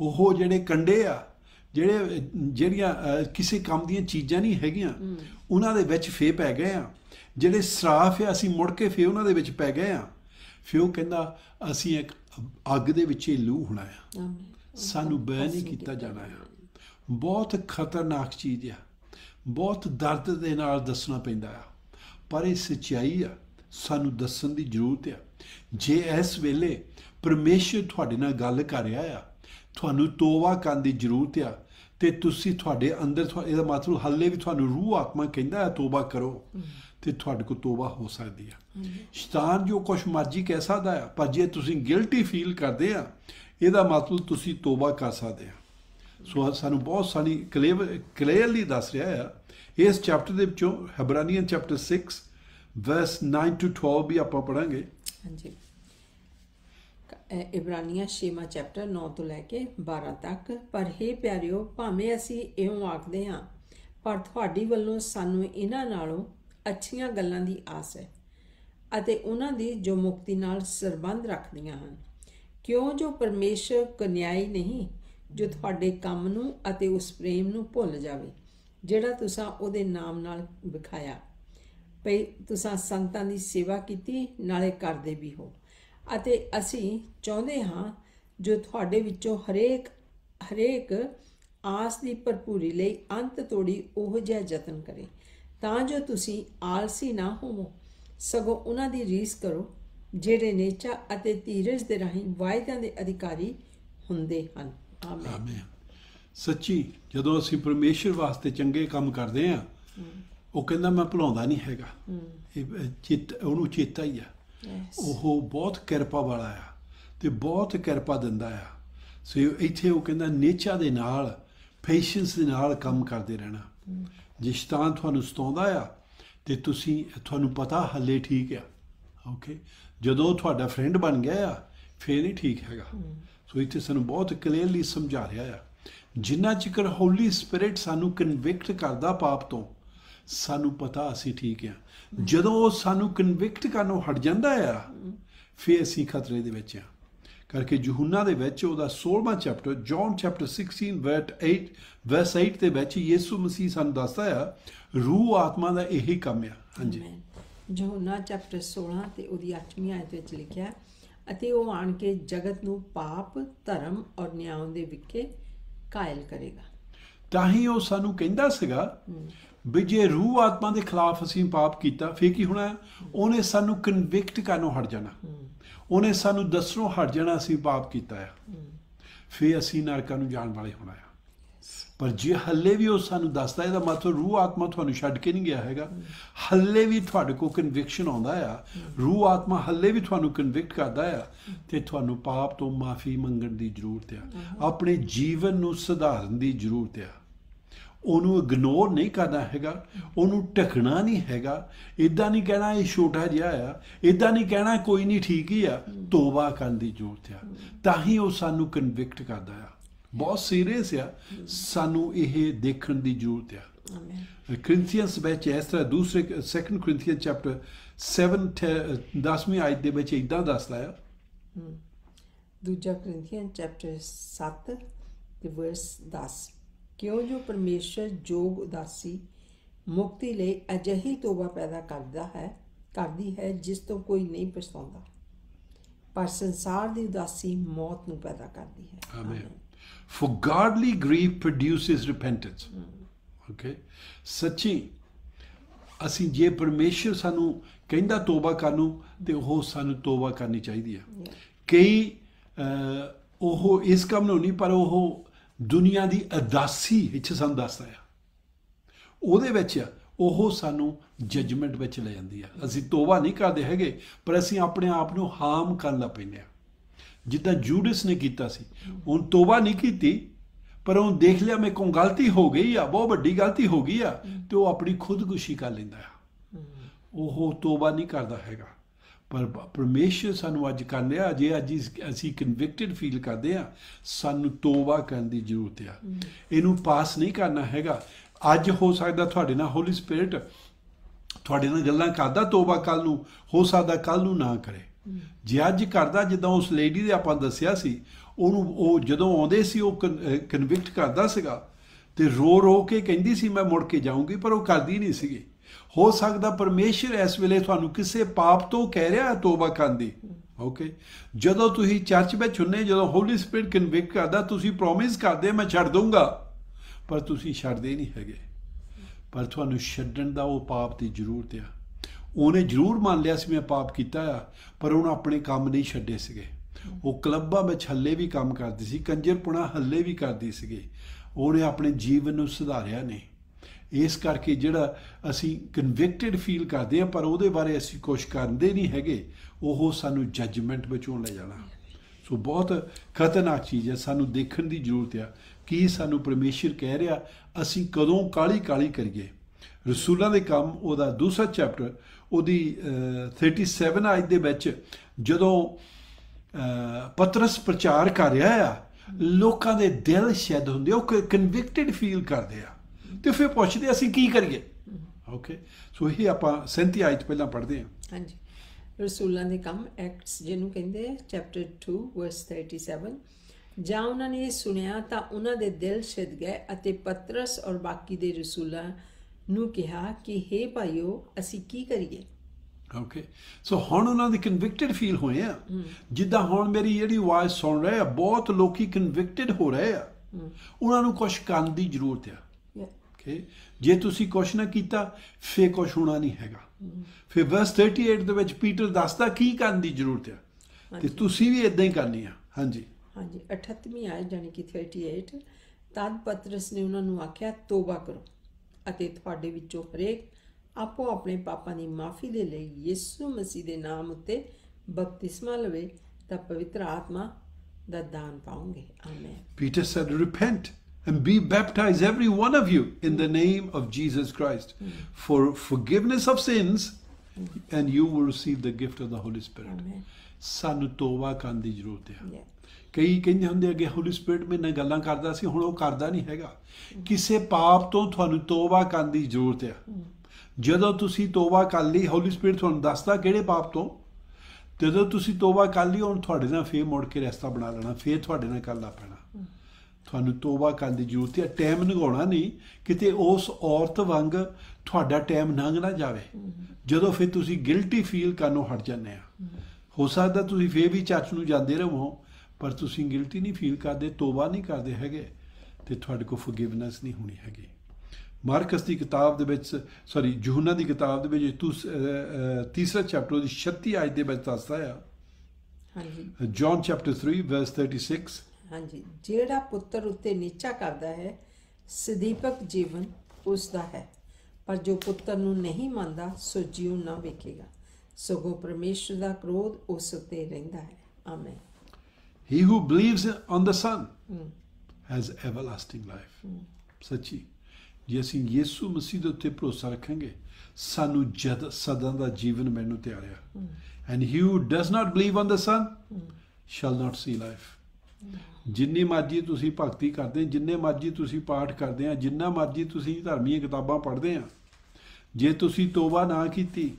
ਉਹ ਜਿਹੜੇ ਕੰਡੇ ਆ ਜਿਹੜੇ ਜਿਹੜੀਆਂ ਕਿਸੇ ਕੰਮ ਦੀਆਂ ਚੀਜ਼ਾਂ ਨਹੀਂ ਹੈਗੀਆਂ ਉਹਨਾਂ ਦੇ ਵਿੱਚ ਫੇ ਪੈ ਗਏ ਆ ਜਿਹੜੇ ਸਰਾਫ ਆ ਅਸੀਂ ਮੁੜ ਕੇ ਫੇ ਉਹਨਾਂ ਦੇ ਵਿੱਚ ਪੈ ਗਏ ਆ ਫਿਰ ਉਹ ਕਹਿੰਦਾ ਅਸੀਂ ਇੱਕ ਅੱਗ ਦੇ ਵਿੱਚ ਇਹ ਲੂ ਹੋਣਾ ਆ ਸਾਨੂੰ ਬੈ ਨਹੀਂ ਕੀਤਾ ਜਾਣਾ ਆ ਬਹੁਤ ਖਤਰਨਾਕ ਚੀਜ਼ ਆ ਬਹੁਤ ਦਰਦ ਦੇ ਨਾਲ ਦੱਸਣਾ ਪੈਂਦਾ ਆ ਪਰ ਇਹ ਸਚਾਈ ਆ ਸਾਨੂੰ ਦੱਸਣ ਦੀ ਜ਼ਰੂਰਤ ਆ ਜੇ ਇਸ ਵੇਲੇ ਪਰਮੇਸ਼ਰ ਤੁਹਾਡੇ ਨਾਲ ਗੱਲ ਕਰ ਰਿਹਾ ਆ ਤੁਹਾਨੂੰ ਤੋਬਾ ਕਰਨ ਦੀ ਜ਼ਰੂਰਤ ਆ ਤੇ ਤੁਸੀਂ ਤੁਹਾਡੇ ਅੰਦਰ ਇਹਦਾ ਮਤਲਬ ਹੱਲੇ ਵੀ ਤੁਹਾਨੂੰ ਰੂਹ ਆਤਮਾ ਕਹਿੰਦਾ ਹੈ ਤੋਬਾ ਕਰੋ ਤੇ ਤੁਹਾਡੇ ਕੋ ਤੋਬਾ ਹੋ ਸਕਦੀ ਆ ਸ਼ੈਤਾਨ ਜੋ ਕੁਛ ਮਰਜੀ ਕਹਿ ਸਕਦਾ ਆ ਪਰ ਜੇ ਤੁਸੀਂ ਗਿਲਟੀ ਫੀਲ ਕਰਦੇ ਆ ਇਹਦਾ ਮਤਲਬ ਤੁਸੀਂ ਤੋਬਾ ਕਰ ਸਕਦੇ ਆ ਸੋ ਸਾਨੂੰ ਬਹੁਤ ਸਾਰੀ ਕਲੀਅਰਲੀ ਦੱਸ ਰਿਹਾ ਆ ਇਸ ਚੈਪਟਰ ਦੇ ਵਿੱਚੋਂ ਹੈਬਰਾਨੀਅਨ ਚੈਪਟਰ 6 ਵਰਸ 9 ਟੂ 12 ਵੀ ਆਪਾਂ ਪੜਾਂਗੇ ਹਾਂਜੀ ਇਬਰਾਨੀਆਂ ਸ਼ੇਮਾ ਚੈਪਟਰ 9 ਤੋਂ ਲੈ ਕੇ 12 ਤੱਕ ਪਰ ਹੇ ਪਿਆਰਿਓ ਭਾਵੇਂ ਅਸੀਂ ਇਉਂ ਆਖਦੇ ਹਾਂ ਪਰ ਤੁਹਾਡੀ ਵੱਲੋਂ ਸਾਨੂੰ ਇਹਨਾਂ ਨਾਲੋਂ ਅੱਛੀਆਂ ਗੱਲਾਂ ਦੀ ਆਸ ਹੈ ਅਤੇ ਉਹਨਾਂ ਦੀ ਜੋ ਮੁਕਤੀ ਨਾਲ ਸਰਬੰਧ ਰੱਖਦੀਆਂ ਹਨ ਕਿਉਂ ਜੋ ਪਰਮੇਸ਼ਰ ਕਨਿਆਈ ਨਹੀਂ ਜੋ ਤੁਹਾਡੇ ਕੰਮ ਨੂੰ ਅਤੇ ਉਸ ਪ੍ਰੇਮ ਨੂੰ ਭੁੱਲ ਜਾਵੇ ਜਿਹੜਾ ਤੁਸੀਂ ਉਹਦੇ ਨਾਮ ਨਾਲ ਵਿਖਾਇਆ ਭਈ ਤੁਸੀਂ ਸੰਤਾਂ ਦੀ ਸੇਵਾ ਕੀਤੀ ਨਾਲੇ ਕਰਦੇ ਵੀ ਹੋ ਅਤੇ ਅਸੀਂ ਚਾਹੁੰਦੇ ਹਾਂ ਜੋ ਤੁਹਾਡੇ ਵਿੱਚੋਂ ਹਰੇਕ ਹਰੇਕ ਆਸ ਦੀ ਭਰਪੂਰੀ ਲਈ ਅੰਤ ਤੋੜੀ ਉਹ ਜਿਹਾ ਯਤਨ ਕਰੇ ਤਾਂ ਜੋ ਤੁਸੀਂ ਆਲਸੀ ਨਾ ਹੋਵੋ ਸਗੋਂ ਉਹਨਾਂ ਦੀ ਰੀਸ ਕਰੋ ਜਿਹੜੇ ਨੇਚਾ ਅਤੇ ਧੀਰਜ ਦੇ ਰਾਹੀਂ ਵਾਅਦਿਆਂ ਦੇ ਅਧਿਕਾਰੀ ਹੁੰਦੇ ਹਨ ਆਮੇਨ ਸੱਚੀ ਜਦੋਂ ਅਸੀਂ ਪਰਮੇਸ਼ਰ ਵਾਸਤੇ ਚੰਗੇ ਕੰਮ ਕਰਦੇ ਆ ਉਹ ਕਹਿੰਦਾ ਮੈਂ ਭੁਲਾਉਂਦਾ ਨਹੀਂ ਹੈਗਾ ਇਹ ਚਿੱਤ ਉਹਨੂੰ ਚੇਤਾ ਹੀ ਆ ਉਹ ਬਹੁਤ ਕਿਰਪਾ ਵਾਲਾ ਆ ਤੇ ਬਹੁਤ ਕਿਰਪਾ ਦਿੰਦਾ ਆ ਸੋ ਇੱਥੇ ਉਹ ਕਹਿੰਦਾ ਨੇਚਾ ਦੇ ਨਾਲ ਪੇਸ਼ੈਂਸ ਦੇ ਨਾਲ ਕੰਮ ਕਰਦੇ ਰਹਿਣਾ ਜਿਸ ਤਾਂ ਤੁਹਾਨੂੰ ਸਤਾਉਂਦਾ ਆ ਤੇ ਤੁਸੀਂ ਤੁਹਾਨੂੰ ਪਤਾ ਹੱਲੇ ਠੀਕ ਆ ਓਕੇ ਜਦੋਂ ਤੁਹਾਡਾ ਫਰੈਂਡ ਬਣ ਗਿਆ ਆ ਫੇਰ ਹੀ ਠੀਕ ਹੈਗਾ ਸੋ ਇੱਥੇ ਸਾਨੂੰ ਬਹੁਤ ਕਲੀਅਰਲੀ ਸਮਝਾ ਰਿਹਾ ਆ ਜਿੰਨਾ ਚਿਕਰ ਹੋਲੀ ਸਪਿਰਿਟ ਸਾਨੂੰ ਕਨਵਿਕਟ ਕਰਦਾ ਪਾਪ ਤੋਂ ਸਾਨੂੰ ਪਤਾ ਅਸੀਂ ਠੀਕ ਆ ਜਦੋਂ ਉਹ ਸਾਨੂੰ ਕਨਵਿਕਟ ਕਰਨੋਂ ਹਟ ਜਾਂਦਾ ਆ ਫੇਰ ਅਸੀਂ ਖਤਰੇ ਦੇ ਵਿੱਚ ਆ ਕਰਕੇ ਯਹੂਨਾ ਦੇ ਵਿੱਚ ਉਹਦਾ 16ਵਾਂ chapter John chapter 16 verse 8 verse 8 ਦੇ ਵਿੱਚ ਯਿਸੂ ਮਸੀਹ ਸਾਨੂੰ ਦੱਸਦਾ ਆ ਰੂਹ ਆਤਮਾ ਦਾ ਇਹੀ ਕੰਮ ਆ ਹਾਂਜੀ ਯਹੂਨਾ ਚੈਪਟਰ 16 ਤੇ ਉਹਦੀ 8ਵੀਂ ਆਇਤ ਵਿੱਚ ਲਿਖਿਆ ਅਤੇ ਉਹ ਆਣ ਕੇ ਜਗਤ ਨੂੰ ਪਾਪ ਧਰਮ ਔਰ ਨਿਆਂ ਦੇ ਵਿਖੇ ਕਾਇਲ ਕਰੇਗਾ ਤਾਂ ਹੀ ਉਹ ਸਾਨੂੰ ਕਹਿੰਦਾ ਸੀਗਾ ਵੀ ਜੇ ਰੂਹ ਆਤਮਾ ਦੇ ਖਿਲਾਫ ਅਸੀਂ ਪਾਪ ਕੀਤਾ ਫੇਰ ਕੀ ਹੋਣਾ ਉਹਨੇ ਸਾਨੂੰ ਕਨਵਿਕਟ ਕਰਨੋਂ ਹਟ ਜਾਣਾ ਉਹਨੇ ਸਾਨੂੰ ਦਸਰੋਂ ਹਟ ਜਾਣਾ ਸੀ ਪਾਪ ਕੀਤਾ ਹੈ ਫੇ ਅਸੀਂ ਨਰਕਾਂ ਨੂੰ ਜਾਣ ਵਾਲੇ ਹੋਣਾ ਆ ਪਰ ਜੇ ਹੱਲੇ ਵੀ ਉਹ ਸਾਨੂੰ ਦੱਸਦਾ ਇਹਦਾ ਮਤਲਬ ਰੂਹ ਆਤਮਾ ਤੁਹਾਨੂੰ ਛੱਡ ਕੇ ਨਹੀਂ ਗਿਆ ਹੈਗਾ ਹੱਲੇ ਵੀ ਤੁਹਾਡੇ ਕੋ ਕਨਵਿਕਸ਼ਨ ਆਉਂਦਾ ਆ ਰੂਹ ਆਤਮਾ ਹੱਲੇ ਵੀ ਤੁਹਾਨੂੰ ਕਨਵਿਕਟ ਕਰਦਾ ਆ ਤੇ ਤੁਹਾਨੂੰ ਪਾਪ ਤੋਂ ਮਾਫੀ ਮੰਗਣ ਦੀ ਜ਼ਰੂਰਤ ਆ ਆਪਣੇ ਜੀਵਨ ਨੂੰ ਸੁਧਾਰਨ ਦੀ ਜ਼ਰੂਰਤ ਆ ਉਹਨੂੰ ਇਗਨੋਰ ਨਹੀਂ ਕਰਦਾ ਹੈਗਾ ਉਹਨੂੰ ਟਕਣਾ ਨਹੀਂ ਹੈਗਾ ਇਦਾਂ ਨਹੀਂ ਕਹਿਣਾ ਇਹ ਛੋਟਾ ਜਿਹਾ ਆ ਇਦਾਂ ਨਹੀਂ ਕਹਿਣਾ ਕੋਈ ਨਹੀਂ ਠੀਕ ਹੀ ਆ ਤੋਬਾ ਕਰਨ ਦੀ ਜ਼ਰੂਰਤ ਆ ਤਾਂ ਹੀ ਉਹ ਸਾਨੂੰ ਕਨਵਿਕਟ ਕਰਦਾ ਆ ਬਹੁਤ ਸੀਰੀਅਸ ਆ ਸਾਨੂੰ ਇਹ ਦੇਖਣ ਦੀ ਜ਼ਰੂਰਤ ਆ ਕ੍ਰਿੰਥੀਅਨਸ ਵਿੱਚ ਇਸ ਤਰ੍ਹਾਂ ਦੂਸਰੇ ਸੈਕੰਡ ਕ੍ਰਿੰਥੀਅਨ ਚੈਪਟਰ 7 10ਵੀਂ ਆਇਤ ਦੇ ਵਿੱਚ ਇਦਾਂ ਦੱਸਦਾ ਆ ਦੂਜਾ ਕ੍ਰਿੰਥੀਅਨ ਚੈਪਟਰ 7 ਦੇ ਵਰਸ 10 ਕਿਉਂ ਜੋ ਪਰਮੇਸ਼ਰ ਜੋਗ ਉਦਾਸੀ ਮੁਕਤੀ ਲਈ ਅਜਹੀ ਤੋਬਾ ਪੈਦਾ ਕਰਦਾ ਹੈ ਕਰਦੀ ਹੈ ਜਿਸ ਤੋਂ ਕੋਈ ਨਹੀਂ ਪਛਤਾਉਂਦਾ ਪਰ ਸੰਸਾਰ ਦੀ ਉਦਾਸੀ ਮੌਤ ਨੂੰ ਪੈਦਾ ਕਰਦੀ ਹੈ amen for godly grief produces repentance okay ਸੱਚੀ ਅਸੀਂ ਜੇ ਪਰਮੇਸ਼ਰ ਸਾਨੂੰ ਕਹਿੰਦਾ ਤੋਬਾ ਕਰਨੂ ਤੇ ਉਹ ਸਾਨੂੰ ਤੋਬਾ ਕਰਨੀ ਚਾਹੀਦੀ ਹੈ ਕਈ ਉਹ ਇਸ ਕੰਮ ਨੂੰ ਨਹੀਂ ਪਰ ਉਹ ਦੁਨੀਆ ਦੀ ਅਦਾਸੀ ਵਿੱਚ ਸਾਨੂੰ ਦੱਸਦਾ ਆ ਉਹਦੇ ਵਿੱਚ ਉਹ ਸਾਨੂੰ ਜਜਮੈਂਟ ਵਿੱਚ ਲੈ ਜਾਂਦੀ ਆ ਅਸੀਂ ਤੋਬਾ ਨਹੀਂ ਕਰਦੇ ਹੈਗੇ ਪਰ ਅਸੀਂ ਆਪਣੇ ਆਪ ਨੂੰ ਹਾਮ ਕਰ ਲਾ ਪੈਂਦੇ ਆ ਜਿੱਦਾਂ ਜੂਡਸ ਨੇ ਕੀਤਾ ਸੀ ਉਹ ਤੋਬਾ ਨਹੀਂ ਕੀਤੀ ਪਰ ਉਹ ਦੇਖ ਲਿਆ ਮੇ ਕੋਈ ਗਲਤੀ ਹੋ ਗਈ ਆ ਬਹੁਤ ਵੱਡੀ ਗਲਤੀ ਹੋ ਗਈ ਆ ਤੇ ਉਹ ਆਪਣੀ ਖੁਦਕੁਸ਼ੀ ਕਰ ਲੈਂਦਾ ਆ ਉਹ ਤੋਬਾ ਨਹੀਂ ਕਰਦਾ ਹੈਗਾ ਪਰ ਪਰਮੇਸ਼ਰ ਸਾਨੂੰ ਅੱਜ ਕਰ ਲਿਆ ਜੇ ਅੱਜ ਅਸੀਂ ਕਨਵਿਕਟਡ ਫੀਲ ਕਰਦੇ ਆ ਸਾਨੂੰ ਤੋਬਾ ਕਰਨ ਦੀ ਜ਼ਰੂਰਤ ਆ ਇਹਨੂੰ ਪਾਸ ਨਹੀਂ ਕਰਨਾ ਹੈਗਾ ਅੱਜ ਹੋ ਸਕਦਾ ਤੁਹਾਡੇ ਨਾਲ ਹੋਲੀ ਸਪਿਰਿਟ ਤੁਹਾਡੇ ਨਾਲ ਗੱਲਾਂ ਕਰਦਾ ਤੋਬਾ ਕੱਲ ਨੂੰ ਹੋ ਸਕਦਾ ਕੱਲ ਨੂੰ ਨਾ ਕਰੇ ਜੇ ਅੱਜ ਕਰਦਾ ਜਿੱਦਾਂ ਉਸ ਲੇਡੀ ਦੇ ਆਪਾਂ ਦੱਸਿਆ ਸੀ ਉਹਨੂੰ ਉਹ ਜਦੋਂ ਆਉਂਦੇ ਸੀ ਉਹ ਕਨਵਿਕਟ ਕਰਦਾ ਸੀਗਾ ਤੇ ਰੋ ਰੋ ਕੇ ਕਹਿੰਦੀ ਸੀ ਮੈਂ ਮੁੜ ਕੇ ਜਾਊਂਗੀ ਪਰ ਉਹ ਕਰਦੀ ਨਹੀਂ ਸੀਗੀ ਹੋ ਸਕਦਾ ਪਰਮੇਸ਼ਰ ਇਸ ਵੇਲੇ ਤੁਹਾਨੂੰ ਕਿਸੇ ਪਾਪ ਤੋਂ ਕਹਿ ਰਿਹਾ ਹੈ ਤੋਬਾ ਕਰਨ ਦੀ ਓਕੇ ਜਦੋਂ ਤੁਸੀਂ ਚਰਚ ਵਿੱਚ ਹੁੰਨੇ ਜਦੋਂ ਹੋਲੀ ਸਪਿਰਿਟ ਕਨਵਿਕਟ ਕਰਦਾ ਤੁਸੀਂ ਪ੍ਰੋਮਿਸ ਕਰਦੇ ਮੈਂ ਛੱਡ ਦੂੰਗਾ ਪਰ ਤੁਸੀਂ ਛੱਡਦੇ ਨਹੀਂ ਹੈਗੇ ਪਰ ਤੁਹਾਨੂੰ ਛੱਡਣ ਦਾ ਉਹ ਪਾਪ ਦੀ ਜ਼ਰੂਰਤ ਆ ਉਹਨੇ ਜ਼ਰੂਰ ਮੰਨ ਲਿਆ ਸੀ ਮੈਂ ਪਾਪ ਕੀਤਾ ਆ ਪਰ ਉਹਨਾਂ ਆਪਣੇ ਕੰਮ ਨਹੀਂ ਛੱਡੇ ਸੀਗੇ ਉਹ ਕਲੱਬਾਂ ਵਿੱਚ ਹੱਲੇ ਵੀ ਕੰਮ ਕਰਦੀ ਸੀ ਕੰਜਰਪੁਣਾ ਹੱਲੇ ਵੀ ਕਰਦੀ ਸੀਗੇ ਉਹਨੇ ਆਪਣੇ ਜੀਵਨ ਨੂੰ ਸੁਧਾਰਿਆ ਨਹੀਂ ਇਸ ਕਰਕੇ ਜਿਹੜਾ ਅਸੀਂ ਕਨਵਿਕਟਡ ਫੀਲ ਕਰਦੇ ਆ ਪਰ ਉਹਦੇ ਬਾਰੇ ਅਸੀਂ ਕੁਝ ਕਰਦੇ ਨਹੀਂ ਹੈਗੇ ਉਹ ਸਾਨੂੰ ਜੱਜਮੈਂਟ ਵਿੱਚੋਂ ਲੈ ਜਾਣਾ ਸੋ ਬਹੁਤ ਖਤਰਨਾਕ ਚੀਜ਼ ਹੈ ਸਾਨੂੰ ਦੇਖਣ ਦੀ ਜ਼ਰੂਰਤ ਆ ਕੀ ਸਾਨੂੰ ਪਰਮੇਸ਼ਰ ਕਹਿ ਰਿਹਾ ਅਸੀਂ ਕਦੋਂ ਕਾਲੀ ਕਾਲੀ ਕਰੀਏ ਰਸੂਲਾਂ ਦੇ ਕੰਮ ਉਹਦਾ ਦੂਸਰਾ ਚੈਪਟਰ ਉਹਦੀ 37 ਅਜ ਦੇ ਵਿੱਚ ਜਦੋਂ ਪਤਰਸ ਪ੍ਰਚਾਰ ਕਰ ਰਿਹਾ ਆ ਲੋਕਾਂ ਦੇ ਦਿਲ ਸ਼ੈਦ ਹੁੰਦੇ ਉਹ ਕਨਵਿਕਟਡ ਫੀਲ ਕਰਦੇ ਆ ਤੇ ਫਿਰ ਪੁੱਛਦੇ ਅਸੀਂ ਕੀ ਕਰੀਏ ਓਕੇ ਸੋ ਇਹ ਆਪਾਂ 37 ਆਇਤ ਪਹਿਲਾਂ ਪੜ੍ਹਦੇ ਹਾਂ ਹਾਂਜੀ ਰਸੂਲਾਂ ਦੇ ਕੰਮ ਐਕਟਸ ਜਿਹਨੂੰ ਕਹਿੰਦੇ ਚੈਪਟਰ 2 ਵਰਸ 37 ਜਾਂ ਉਹਨਾਂ ਨੇ ਸੁਣਿਆ ਤਾਂ ਉਹਨਾਂ ਦੇ ਦਿਲ ਛਿਦ ਗਏ ਅਤੇ ਪਤਰਸ ਔਰ ਬਾਕੀ ਦੇ ਰਸੂਲਾਂ ਨੂੰ ਕਿਹਾ ਕਿ हे ਭਾਈਓ ਅਸੀਂ ਕੀ ਕਰੀਏ ਓਕੇ ਸੋ ਹੁਣ ਉਹਨਾਂ ਦੇ ਕਨਵਿਕਟਡ ਫੀਲ ਹੋਏ ਆ ਜਿੱਦਾਂ ਹੁਣ ਮੇਰੀ ਜਿਹੜੀ ਆਵਾਜ਼ ਸੁਣ ਰਹੇ ਆ ਬਹੁਤ ਲੋਕੀ ਕਨਵਿਕਟਡ ਹੋ ਰਹੇ ਆ ਉਹਨਾਂ ਨੂੰ ਕੁਝ ਕਰਨ ਦੀ ਜ਼ਰੂਰਤ ਆ ਇੱਥੇ ਜੇ ਤੁਸੀਂ ਕੁਛ ਨਾ ਕੀਤਾ ਫੇ ਕੁਛ ਹੋਣਾ ਨਹੀਂ ਹੈਗਾ ਫਿਰ ਵਰਸ 38 ਦੇ ਵਿੱਚ ਪੀਟਰ ਦੱਸਦਾ ਕੀ ਕਰਨ ਦੀ ਜ਼ਰੂਰਤ ਹੈ ਤੇ ਤੁਸੀਂ ਵੀ ਇਦਾਂ ਹੀ ਕਰਨੀ ਆ ਹਾਂਜੀ ਹਾਂਜੀ 38ਵੀਂ ਆਏ ਜਾਨੀ ਕਿ 38 ਤਦ ਪਤਰਸ ਨੇ ਉਹਨਾਂ ਨੂੰ ਆਖਿਆ ਤੋਬਾ ਕਰੋ ਅਤੇ ਤੁਹਾਡੇ ਵਿੱਚੋਂ ਹਰੇਕ ਆਪੋ ਆਪਣੇ ਪਾਪਾਂ ਦੀ ਮਾਫੀ ਦੇ ਲਈ ਯਿਸੂ ਮਸੀਹ ਦੇ ਨਾਮ ਉੱਤੇ ਬਪਤਿਸਮਾ ਲਵੇ ਤਾਂ ਪਵਿੱਤਰ ਆਤਮਾ ਦਾ ਦਾਨ ਪਾਉਂਗੇ amen Peter said repent and be baptized, every one of you, in the name of Jesus Christ mm. for forgiveness of sins, and you will receive the gift of the Holy Spirit. ਸਾਨੂੰ ਤੋਬਾ ਕਰਨ ਦੀ ਜ਼ਰੂਰਤ ਹੈ ਕਈ ਕਹਿੰਦੇ ਹੁੰਦੇ ਅੱਗੇ ਹੋਲੀ spirit ਮੇਰੇ ਨਾਲ ਗੱਲਾਂ ਕਰਦਾ ਸੀ ਹੁਣ ਉਹ ਕਰਦਾ ਨਹੀਂ ਹੈਗਾ ਕਿਸੇ ਪਾਪ ਤੋਂ ਤੁਹਾਨੂੰ ਤੋਬਾ ਕਰਨ ਦੀ ਜ਼ਰੂਰਤ ਹੈ mm. ਜਦੋਂ ਤੁਸੀਂ ਤੋਬਾ ਕਰ ਲਈ ਹੋਲੀ ਸਪਿਰਿਟ ਤੁਹਾਨੂੰ ਦੱਸਦਾ ਕਿਹੜੇ ਪਾਪ ਤੋਂ ਜਦੋਂ ਤੁਸੀਂ ਤੋਬਾ ਕਰ ਲਈ ਹੁਣ ਤੁਹਾਡੇ ਨਾਲ ਫੇਰ ਮੁੜ ਕੇ ਰਸਤਾ ਬਣਾ ਲੈਣਾ ਫੇਰ ਤੁਹਾਡੇ ਨਾਲ ਕਰਨਾ ਪੈਣਾ ਤੁਹਾਨੂੰ ਤੋਬਾ ਕਰਨ ਦੀ ਜ਼ਰੂਰਤ ਹੈ ਟਾਈਮ ਨਗਾਉਣਾ ਨਹੀਂ ਕਿਤੇ ਉਸ ਔਰਤ ਵਾਂਗ ਤੁਹਾਡਾ ਟਾਈਮ ਨੰਗ ਨਾ ਜਾਵੇ ਜਦੋਂ ਫਿਰ ਤੁਸੀਂ ਗਿਲਟੀ ਫੀਲ ਕਰਨੋਂ ਹਟ ਜਾਂਦੇ ਆ ਹੋ ਸਕਦਾ ਤੁਸੀਂ ਫੇਰ ਵੀ ਚਰਚ ਨੂੰ ਜਾਂਦੇ ਰਹੋ ਪਰ ਤੁਸੀਂ ਗਿਲਟੀ ਨਹੀਂ ਫੀਲ ਕਰਦੇ ਤੋਬਾ ਨਹੀਂ ਕਰਦੇ ਹੈਗੇ ਤੇ ਤੁਹਾਡੇ ਕੋ ਫੋਰਗਿਵਨੈਸ ਨਹੀਂ ਹੋਣੀ ਹੈਗੀ ਮਾਰਕਸ ਦੀ ਕਿਤਾਬ ਦੇ ਵਿੱਚ ਸੌਰੀ ਯੋਹਨਾ ਦੀ ਕਿਤਾਬ ਦੇ ਵਿੱਚ ਤੁਸ ਤੀਸਰਾ ਚੈਪਟਰ ਦੀ 36 ਆਇਤ ਦੇ ਵਿੱਚ ਦੱਸਦਾ ਆ ਹਾਂਜੀ ਜੌਨ ਚੈਪਟਰ 3 ਵਰਸ 36 ਹਾਂਜੀ ਜਿਹੜਾ ਪੁੱਤਰ ਉੱਤੇ ਨੀਚਾ ਕਰਦਾ ਹੈ ਸਦੀਪਕ ਜੀਵਨ ਉਸ ਦਾ ਹੈ ਪਰ ਜੋ ਪੁੱਤਰ ਨੂੰ ਨਹੀਂ ਮੰਨਦਾ ਸੋ ਜੀਉ ਨਾ ਵੇਖੇਗਾ ਸਗੋ ਪਰਮੇਸ਼ਰ ਦਾ ਕ੍ਰੋਧ ਉਸ ਉੱਤੇ ਰਹਿੰਦਾ ਹੈ amen he who believes on the son has everlasting life ਸੱਚੀ ਜੇ ਅਸੀਂ ਯਿਸੂ ਮਸੀਹ ਦੇ ਉੱਤੇ ਭਰੋਸਾ ਰੱਖਾਂਗੇ ਸਾਨੂੰ ਜਦ ਸਦਾ ਦਾ ਜੀਵਨ ਮੈਨੂੰ ਤੇ ਆਇਆ and he who does not believe on the son shall not see life ਜਿੰਨੀ ਮਰਜ਼ੀ ਤੁਸੀਂ ਭਗਤੀ ਕਰਦੇ ਜਿੰਨੇ ਮਰਜ਼ੀ ਤੁਸੀਂ ਪਾਠ ਕਰਦੇ ਆ ਜਿੰਨਾ ਮਰਜ਼ੀ ਤੁਸੀਂ ਧਰਮੀਆਂ ਕਿਤਾਬਾਂ ਪੜ੍ਹਦੇ ਆ ਜੇ ਤੁਸੀਂ ਤੋਬਾ ਨਾ ਕੀਤੀ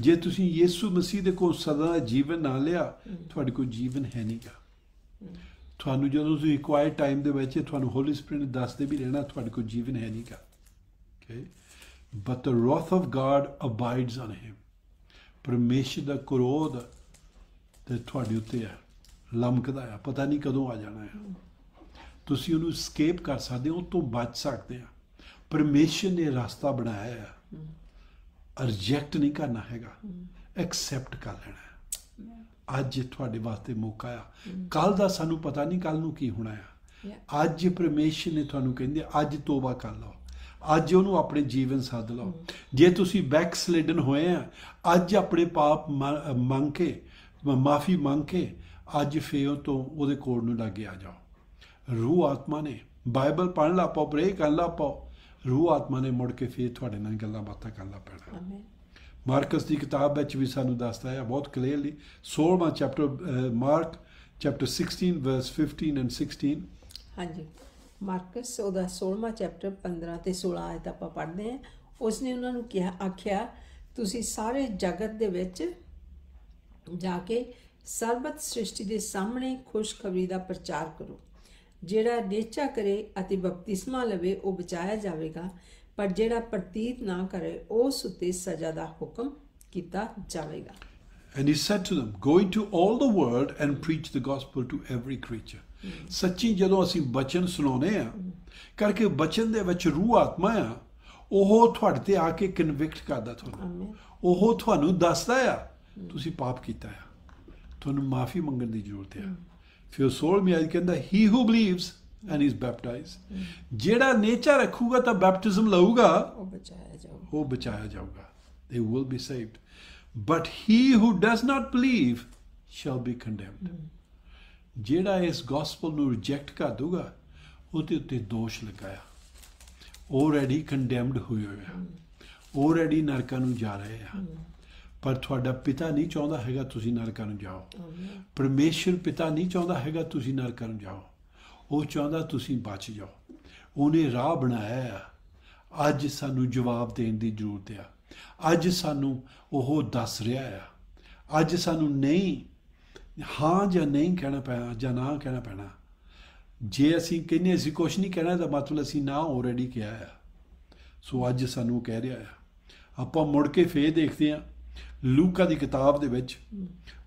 ਜੇ ਤੁਸੀਂ ਯਿਸੂ ਮਸੀਹ ਦੇ ਕੋਲ ਸਦਾ ਜੀਵਨ ਨਾ ਲਿਆ ਤੁਹਾਡੇ ਕੋਲ ਜੀਵਨ ਹੈ ਨਹੀਂਗਾ ਤੁਹਾਨੂੰ ਜਦੋਂ ਤੁਸੀਂ ਕੁਆਇਟ ਟਾਈਮ ਦੇ ਵਿੱਚ ਤੁਹਾਨੂੰ ਹੋਲੀ ਸਪਿਰਿਟ ਦੱਸਦੇ ਵੀ ਰਹਿਣਾ ਤੁਹਾਡੇ ਕੋਲ ਜੀਵਨ ਹੈ ਨਹੀਂਗਾ okay but the wrath of God abides on him ਪਰਮੇਸ਼ਰ ਦਾ ਕਰੋਧ ਤੇ ਤੁਹਾਡੇ ਉੱਤੇ ਹੈ ਲਮਕਦਾ ਆ ਪਤਾ ਨਹੀਂ ਕਦੋਂ ਆ ਜਾਣਾ ਹੈ ਤੁਸੀਂ ਉਹਨੂੰ ਸਕੇਪ ਕਰ ਸਕਦੇ ਹੋ ਤੋਂ ਬਚ ਸਕਦੇ ਆ ਪਰਮੇਸ਼ਰ ਨੇ ਰਸਤਾ ਬਣਾਇਆ ਹੈ ਰਿਜੈਕਟ ਨਹੀਂ ਕਰਨਾ ਹੈਗਾ ਐਕਸੈਪਟ ਕਰ ਲੈਣਾ ਹੈ ਅੱਜ ਤੁਹਾਡੇ ਵਾਸਤੇ ਮੌਕਾ ਆ ਕੱਲ ਦਾ ਸਾਨੂੰ ਪਤਾ ਨਹੀਂ ਕੱਲ ਨੂੰ ਕੀ ਹੋਣਾ ਆ ਅੱਜ ਪਰਮੇਸ਼ਰ ਨੇ ਤੁਹਾਨੂੰ ਕਹਿੰਦੇ ਅੱਜ ਤੋਬਾ ਕਰ ਲਓ ਅੱਜ ਉਹਨੂੰ ਆਪਣੇ ਜੀਵਨ ਸਾਧ ਲਓ mm. ਜੇ ਤੁਸੀਂ ਬੈਕਸਲੇਡਨ ਹੋਏ ਆ ਅੱਜ ਆਪਣੇ ਪਾਪ ਮੰਗ ਕੇ ਮਾਫੀ ਮੰਗ ਕੇ ਅੱਜ ਫੇਰ ਤੋਂ ਉਹਦੇ ਕੋਲ ਨੂੰ ਲੱਗੇ ਆ ਜਾਓ ਰੂਹ ਆਤਮਾ ਨੇ ਬਾਈਬਲ ਪੜ੍ਹ ਲਾ ਪਾਓ ਪ੍ਰੇ ਕਰ ਲਾ ਪਾਓ ਰੂਹ ਆਤਮਾ ਨੇ ਮੁੜ ਕੇ ਫੇਰ ਤੁਹਾਡੇ ਨਾਲ ਗੱਲਾਂ ਬਾਤਾਂ ਕਰਨ ਲਾ ਪੈਣਾ ਆਮੇਨ ਮਾਰਕਸ ਦੀ ਕਿਤਾਬ ਵਿੱਚ ਵੀ ਸਾਨੂੰ ਦੱਸਦਾ ਹੈ ਬਹੁਤ ਕਲੀਅਰਲੀ 16ਵਾਂ chapter Mark chapter 16 verse 15 and 16 ਹਾਂਜੀ ਮਾਰਕਸ ਉਹਦਾ 16ਵਾਂ ਚੈਪਟਰ 15 ਤੇ 16 ਆਇਤ ਆਪਾਂ ਪੜ੍ਹਦੇ ਹਾਂ ਉਸਨੇ ਉਹਨਾਂ ਨੂੰ ਕਿਹਾ ਆਖਿਆ ਤੁਸੀਂ ਸਾਰੇ ਜਗਤ ਦੇ ਵਿੱਚ ਜਾ ਕੇ ਸਰਬਤ ਸ੍ਰਿਸ਼ਟੀ ਦੇ ਸਾਹਮਣੇ ਖੁਸ਼ਖਬਰੀ ਦਾ ਪ੍ਰਚਾਰ ਕਰੋ ਜਿਹੜਾ ਨੇਚਾ ਕਰੇ ਅਤੇ ਬਪਤਿਸਮਾ ਲਵੇ ਉਹ ਬਚਾਇਆ ਜਾਵੇਗਾ ਪਰ ਜਿਹੜਾ ਪ੍ਰਤੀਤ ਨਾ ਕਰੇ ਉਸ ਉਤੇ ਸਜ਼ਾ ਦਾ ਹੁਕਮ ਕੀਤਾ ਜਾਵੇਗਾ And he said to them, Go into all the world and preach the gospel to every creature. ਸੱਚੀ ਜਦੋਂ ਅਸੀਂ ਬਚਨ ਸੁਣਾਉਨੇ ਆ ਕਰਕੇ ਬਚਨ ਦੇ ਵਿੱਚ ਰੂਹ ਆਤਮਾ ਆ ਉਹ ਤੁਹਾਡੇ ਤੇ ਆ ਕੇ ਕਨਵਿਕਟ ਕਰਦਾ ਤੁਹਾਨੂੰ ਉਹ ਤੁਹਾਨੂੰ ਦੱਸਦਾ ਆ ਤੁਸੀਂ ਪਾਪ ਕੀਤਾ ਆ ਤੁਹਾਨੂੰ ਮਾਫੀ ਮੰਗਣ ਦੀ ਜ਼ਰੂਰਤ ਹੈ ਫਿਰ ਸੋਲ ਮਿਆਜ ਕਹਿੰਦਾ ਹੀ ਹੂ ਬਲੀਵਸ ਐਂਡ ਇਸ ਬੈਪਟਾਈਜ਼ਡ ਜਿਹੜਾ ਨੇਚਰ ਰੱਖੂਗਾ ਤਾਂ ਬੈਪਟਿਜ਼ਮ ਲਊਗਾ ਉਹ ਬਚਾਇਆ ਜਾਊਗਾ ਉਹ ਬਚਾਇਆ ਜਾਊਗਾ they will be saved but he who does not believe shall be condemned ਜਿਹੜਾ ਇਸ ਗੋਸਪਲ ਨੂੰ ਰਿਜੈਕਟ ਕਰ ਦੂਗਾ ਉਹਦੇ ਉੱਤੇ ਦੋਸ਼ ਲਗਾਇਆ ਆਲਰੇਡੀ ਕੰਡੈਮਡ ਹੋਇਆ ਹੋਇਆ ਆਲਰੇਡੀ ਨਰਕਾਂ ਨੂੰ ਜਾ ਰਹੇ ਆ ਪਰ ਤੁਹਾਡਾ ਪਿਤਾ ਨਹੀਂ ਚਾਹੁੰਦਾ ਹੈਗਾ ਤੁਸੀਂ ਨਰਕਾਂ ਨੂੰ ਜਾਓ ਪਰਮੇਸ਼ਰ ਪਿਤਾ ਨਹੀਂ ਚਾਹੁੰਦਾ ਹੈਗਾ ਤੁਸੀਂ ਨਰਕਾਂ ਨੂੰ ਜਾਓ ਉਹ ਚਾਹੁੰਦਾ ਤੁਸੀਂ ਬਚ ਜਾਓ ਉਹਨੇ ਰਾਹ ਬਣਾਇਆ ਅੱਜ ਸਾਨੂੰ ਜਵਾਬ ਦੇਣ ਦੀ ਜ਼ਰੂਰਤ ਆ ਅੱਜ ਸਾਨੂੰ ਉਹ ਦੱਸ ਰਿਹਾ ਆ ਅੱਜ ਸਾਨੂੰ ਨਹੀਂ ਹਾਂ ਜਾਂ ਨਹੀਂ ਕਹਿਣਾ ਪੈਣਾ ਜਾਂ ਨਾ ਕਹਿਣਾ ਪੈਣਾ ਜੇ ਅਸੀਂ ਕਹਿੰਨੇ ਅਸੀਂ ਕੁਝ ਨਹੀਂ ਕਹਿਣਾ ਤਾਂ ਮਤਲਬ ਅਸੀਂ ਨਾ ਆਲਰੇਡੀ ਕਿਹਾ ਆ ਸੋ ਅੱਜ ਸਾਨੂੰ ਕਹਿ ਰਿਹਾ ਆ ਆਪਾਂ ਮੁੜ ਕੇ ਫੇਰ ਦੇਖਦੇ ਆ ਲੂਕਾ ਦੀ ਕਿਤਾਬ ਦੇ ਵਿੱਚ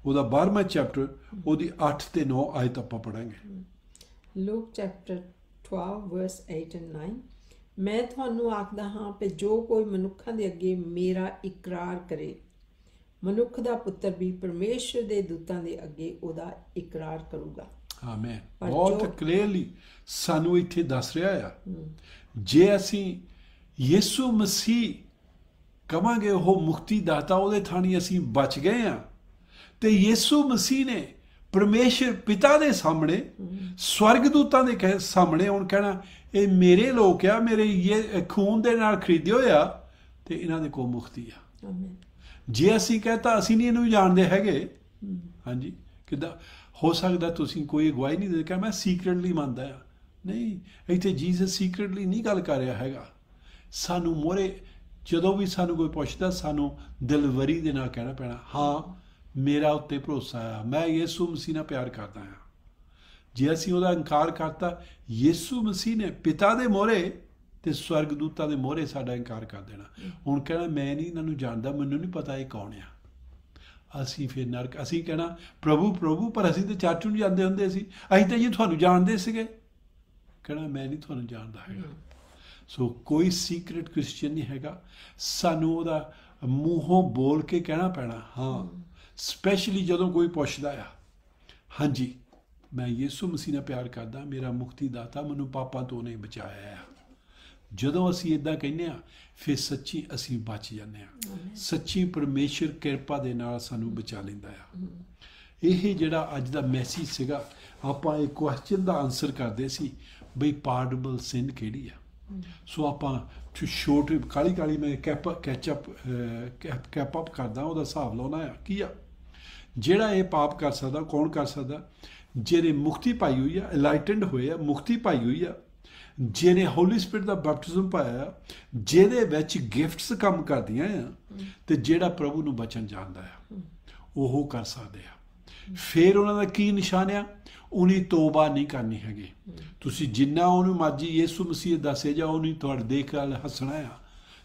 ਉਹਦਾ 12ਵਾਂ ਚੈਪਟਰ ਉਹਦੀ 8 ਤੇ 9 ਆਇਤ ਆਪਾਂ ਪੜਾਂਗੇ ਲੂਕ ਚੈਪਟਰ 12 ਵਰਸ 8 ਐਂਡ 9 ਮੈਂ ਤੁਹਾਨੂੰ ਆਖਦਾ ਹਾਂ ਕਿ ਜੋ ਕੋਈ ਮਨੁੱਖਾਂ ਦੇ ਅੱਗੇ ਮੇਰਾ ਇਕਰਾਰ ਕਰੇ ਮਨੁੱਖ ਦਾ ਪੁੱਤਰ ਵੀ ਪਰਮੇਸ਼ਰ ਦੇ ਦੂਤਾਂ ਦੇ ਅੱਗੇ ਉਹਦਾ ਇਕਰਾਰ ਕਰੂਗਾ ਆਮੇਨ ਬਹੁਤ ਕਲੀਅਰਲੀ ਸਾਨੂੰ ਇੱਥੇ ਦੱਸ ਰਿਹਾ ਆ ਜੇ ਅਸੀਂ ਯਿਸੂ ਮਸੀਹ ਕਵਾਂਗੇ ਉਹ ਮੁਕਤੀ ਦਾਤਾ ਉਹਦੇ ਥਾਣੀ ਅਸੀਂ ਬਚ ਗਏ ਆ ਤੇ ਯੀਸੂ ਮਸੀਹ ਨੇ ਪਰਮੇਸ਼ਰ ਪਿਤਾ ਦੇ ਸਾਹਮਣੇ ਸਵਰਗਦੂਤਾਂ ਦੇ ਸਾਹਮਣੇ ਹੁਣ ਕਹਿਣਾ ਇਹ ਮੇਰੇ ਲੋਕ ਆ ਮੇਰੇ ਇਹ ਖੂਨ ਦੇ ਨਾਲ ਖਰੀਦੇ ਹੋਇਆ ਤੇ ਇਹਨਾਂ ਦੇ ਕੋ ਮੁਕਤੀ ਆ ਜੇ ਅਸੀਂ ਕਹਤਾ ਅਸੀਂ ਨਹੀਂ ਇਹਨੂੰ ਜਾਣਦੇ ਹੈਗੇ ਹਾਂਜੀ ਕਿਦਾਂ ਹੋ ਸਕਦਾ ਤੁਸੀਂ ਕੋਈ ਗਵਾਹੀ ਨਹੀਂ ਦੇ ਕਿ ਮੈਂ ਸੀਕ੍ਰੀਟਲੀ ਮੰਨਦਾ ਆ ਨਹੀਂ ਇੱਥੇ ਜੀਸਸ ਸੀਕ੍ਰੀਟਲੀ ਨਹੀਂ ਗੱਲ ਕਰ ਰਿਹਾ ਹੈਗਾ ਸਾਨੂੰ ਮੋਰੇ ਜਦੋਂ ਵੀ ਸਾਨੂੰ ਕੋਈ ਪੁੱਛਦਾ ਸਾਨੂੰ ਦਿਲਵਰੀ ਦੇ ਨਾਲ ਕਹਿਣਾ ਪੈਣਾ ਹਾਂ ਮੇਰਾ ਉੱਤੇ ਭਰੋਸਾ ਆ ਮੈਂ ਯਿਸੂ ਮਸੀਹ ਨਾਲ ਪਿਆਰ ਕਰਦਾ ਹਾਂ ਜੇ ਅਸੀਂ ਉਹਦਾ ਇਨਕਾਰ ਕਰਤਾ ਯਿਸੂ ਮਸੀਹ ਨੇ ਪਿਤਾ ਦੇ ਮੋਹਰੇ ਤੇ ਸਵਰਗ ਦੂਤਾਂ ਦੇ ਮੋਹਰੇ ਸਾਡਾ ਇਨਕਾਰ ਕਰ ਦੇਣਾ ਹੁਣ ਕਹਿਣਾ ਮੈਂ ਨਹੀਂ ਇਹਨਾਂ ਨੂੰ ਜਾਣਦਾ ਮੈਨੂੰ ਨਹੀਂ ਪਤਾ ਇਹ ਕੌਣ ਆ ਅਸੀਂ ਫਿਰ ਨਰਕ ਅਸੀਂ ਕਹਿਣਾ ਪ੍ਰਭੂ ਪ੍ਰਭੂ ਪਰ ਅਸੀਂ ਤੇ ਚਾਚੂ ਨੂੰ ਜਾਂਦੇ ਹੁੰਦੇ ਸੀ ਅਸੀਂ ਤਾਂ ਜੀ ਤੁਹਾਨੂੰ ਜਾਣਦੇ ਸੀਗੇ ਕਹਿਣਾ ਮੈਂ ਨਹੀਂ ਤੁਹਾਨੂੰ ਜਾਣਦਾ ਹੈਗਾ ਸੋ ਕੋਈ ਸੀਕ੍ਰੀਟ ਕ੍ਰਿਸਚੀਅਨ ਨਹੀਂ ਹੈਗਾ ਸਾਨੂੰ ਉਹਦਾ ਮੂੰਹੋਂ ਬੋਲ ਕੇ ਕਹਿਣਾ ਪੈਣਾ ਹਾਂ ਸਪੈਸ਼ਲੀ ਜਦੋਂ ਕੋਈ ਪੁੱਛਦਾ ਆ ਹਾਂਜੀ ਮੈਂ ਯਿਸੂ ਮਸੀਹ ਨਾਲ ਪਿਆਰ ਕਰਦਾ ਮੇਰਾ ਮੁਕਤੀ ਦਾਤਾ ਮੈਨੂੰ ਪਾਪਾਂ ਤੋਂ ਨੇ ਬਚਾਇਆ ਆ ਜਦੋਂ ਅਸੀਂ ਇਦਾਂ ਕਹਿੰਨੇ ਆ ਫਿਰ ਸੱਚੀ ਅਸੀਂ ਬਚ ਜਾਂਦੇ ਆ ਸੱਚੀ ਪਰਮੇਸ਼ਰ ਕਿਰਪਾ ਦੇ ਨਾਲ ਸਾਨੂੰ ਬਚਾ ਲੈਂਦਾ ਆ ਇਹ ਜਿਹੜਾ ਅੱਜ ਦਾ ਮੈਸੇਜ ਸੀਗਾ ਆਪਾਂ ਇਹ ਕੁਐਸਚਨ ਦਾ ਆਨਸਰ ਕਰਦੇ ਸੀ ਬਈ ਪਾਰਡਬਲ ਸਿੰਨ ਕਿਹੜੀ ਆ ਸੋ ਆਪਾਂ ਟੂ ਸ਼ੋਰਟ ਕਾਲੀ ਕਾਲੀ ਮੈਂ ਕੈਪ ਕੈਚ ਅਪ ਕੈਪ ਅਪ ਕਰਦਾ ਉਹਦਾ ਹਿਸਾਬ ਲਾਉਣਾ ਕੀ ਆ ਜਿਹੜਾ ਇਹ ਪਾਪ ਕਰ ਸਕਦਾ ਕੌਣ ਕਰ ਸਕਦਾ ਜਿਹਨੇ ਮੁਕਤੀ ਪਾਈ ਹੋਈ ਆ ਇਲਾਈਟਨਡ ਹੋਏ ਆ ਮੁਕਤੀ ਪਾਈ ਹੋਈ ਆ ਜਿਹਨੇ ਹੋਲੀ ਸਪਿਰਟ ਦਾ ਬਪਤਿਸਮ ਪਾਇਆ ਜਿਹਦੇ ਵਿੱਚ ਗਿਫਟਸ ਕੰਮ ਕਰਦੀਆਂ ਆ ਤੇ ਜਿਹੜਾ ਪ੍ਰਭੂ ਨੂੰ ਬਚਨ ਜਾਣਦਾ ਆ ਉਹ ਕਰ ਸਕਦੇ ਆ ਫਿਰ ਉਹਨਾਂ ਦਾ ਕੀ ਨਿਸ਼ਾਨਿਆ ਆ ਉਹਨੇ ਤੋਬਾ ਨਹੀਂ ਕਰਨੀ ਹੈਗੀ ਤੁਸੀਂ ਜਿੰਨਾ ਉਹਨੂੰ ਮਾਜੀ ਯਿਸੂ ਮਸੀਹ ਦੱਸੇ ਜਾ ਉਹਨੇ ਤੁਹਾਡੇ ਦੇਖ ਕੇ ਹੱਸਣਾ ਆ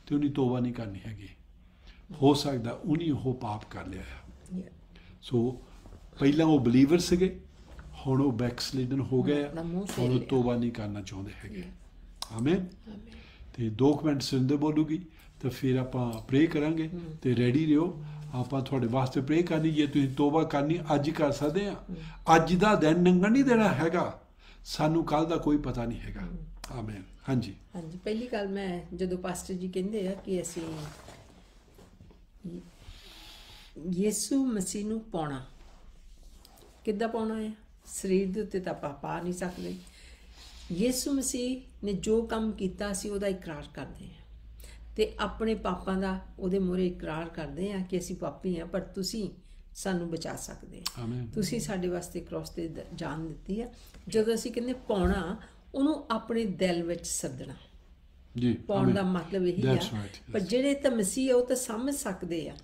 ਤੇ ਉਹਨੇ ਤੋਬਾ ਨਹੀਂ ਕਰਨੀ ਹੈਗੀ ਹੋ ਸਕਦਾ ਉਹਨੇ ਉਹ ਪਾਪ ਕਰ ਲਿਆ ਆ ਸੋ ਪਹਿਲਾਂ ਉਹ ਬਲੀਵਰ ਸੀਗੇ ਹੁਣ ਉਹ ਬੈਕਸਲਿਡਨ ਹੋ ਗਏ ਆ ਹੁਣ ਤੋਬਾ ਨਹੀਂ ਕਰਨਾ ਚਾਹੁੰਦੇ ਹੈਗੇ ਆਮੇਨ ਤੇ ਕੁ ਮਿੰਟ ਸਿੰਦੇ ਬੋਲੂਗੀ ਤਾਂ ਫਿਰ ਆਪਾਂ ਪ੍ਰੇ ਕਰਾਂਗੇ ਤੇ ਰੈਡੀ ਰਹੋ ਆਪਾਂ ਤੁਹਾਡੇ ਵਾਸਤੇ ਪ੍ਰੇ ਕਰਨੀ ਜੇ ਤੁਸੀਂ ਤੋਬਾ ਕਰਨੀ ਅੱਜ ਕਰ ਸਕਦੇ ਆ ਅੱਜ ਦਾ ਦਿਨ ਨੰਗਾ ਨਹੀਂ ਦੇਣਾ ਹੈਗਾ ਸਾਨੂੰ ਕੱਲ ਦਾ ਕੋਈ ਪਤਾ ਨਹੀਂ ਹੈਗਾ ਆਮੇਨ ਹਾਂਜੀ ਹਾਂਜੀ ਪਹਿਲੀ ਗੱਲ ਮੈਂ ਜਦੋਂ ਪਾਸਟਰ ਜੀ ਕਹਿੰਦੇ ਆ ਕਿ ਅਸੀਂ ਯੇਸੂ ਮਸੀਹ ਨੂੰ ਪਾਉਣਾ ਕਿੱਦਾਂ ਪਾਉਣਾ ਹੈ ਸਰੀਰ ਦੇ ਉੱਤੇ ਤਾਂ ਆਪਾਂ ਪਾ ਨਹੀਂ ਸਕਦੇ ਯੇਸੂ ਮਸੀਹ ਨੇ ਜੋ ਕੰਮ ਕੀਤਾ ਸੀ ਉਹਦਾ ਇਕਰਾਰ ਕਰਦੇ ਆ ਤੇ ਆਪਣੇ ਪਾਪਾਂ ਦਾ ਉਹਦੇ ਮੂਹਰੇ ਇਕਰਾਰ ਕਰਦੇ ਆ ਕਿ ਅਸੀਂ ਪਾਪੀ ਆ ਪਰ ਤੁਸੀਂ ਸਾਨੂੰ ਬਚਾ ਸਕਦੇ ਆ ਤੁਸੀਂ ਸਾਡੇ ਵਾਸਤੇ ਕ੍ਰੋਸ ਤੇ ਜਾਨ ਦਿੱਤੀ ਆ ਜਦੋਂ ਅਸੀਂ ਕਹਿੰਦੇ ਪਾਉਣਾ ਉਹਨੂੰ ਆਪਣੇ ਦਿਲ ਵਿੱਚ ਸੱਦਣਾ ਜੀ ਪਾਉਣ ਦਾ ਮਤਲਬ ਇਹੀ ਆ ਪਰ ਜਿਹੜੇ ਤਾਂ ਮਸੀਹ ਉਹ ਤਾਂ ਸਮਝ ਸਕਦੇ ਆ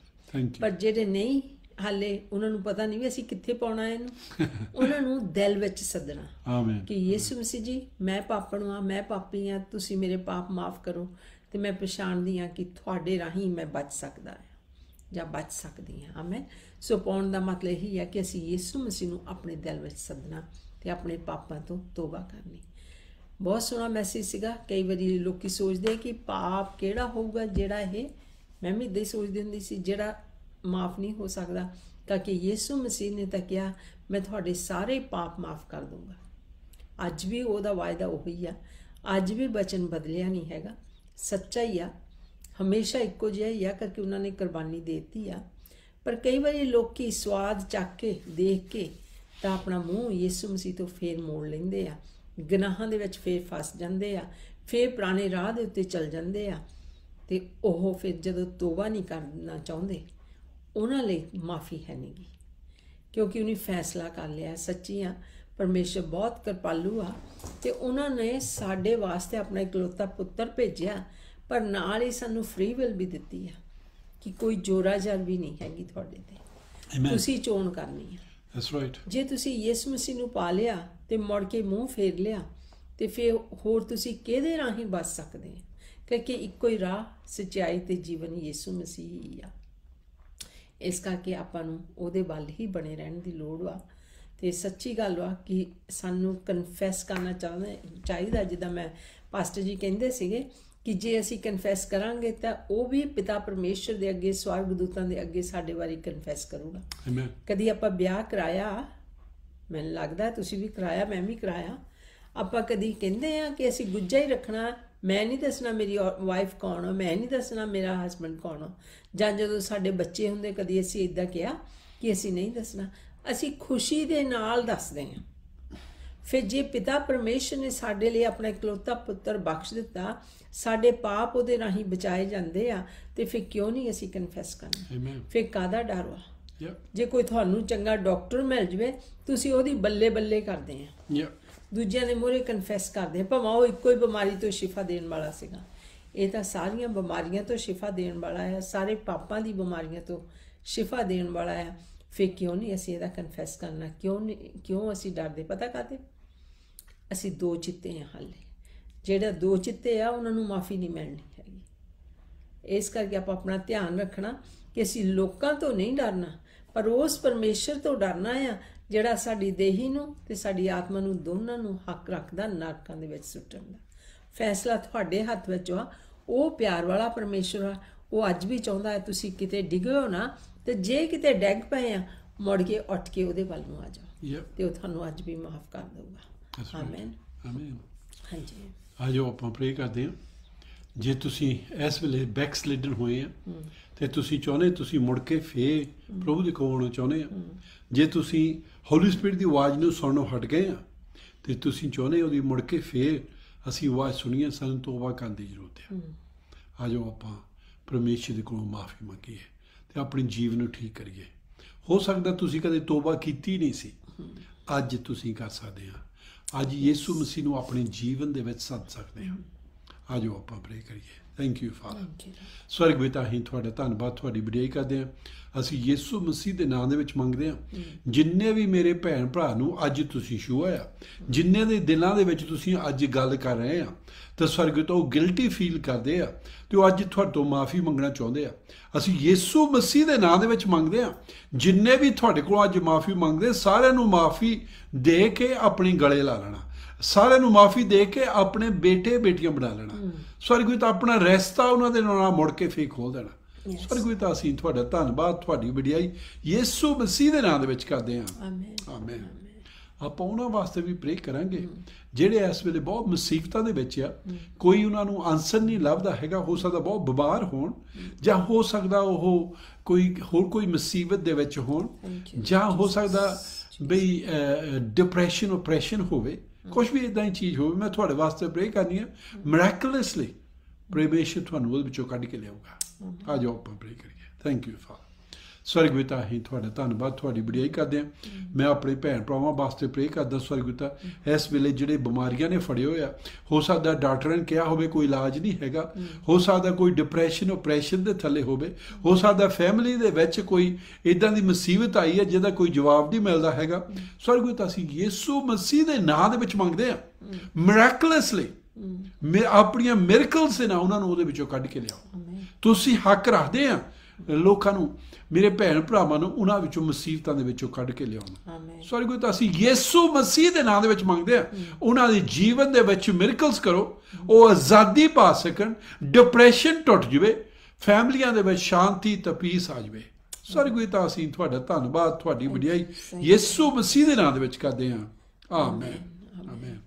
ਪਰ ਜਿਹੜੇ ਨਹੀਂ ਹਾਲੇ ਉਹਨਾਂ ਨੂੰ ਪਤਾ ਨਹੀਂ ਵੀ ਅਸੀਂ ਕਿੱਥੇ ਪਾਉਣਾ ਹੈ ਇਹਨੂੰ ਉਹਨਾਂ ਨੂੰ ਦਿਲ ਵਿੱਚ ਸੱਦਣਾ ਆਮੀਨ ਕਿ ਯਿਸੂ ਮਸੀਹ ਜੀ ਮੈਂ ਪਾਪਣ ਆ ਮੈਂ ਪਾਪੀ ਆ ਤੁਸੀਂ ਮੇਰੇ ਪਾਪ ਮਾਫ ਕਰੋ ਤੇ ਮੈਂ ਪਛਾਣਦੀ ਹਾਂ ਕਿ ਤੁਹਾਡੇ ਰਾਹੀਂ ਮੈਂ ਬਚ ਸਕਦਾ ਹਾਂ ਜਾਂ ਬਚ ਸਕਦੀ ਹਾਂ ਆਮੇਨ ਸੋ ਪਾਉਣ ਦਾ ਮਤਲਬ ਇਹੀ ਹੈ ਕਿ ਅਸੀਂ ਯਿਸੂ ਮਸੀਹ ਨੂੰ ਆਪਣੇ ਦਿਲ ਵਿੱਚ ਸੱਦਣਾ ਤੇ ਆਪਣੇ ਪਾਪਾਂ ਤੋਂ ਤੋਬਾ ਕਰਨੀ ਬਹੁਤ ਸੋਹਣਾ ਮੈਸੇਜ ਸੀਗਾ ਕਈ ਵਾਰੀ ਲੋਕੀ ਸੋਚਦੇ ਕਿ ਪਾਪ ਕਿਹੜਾ ਹੋਊਗਾ ਜਿਹੜਾ ਇਹ ਮੈਂ ਵੀ ਇਦਾਂ ਹੀ ਸੋਚਦੀ ਹੁੰਦੀ ਸੀ ਜਿਹੜਾ ਮਾਫ ਨਹੀਂ ਹੋ ਸਕਦਾ ਤਾਂ ਕਿ ਯਿਸੂ ਮਸੀਹ ਨੇ ਤਾਂ ਕਿਹਾ ਮੈਂ ਤੁਹਾਡੇ ਸਾਰੇ ਪਾਪ ਮਾਫ ਕਰ ਦੂੰਗਾ ਅੱਜ ਵੀ ਉਹਦਾ ਵਾਅਦਾ ਉਹੀ ਆ ਅੱਜ ਵੀ ਬਚਨ ਬਦਲਿਆ ਨਹੀਂ ਹੈਗਾ ਸੱਚਾ ਹੀ ਆ ਹਮੇਸ਼ਾ ਇੱਕੋ ਜਿਹਾ ਹੀ ਆ ਕਰਕੇ ਉਹਨਾਂ ਨੇ ਕੁਰਬਾਨੀ ਦਿੱਤੀ ਆ ਪਰ ਕਈ ਵਾਰੀ ਲੋਕੀ ਸਵਾਦ ਚੱਕ ਕੇ ਦੇਖ ਕੇ ਤਾਂ ਆਪਣਾ ਮੂੰਹ ਯਿਸੂ ਮਸੀਹ ਤੋਂ ਫੇਰ ਮੋੜ ਲੈਂਦੇ ਆ ਗਨਾਹਾਂ ਦੇ ਵਿੱਚ ਫੇਰ ਫਸ ਜਾਂਦੇ ਆ ਫੇਰ ਪੁਰਾਣੇ ਰਾਹ ਦੇ ਉੱਤੇ ਚੱਲ ਜਾਂਦੇ ਆ ਤੇ ਉਹ ਫਿਰ ਜਦੋਂ ਤੋਬਾ ਨਹੀਂ ਕਰਨਾ ਚਾਹੁੰਦੇ ਉਹਨਾਂ ਲਈ ਮਾਫੀ ਹੈ ਨਹੀਂਗੀ ਕਿਉਂਕਿ ਉਹਨੇ ਫੈਸਲਾ ਕਰ ਲਿਆ ਸੱਚੀਆਂ ਪਰਮੇਸ਼ਰ ਬਹੁਤ ਕਿਰਪਾਲੂ ਆ ਤੇ ਉਹਨਾਂ ਨੇ ਸਾਡੇ ਵਾਸਤੇ ਆਪਣਾ ਇਕਲੌਤਾ ਪੁੱਤਰ ਭੇਜਿਆ ਪਰ ਨਾਲ ਹੀ ਸਾਨੂੰ ਫ੍ਰੀ ਵਿਲ ਵੀ ਦਿੱਤੀ ਆ ਕਿ ਕੋਈ ਜੋਰਾ ਜਰ ਵੀ ਨਹੀਂ ਹੈਗੀ ਤੁਹਾਡੇ ਤੇ ਤੁਸੀਂ ਚੋਣ ਕਰਨੀ ਹੈ ਦੈਟਸ ਰਾਈਟ ਜੇ ਤੁਸੀਂ ਯਿਸੂ ਮਸੀਹ ਨੂੰ ਪਾ ਲਿਆ ਤੇ ਮੁੜ ਕੇ ਮੂੰਹ ਫੇਰ ਲਿਆ ਤੇ ਫਿਰ ਹੋਰ ਤੁਸੀਂ ਕਿਹਦੇ ਰਾਹੀਂ ਬਚ ਸਕਦੇ ਹੋ ਕਿਉਂਕਿ ਇੱਕੋ ਹੀ ਰਾਹ ਸਚਾਈ ਤੇ ਜੀਵਨ ਯਿਸੂ ਮਸੀਹ ਹੀ ਆ ਇਸ ਕਰਕੇ ਆਪਾਂ ਨੂੰ ਉਹਦੇ ਵੱਲ ਹੀ ਬਣੇ ਰਹਿਣ ਦੀ ਲੋੜ ਆ ਤੇ ਸੱਚੀ ਗੱਲ ਵਾ ਕਿ ਸਾਨੂੰ ਕਨਫੈਸ ਕਰਨਾ ਚਾਹੀਦਾ ਜਿੱਦਾਂ ਮੈਂ ਪਾਸਟਰ ਜੀ ਕਹਿੰਦੇ ਸੀਗੇ ਕਿ ਜੇ ਅਸੀਂ ਕਨਫੈਸ ਕਰਾਂਗੇ ਤਾਂ ਉਹ ਵੀ ਪਿਤਾ ਪਰਮੇਸ਼ਰ ਦੇ ਅੱਗੇ ਸਵਰਗ ਦੂਤਾਂ ਦੇ ਅੱਗੇ ਸਾਡੇ ਬਾਰੇ ਕਨਫੈਸ ਕਰੂਗਾ ਆਮੇਨ ਕਦੀ ਆਪਾਂ ਵਿਆਹ ਕਰਾਇਆ ਮੈਨੂੰ ਲੱਗਦਾ ਤੁਸੀਂ ਵੀ ਕਰਾਇਆ ਮੈਂ ਵੀ ਕਰਾਇਆ ਆਪਾਂ ਕਦੀ ਕਹਿੰਦੇ ਆ ਕਿ ਅਸੀਂ ਗੁੱਜਾ ਹੀ ਰੱਖਣਾ ਮੈਂ ਨਹੀਂ ਦੱਸਣਾ ਮੇਰੀ ਵਾਈਫ ਕੌਣ ਹੈ ਮੈਂ ਨਹੀਂ ਦੱਸਣਾ ਮੇਰਾ ਹਸਬੰਡ ਕੌਣ ਹੈ ਜਾਂ ਜਦੋਂ ਸਾਡੇ ਬੱਚੇ ਹੁੰਦੇ ਕਦੀ ਅਸੀਂ ਇਦਾਂ ਕਿਹਾ ਕਿ ਅਸੀਂ ਨਹੀਂ ਦੱਸਣਾ ਅਸੀਂ ਖੁਸ਼ੀ ਦੇ ਨਾਲ ਦੱਸਦੇ ਹਾਂ ਫਿਰ ਜੇ ਪਿਤਾ ਪਰਮੇਸ਼ਰ ਨੇ ਸਾਡੇ ਲਈ ਆਪਣਾ ਇਕਲੌਤਾ ਪੁੱਤਰ ਬਖਸ਼ ਦਿੱਤਾ ਸਾਡੇ ਪਾਪ ਉਹਦੇ ਰਾਹੀਂ ਬਚਾਏ ਜਾਂਦੇ ਆ ਤੇ ਫਿਰ ਕਿਉਂ ਨਹੀਂ ਅਸੀਂ ਕਨਫੈਸ ਕਰਨਾ ਫਿਰ ਕਾਦਾ ਡਰ ਵਾ ਜੇ ਕੋਈ ਤੁਹਾਨੂੰ ਚੰਗਾ ਡਾਕਟਰ ਮਿਲ ਜਵੇ ਤੁਸੀਂ ਉਹਦੀ ਬੱਲੇ ਬੱਲੇ ਕਰਦੇ ਆ ਦੂਜਿਆਂ ਦੇ ਮੋਰੇ ਕਨਫੈਸ ਕਰਦੇ ਆ ਭਾਵੇਂ ਉਹ ਇੱਕੋ ਹੀ ਬਿਮਾਰੀ ਤੋਂ ਸ਼ਿਫਾ ਦੇਣ ਵਾਲਾ ਸੀਗਾ ਇਹ ਤਾਂ ਸਾਰੀਆਂ ਬਿਮਾਰੀਆਂ ਤੋਂ ਸ਼ਿਫਾ ਦੇਣ ਵਾਲਾ ਹੈ ਸਾਰੇ ਪਾਪਾਂ ਦੀ ਬਿਮਾਰੀਆਂ ਤੋਂ ਸ਼ਿਫਾ ਦੇਣ ਵਾਲਾ ਹੈ ਫਿਰ ਕਿਉਂ ਨਹੀਂ ਅਸੀਂ ਇਹਦਾ ਕਨਫੈਸ ਕਰਨਾ ਕਿਉਂ ਕਿਉਂ ਅਸੀਂ ਡਰਦੇ ਪਤਾ ਕਾਤੇ ਅਸੀਂ ਦੋ ਚਿੱਤੇ ਆ ਹਾਲੇ ਜਿਹੜਾ ਦੋ ਚਿੱਤੇ ਆ ਉਹਨਾਂ ਨੂੰ ਮਾਫੀ ਨਹੀਂ ਮਿਲਣੀ ਹੈਗੀ ਇਸ ਕਰਕੇ ਆਪਾਂ ਆਪਣਾ ਧਿਆਨ ਰੱਖਣਾ ਕਿ ਅਸੀਂ ਲੋਕਾਂ ਤੋਂ ਨਹੀਂ ਡਰਨਾ ਪਰ ਉਸ ਪਰਮੇਸ਼ਰ ਤੋਂ ਡਰਨਾ ਆ ਜਿਹੜਾ ਸਾਡੀ ਦੇਹੀ ਨੂੰ ਤੇ ਸਾਡੀ ਆਤਮਾ ਨੂੰ ਦੋਨਾਂ ਨੂੰ ਹੱਕ ਰੱਖਦਾ ਨਰਕਾਂ ਦੇ ਵਿੱਚ ਸੁੱਟਣ ਦਾ ਫੈਸਲਾ ਤੁਹਾਡੇ ਹੱਥ ਵਿੱਚ ਆ ਉਹ ਪਿਆਰ ਵਾਲਾ ਪਰਮੇਸ਼ਰ ਆ ਉਹ ਅੱਜ ਵੀ ਚਾਹੁੰਦਾ ਹੈ ਤੁਸੀਂ ਕਿਤੇ ਡਿੱਗੋ ਨਾ ਤੇ ਜੇ ਕਿਤੇ ਡੈਗ ਪਏ ਆ ਮੁੜ ਕੇ ਉੱਠ ਕੇ ਉਹਦੇ ਵੱਲ ਨੂੰ ਆ ਜਾ ਤੇ ਉਹ ਤੁਹਾਨੂੰ ਅੱਜ ਵੀ ਮਾਫ ਕਰ ਦੇਊਗਾ ਆਮੇਨ ਆਮੇਨ ਹਾਂਜੀ ਆਜੋ ਆਪਾਂ ਪ੍ਰੇ ਕਰਦੇ ਹਾਂ ਜੇ ਤੁਸੀਂ ਇਸ ਵੇਲੇ ਬੈਕਸਲਿਡਨ ਹੋਏ ਆ ਤੇ ਤੁਸੀਂ ਚਾਹੁੰਦੇ ਤੁਸੀਂ ਮੁੜ ਕੇ ਫੇ ਪ੍ਰਭੂ ਦੇ ਕੋਲ ਆਉਣਾ ਚਾਹੁੰਦੇ ਆ ਜੇ ਤੁਸੀਂ ਹੋਲੀ ਸਪਿਰਿਟ ਦੀ ਆਵਾਜ਼ ਨੂੰ ਸੁਣਨੋਂ ਹਟ ਗਏ ਆ ਤੇ ਤੁਸੀਂ ਚਾਹੁੰਦੇ ਉਹਦੀ ਮੁੜ ਕੇ ਫੇ ਅਸੀਂ ਆਵਾਜ਼ ਸੁਣੀਏ ਸਾਨੂੰ ਤੋਬਾ ਕਰਨ ਦੀ ਜ਼ਰੂਰਤ ਆ ਆਜੋ ਆਪਾਂ ਪਰਮੇਸ਼ਰ ਦੇ ਕੋਲੋਂ ਮਾਫੀ ਮੰਗੀਏ ਤੇ ਆਪਣੇ ਜੀਵਨ ਨੂੰ ਠੀਕ ਕਰੀਏ ਹੋ ਸਕਦਾ ਤੁਸੀਂ ਕਦੇ ਤੋਬਾ ਕੀਤੀ ਨਹੀਂ ਸੀ ਅੱਜ ਤੁਸੀਂ ਕਰ ਸਕਦੇ ਆ ਅੱਜ ਯਿਸੂ ਮਸੀਹ ਨੂੰ ਆਪਣੇ ਜੀਵਨ ਦੇ ਵਿੱਚ ਸੱਦ ਸਕਦੇ ਆ mm-hmm. ਆਜੋ ਆਪਾਂ ਪ੍ਰੇ ਕਰੀਏ ਥੈਂਕ ਯੂ ਫਾਦਰ ਸਵਰਗ ਪਿਤਾ ਹੀ ਤੁਹਾਡਾ ਧੰਨਵਾਦ ਤੁਹਾਡੀ ਵਡਿਆਈ ਕਰਦੇ ਆ ਅਸੀਂ ਯਿਸੂ ਮਸੀਹ ਦੇ ਨਾਮ ਦੇ ਵਿੱਚ ਮੰਗਦੇ ਆ ਜਿੰਨੇ ਵੀ ਮੇਰੇ ਭੈਣ ਭਰਾ ਨੂੰ ਅੱਜ ਤੁਸੀਂ ਛੂਆ ਜਿੰਨੇ ਦੇ ਦਿਲਾਂ ਦੇ ਵਿੱਚ ਤੁਸੀਂ ਅੱਜ ਗੱਲ ਕਰ ਰਹੇ ਆ ਤਾਂ ਸਵਰਗ ਤੋਂ ਉਹ ਗਿਲਟੀ ਫੀਲ ਕਰਦੇ ਆ ਤੇ ਉਹ ਅੱਜ ਤੁਹਾਡੇ ਤੋਂ ਮਾਫੀ ਮੰਗਣਾ ਚਾਹੁੰਦੇ ਆ ਅਸੀਂ ਯਿਸੂ ਮਸੀਹ ਦੇ ਨਾਮ ਦੇ ਵਿੱਚ ਮੰਗਦੇ ਆ ਜਿੰਨੇ ਵੀ ਤੁਹਾਡੇ ਕੋਲ ਅੱਜ ਮਾਫੀ ਮੰਗਦੇ ਸਾਰਿਆਂ ਨੂੰ ਮਾਫੀ ਦੇ ਕੇ ਆਪਣੀ ਗਲੇ ਲਾ ਲੈਣਾ ਸਾਰਿਆਂ ਨੂੰ ਮਾਫੀ ਦੇ ਕੇ ਆਪਣੇ ਬੇਟੇ ਬੇਟੀਆਂ ਬਣਾ ਲੈਣਾ ਤਾਂ ਆਪਣਾ ਰਸਤਾ ਉਹਨਾਂ ਦੇ ਨਾਲ ਮੁੜ ਕੇ ਫੇਰ ਖੋਲ ਦੇਣਾ ਤਾਂ ਅਸੀਂ ਤੁਹਾਡਾ ਧੰਨਵਾਦ ਤੁਹਾਡੀ ਵਡਿਆਈ ਯਿਸੂ ਮਸੀਹ ਦੇ ਨਾਮ ਦੇ ਵਿੱਚ ਕਰਦੇ ਹਾਂ ਆਮੇਨ ਆਪਾਂ ਉਹਨਾਂ ਵਾਸਤੇ ਵੀ ਪ੍ਰੇ ਕਰਾਂਗੇ ਜਿਹੜੇ ਇਸ ਵੇਲੇ ਬਹੁਤ ਮੁਸੀਬਤਾਂ ਦੇ ਵਿੱਚ ਆ ਕੋਈ ਉਹਨਾਂ ਨੂੰ ਆਨਸਰ ਨਹੀਂ ਲੱਭਦਾ ਹੈਗਾ ਹੋ ਸਕਦਾ ਬਹੁਤ ਬਿਮਾਰ ਹੋਣ ਜਾਂ ਹੋ ਸਕਦਾ ਉਹ ਕੋਈ ਹੋਰ ਕੋਈ ਮੁਸੀਬਤ ਦੇ ਵਿੱਚ ਹੋਣ ਜਾਂ ਹੋ ਸਕਦਾ ਬਈ ਡਿਪਰੈਸ਼ਨ ਓਪਰੇਸ਼ਨ ਹੋਵੇ ਕੁਝ ਵੀ ਇਦਾਂ ਹੀ ਚੀਜ਼ ਹੋਵੇ ਮੈਂ ਤੁਹਾਡੇ ਵਾਸਤੇ ਪ੍ਰੇ ਕਰਨੀ ਹੈ ਮਿਰੈਕਲਸਲੀ ਪਰਮੇਸ਼ਰ ਤੁਹਾਨੂੰ ਉਹਦੇ ਵਿੱਚੋਂ ਕੱਢ ਕੇ ਲਿਆਊਗਾ ਆ ਜਾਓ ਆਪਾਂ ਪ੍ਰੇ ਕਰੀਏ ਥੈਂਕ ਯੂ ਫਾਦਰ ਸਵਰਗਵਿਤਾ ਹੀ ਤੁਹਾਡਾ ਧੰਨਵਾਦ ਤੁਹਾਡੀ ਬੜਾਈ ਕਰਦੇ ਆ ਮੈਂ ਆਪਣੀ ਭੈਣ ਭਰਾਵਾਂ ਵਾਸਤੇ ਪ੍ਰੇ ਕਰਦਾ ਸਵਰਗਵਿਤਾ ਇਸ ਵੇਲੇ ਜਿਹੜੇ ਬਿਮਾਰੀਆਂ ਨੇ ਫੜੇ ਹੋਇਆ ਹੋ ਸਕਦਾ ਡਾਕਟਰਾਂ ਨੇ ਕਿਹਾ ਹੋਵੇ ਕੋਈ ਇਲਾਜ ਨਹੀਂ ਹੈਗਾ ਹੋ ਸਕਦਾ ਕੋਈ ਡਿਪਰੈਸ਼ਨ ਓਪਰੇਸ਼ਨ ਦੇ ਥੱਲੇ ਹੋਵੇ ਹੋ ਸਕਦਾ ਫੈਮਿਲੀ ਦੇ ਵਿੱਚ ਕੋਈ ਇਦਾਂ ਦੀ ਮੁਸੀਬਤ ਆਈ ਹੈ ਜਿਹਦਾ ਕੋਈ ਜਵਾਬ ਨਹੀਂ ਮਿਲਦਾ ਹੈਗਾ ਸਵਰਗਵਿਤਾ ਅਸੀਂ ਯਿਸੂ ਮਸੀਹ ਦੇ ਨਾਮ ਦੇ ਵਿੱਚ ਮੰਗਦੇ ਆ ਮਿਰੈਕਲਸਲੀ ਮੇ ਆਪਣੀਆਂ ਮਿਰਕਲਸ ਨੇ ਉਹਨਾਂ ਨੂੰ ਉਹਦੇ ਵਿੱਚੋਂ ਕੱਢ ਕੇ ਲਿਆਓ ਤੁਸੀਂ ਹੱਕ ਰੱਖਦੇ ਆ ਲੋਕਾਂ ਨੂੰ ਮੇਰੇ ਭੈਣ ਭਰਾਵਾਂ ਨੂੰ ਉਹਨਾਂ ਵਿੱਚੋਂ ਮੁਸੀਬਤਾਂ ਦੇ ਵਿੱਚੋਂ ਕੱਢ ਕੇ ਲਿਆਉਣਾ ਆਮੇਨ ਤਾਂ ਅਸੀਂ ਯੀਸੂ ਮਸੀਹ ਦੇ ਨਾਮ ਦੇ ਵਿੱਚ ਮੰਗਦੇ ਆ ਉਹਨਾਂ ਦੇ ਜੀਵਨ ਦੇ ਵਿੱਚ ਮਿਰਕਲਸ ਕਰੋ ਉਹ ਆਜ਼ਾਦੀ ਪਾ ਸਕਣ ਡਿਪਰੈਸ਼ਨ ਟੁੱਟ ਜਵੇ ਫੈਮਲੀਆਂ ਦੇ ਵਿੱਚ ਸ਼ਾਂਤੀ ਤਪੀਸ ਆ ਜਵੇ ਤਾਂ ਅਸੀਂ ਤੁਹਾਡਾ ਧੰਨਵਾਦ ਤੁਹਾਡੀ ਵਡਿਆਈ ਯੀਸੂ ਮਸੀਹ ਦੇ ਨਾਮ ਦੇ ਵਿੱਚ ਕਰਦੇ ਆ amen amen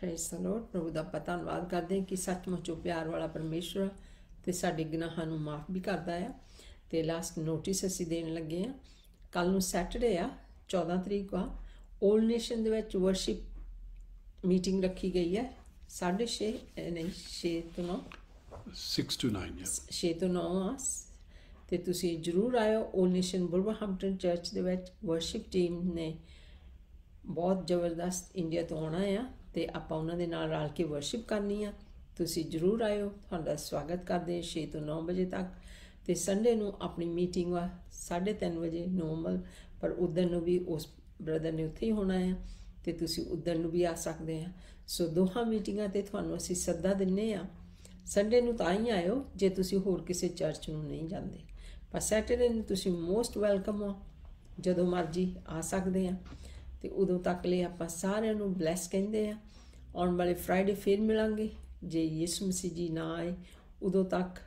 praise the Lord ਪ੍ਰਭੂ ਦਾ ਧੰਨਵਾਦ ਕਰਦੇ ਕਿ ਸੱਚਮੁੱਚ ਉਹ ਪਿਆਰ ਵਾਲਾ ਪਰਮੇਸ਼ਰ ਤੇ ਸਾਡੇ ਗੁਨਾਹਾਂ ਨੂੰ ਮਾਫ ਵੀ ਕਰਦਾ ਹੈ ਤੇ ਲਾਸਟ ਨੋਟਿਸ ਅਸੀਂ ਦੇਣ ਲੱਗੇ ਆ ਕੱਲ ਨੂੰ ਸੈਟਰਡੇ ਆ 14 ਤਰੀਕ ਆ 올 ਨੇਸ਼ਨ ਦੇ ਵਿੱਚ ਵਰਸ਼ਿਪ ਮੀਟਿੰਗ ਰੱਖੀ ਗਈ ਹੈ 6:30 ਨਹੀਂ 6 ਤੋਂ 9 6 ਤੋਂ 9 ਯਾ 6 ਤੋਂ 9 ਆ ਤੇ ਤੁਸੀਂ ਜਰੂਰ ਆਇਓ 올 ਨੇਸ਼ਨ ਬਰਬਰਹੈਂਪਟਨ ਚਰਚ ਦੇ ਵਿੱਚ ਵਰਸ਼ਿਪ ਟੀਮ ਨੇ ਬਹੁਤ ਜ਼ਬਰਦਸਤ ਇੰਡੀਆ ਤੋਂ ਆਉਣਾ ਆ ਤੇ ਆਪਾਂ ਉਹਨਾਂ ਦੇ ਨਾਲ ਰਲ ਕੇ ਵਰਸ਼ਿਪ ਕਰਨੀ ਆ ਤੁਸੀਂ ਜਰੂਰ ਆਇਓ ਤੁਹਾਡਾ ਸਵਾਗਤ ਕਰਦੇ 6 ਤੋਂ 9 ਵਜੇ ਤੱਕ ਤੇ ਸੰਡੇ ਨੂੰ ਆਪਣੀ ਮੀਟਿੰਗ ਆ 3:30 ਵਜੇ ਨੋਰਮਲ ਪਰ ਉਦਨ ਨੂੰ ਵੀ ਉਸ ਬ੍ਰਦਰ ਨੇ ਉੱਥੇ ਹੀ ਹੋਣਾ ਹੈ ਤੇ ਤੁਸੀਂ ਉਦਨ ਨੂੰ ਵੀ ਆ ਸਕਦੇ ਆ ਸੋ ਦੋਹਾਂ ਮੀਟਿੰਗਾਂ ਤੇ ਤੁਹਾਨੂੰ ਅਸੀਂ ਸੱਦਾ ਦਿੰਨੇ ਆ ਸੰਡੇ ਨੂੰ ਤਾਂ ਹੀ ਆਇਓ ਜੇ ਤੁਸੀਂ ਹੋਰ ਕਿਸੇ ਚਰਚ ਨੂੰ ਨਹੀਂ ਜਾਂਦੇ ਪਰ ਸੈਟਰਡੇ ਨੂੰ ਤੁਸੀਂ ਮੋਸਟ ਵੈਲਕਮ ਹੋ ਜਦੋਂ ਮਰਜੀ ਆ ਸਕਦੇ ਆ ਤੇ ਉਦੋਂ ਤੱਕ ਲਈ ਆਪਾਂ ਸਾਰਿਆਂ ਨੂੰ ਬਲੈਸ ਕਹਿੰਦੇ ਆ ਆਉਣ ਵਾਲੇ ਫਰਾਈਡੇ ਫੇਰ ਮਿਲਾਂਗੇ ਜੇ ਯਿਸੂ ਮਸੀਹ ਜੀ ਨਾ ਆਏ ਉਦੋਂ ਤੱਕ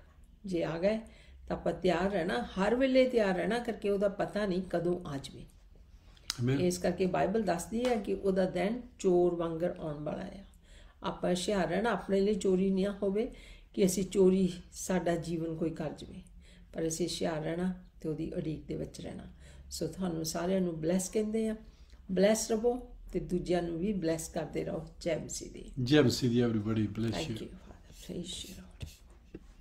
ਜੇ ਆ ਗਏ ਤਾਂ ਆਪਾਂ ਤਿਆਰ ਰਹਿਣਾ ਹਰ ਵੇਲੇ ਤਿਆਰ ਰਹਿਣਾ ਕਰਕੇ ਉਹਦਾ ਪਤਾ ਨਹੀਂ ਕਦੋਂ ਆ ਜਵੇ ਇਸ ਕਰਕੇ ਬਾਈਬਲ ਦੱਸਦੀ ਹੈ ਕਿ ਉਹਦਾ ਦਿਨ ਚੋਰ ਵਾਂਗਰ ਆਉਣ ਵਾਲਾ ਹੈ ਆਪਾਂ ਹੁਸ਼ਿਆਰ ਰਹਿਣਾ ਆਪਣੇ ਲਈ ਚੋਰੀ ਨਹੀਂ ਹੋਵੇ ਕਿ ਅਸੀਂ ਚੋਰੀ ਸਾਡਾ ਜੀਵਨ ਕੋਈ ਕਰ ਜਵੇ ਪਰ ਅਸੀਂ ਹੁਸ਼ਿਆਰ ਰਹਿਣਾ ਤੇ ਉਹਦੀ ਅੜੀਕ ਦੇ ਵਿੱਚ ਰਹਿਣਾ ਸੋ ਤੁਹਾਨੂੰ ਸਾਰਿਆਂ ਨੂੰ ਬਲੈਸ ਕਹਿੰਦੇ ਆ ਬਲੈਸ ਰਹੋ ਤੇ ਦੂਜਿਆਂ ਨੂੰ ਵੀ ਬਲੈਸ ਕਰਦੇ ਰਹੋ ਜੈਮਸੀ ਦੀ ਜੈਮਸੀ ਦੀ everybody bless you thank you father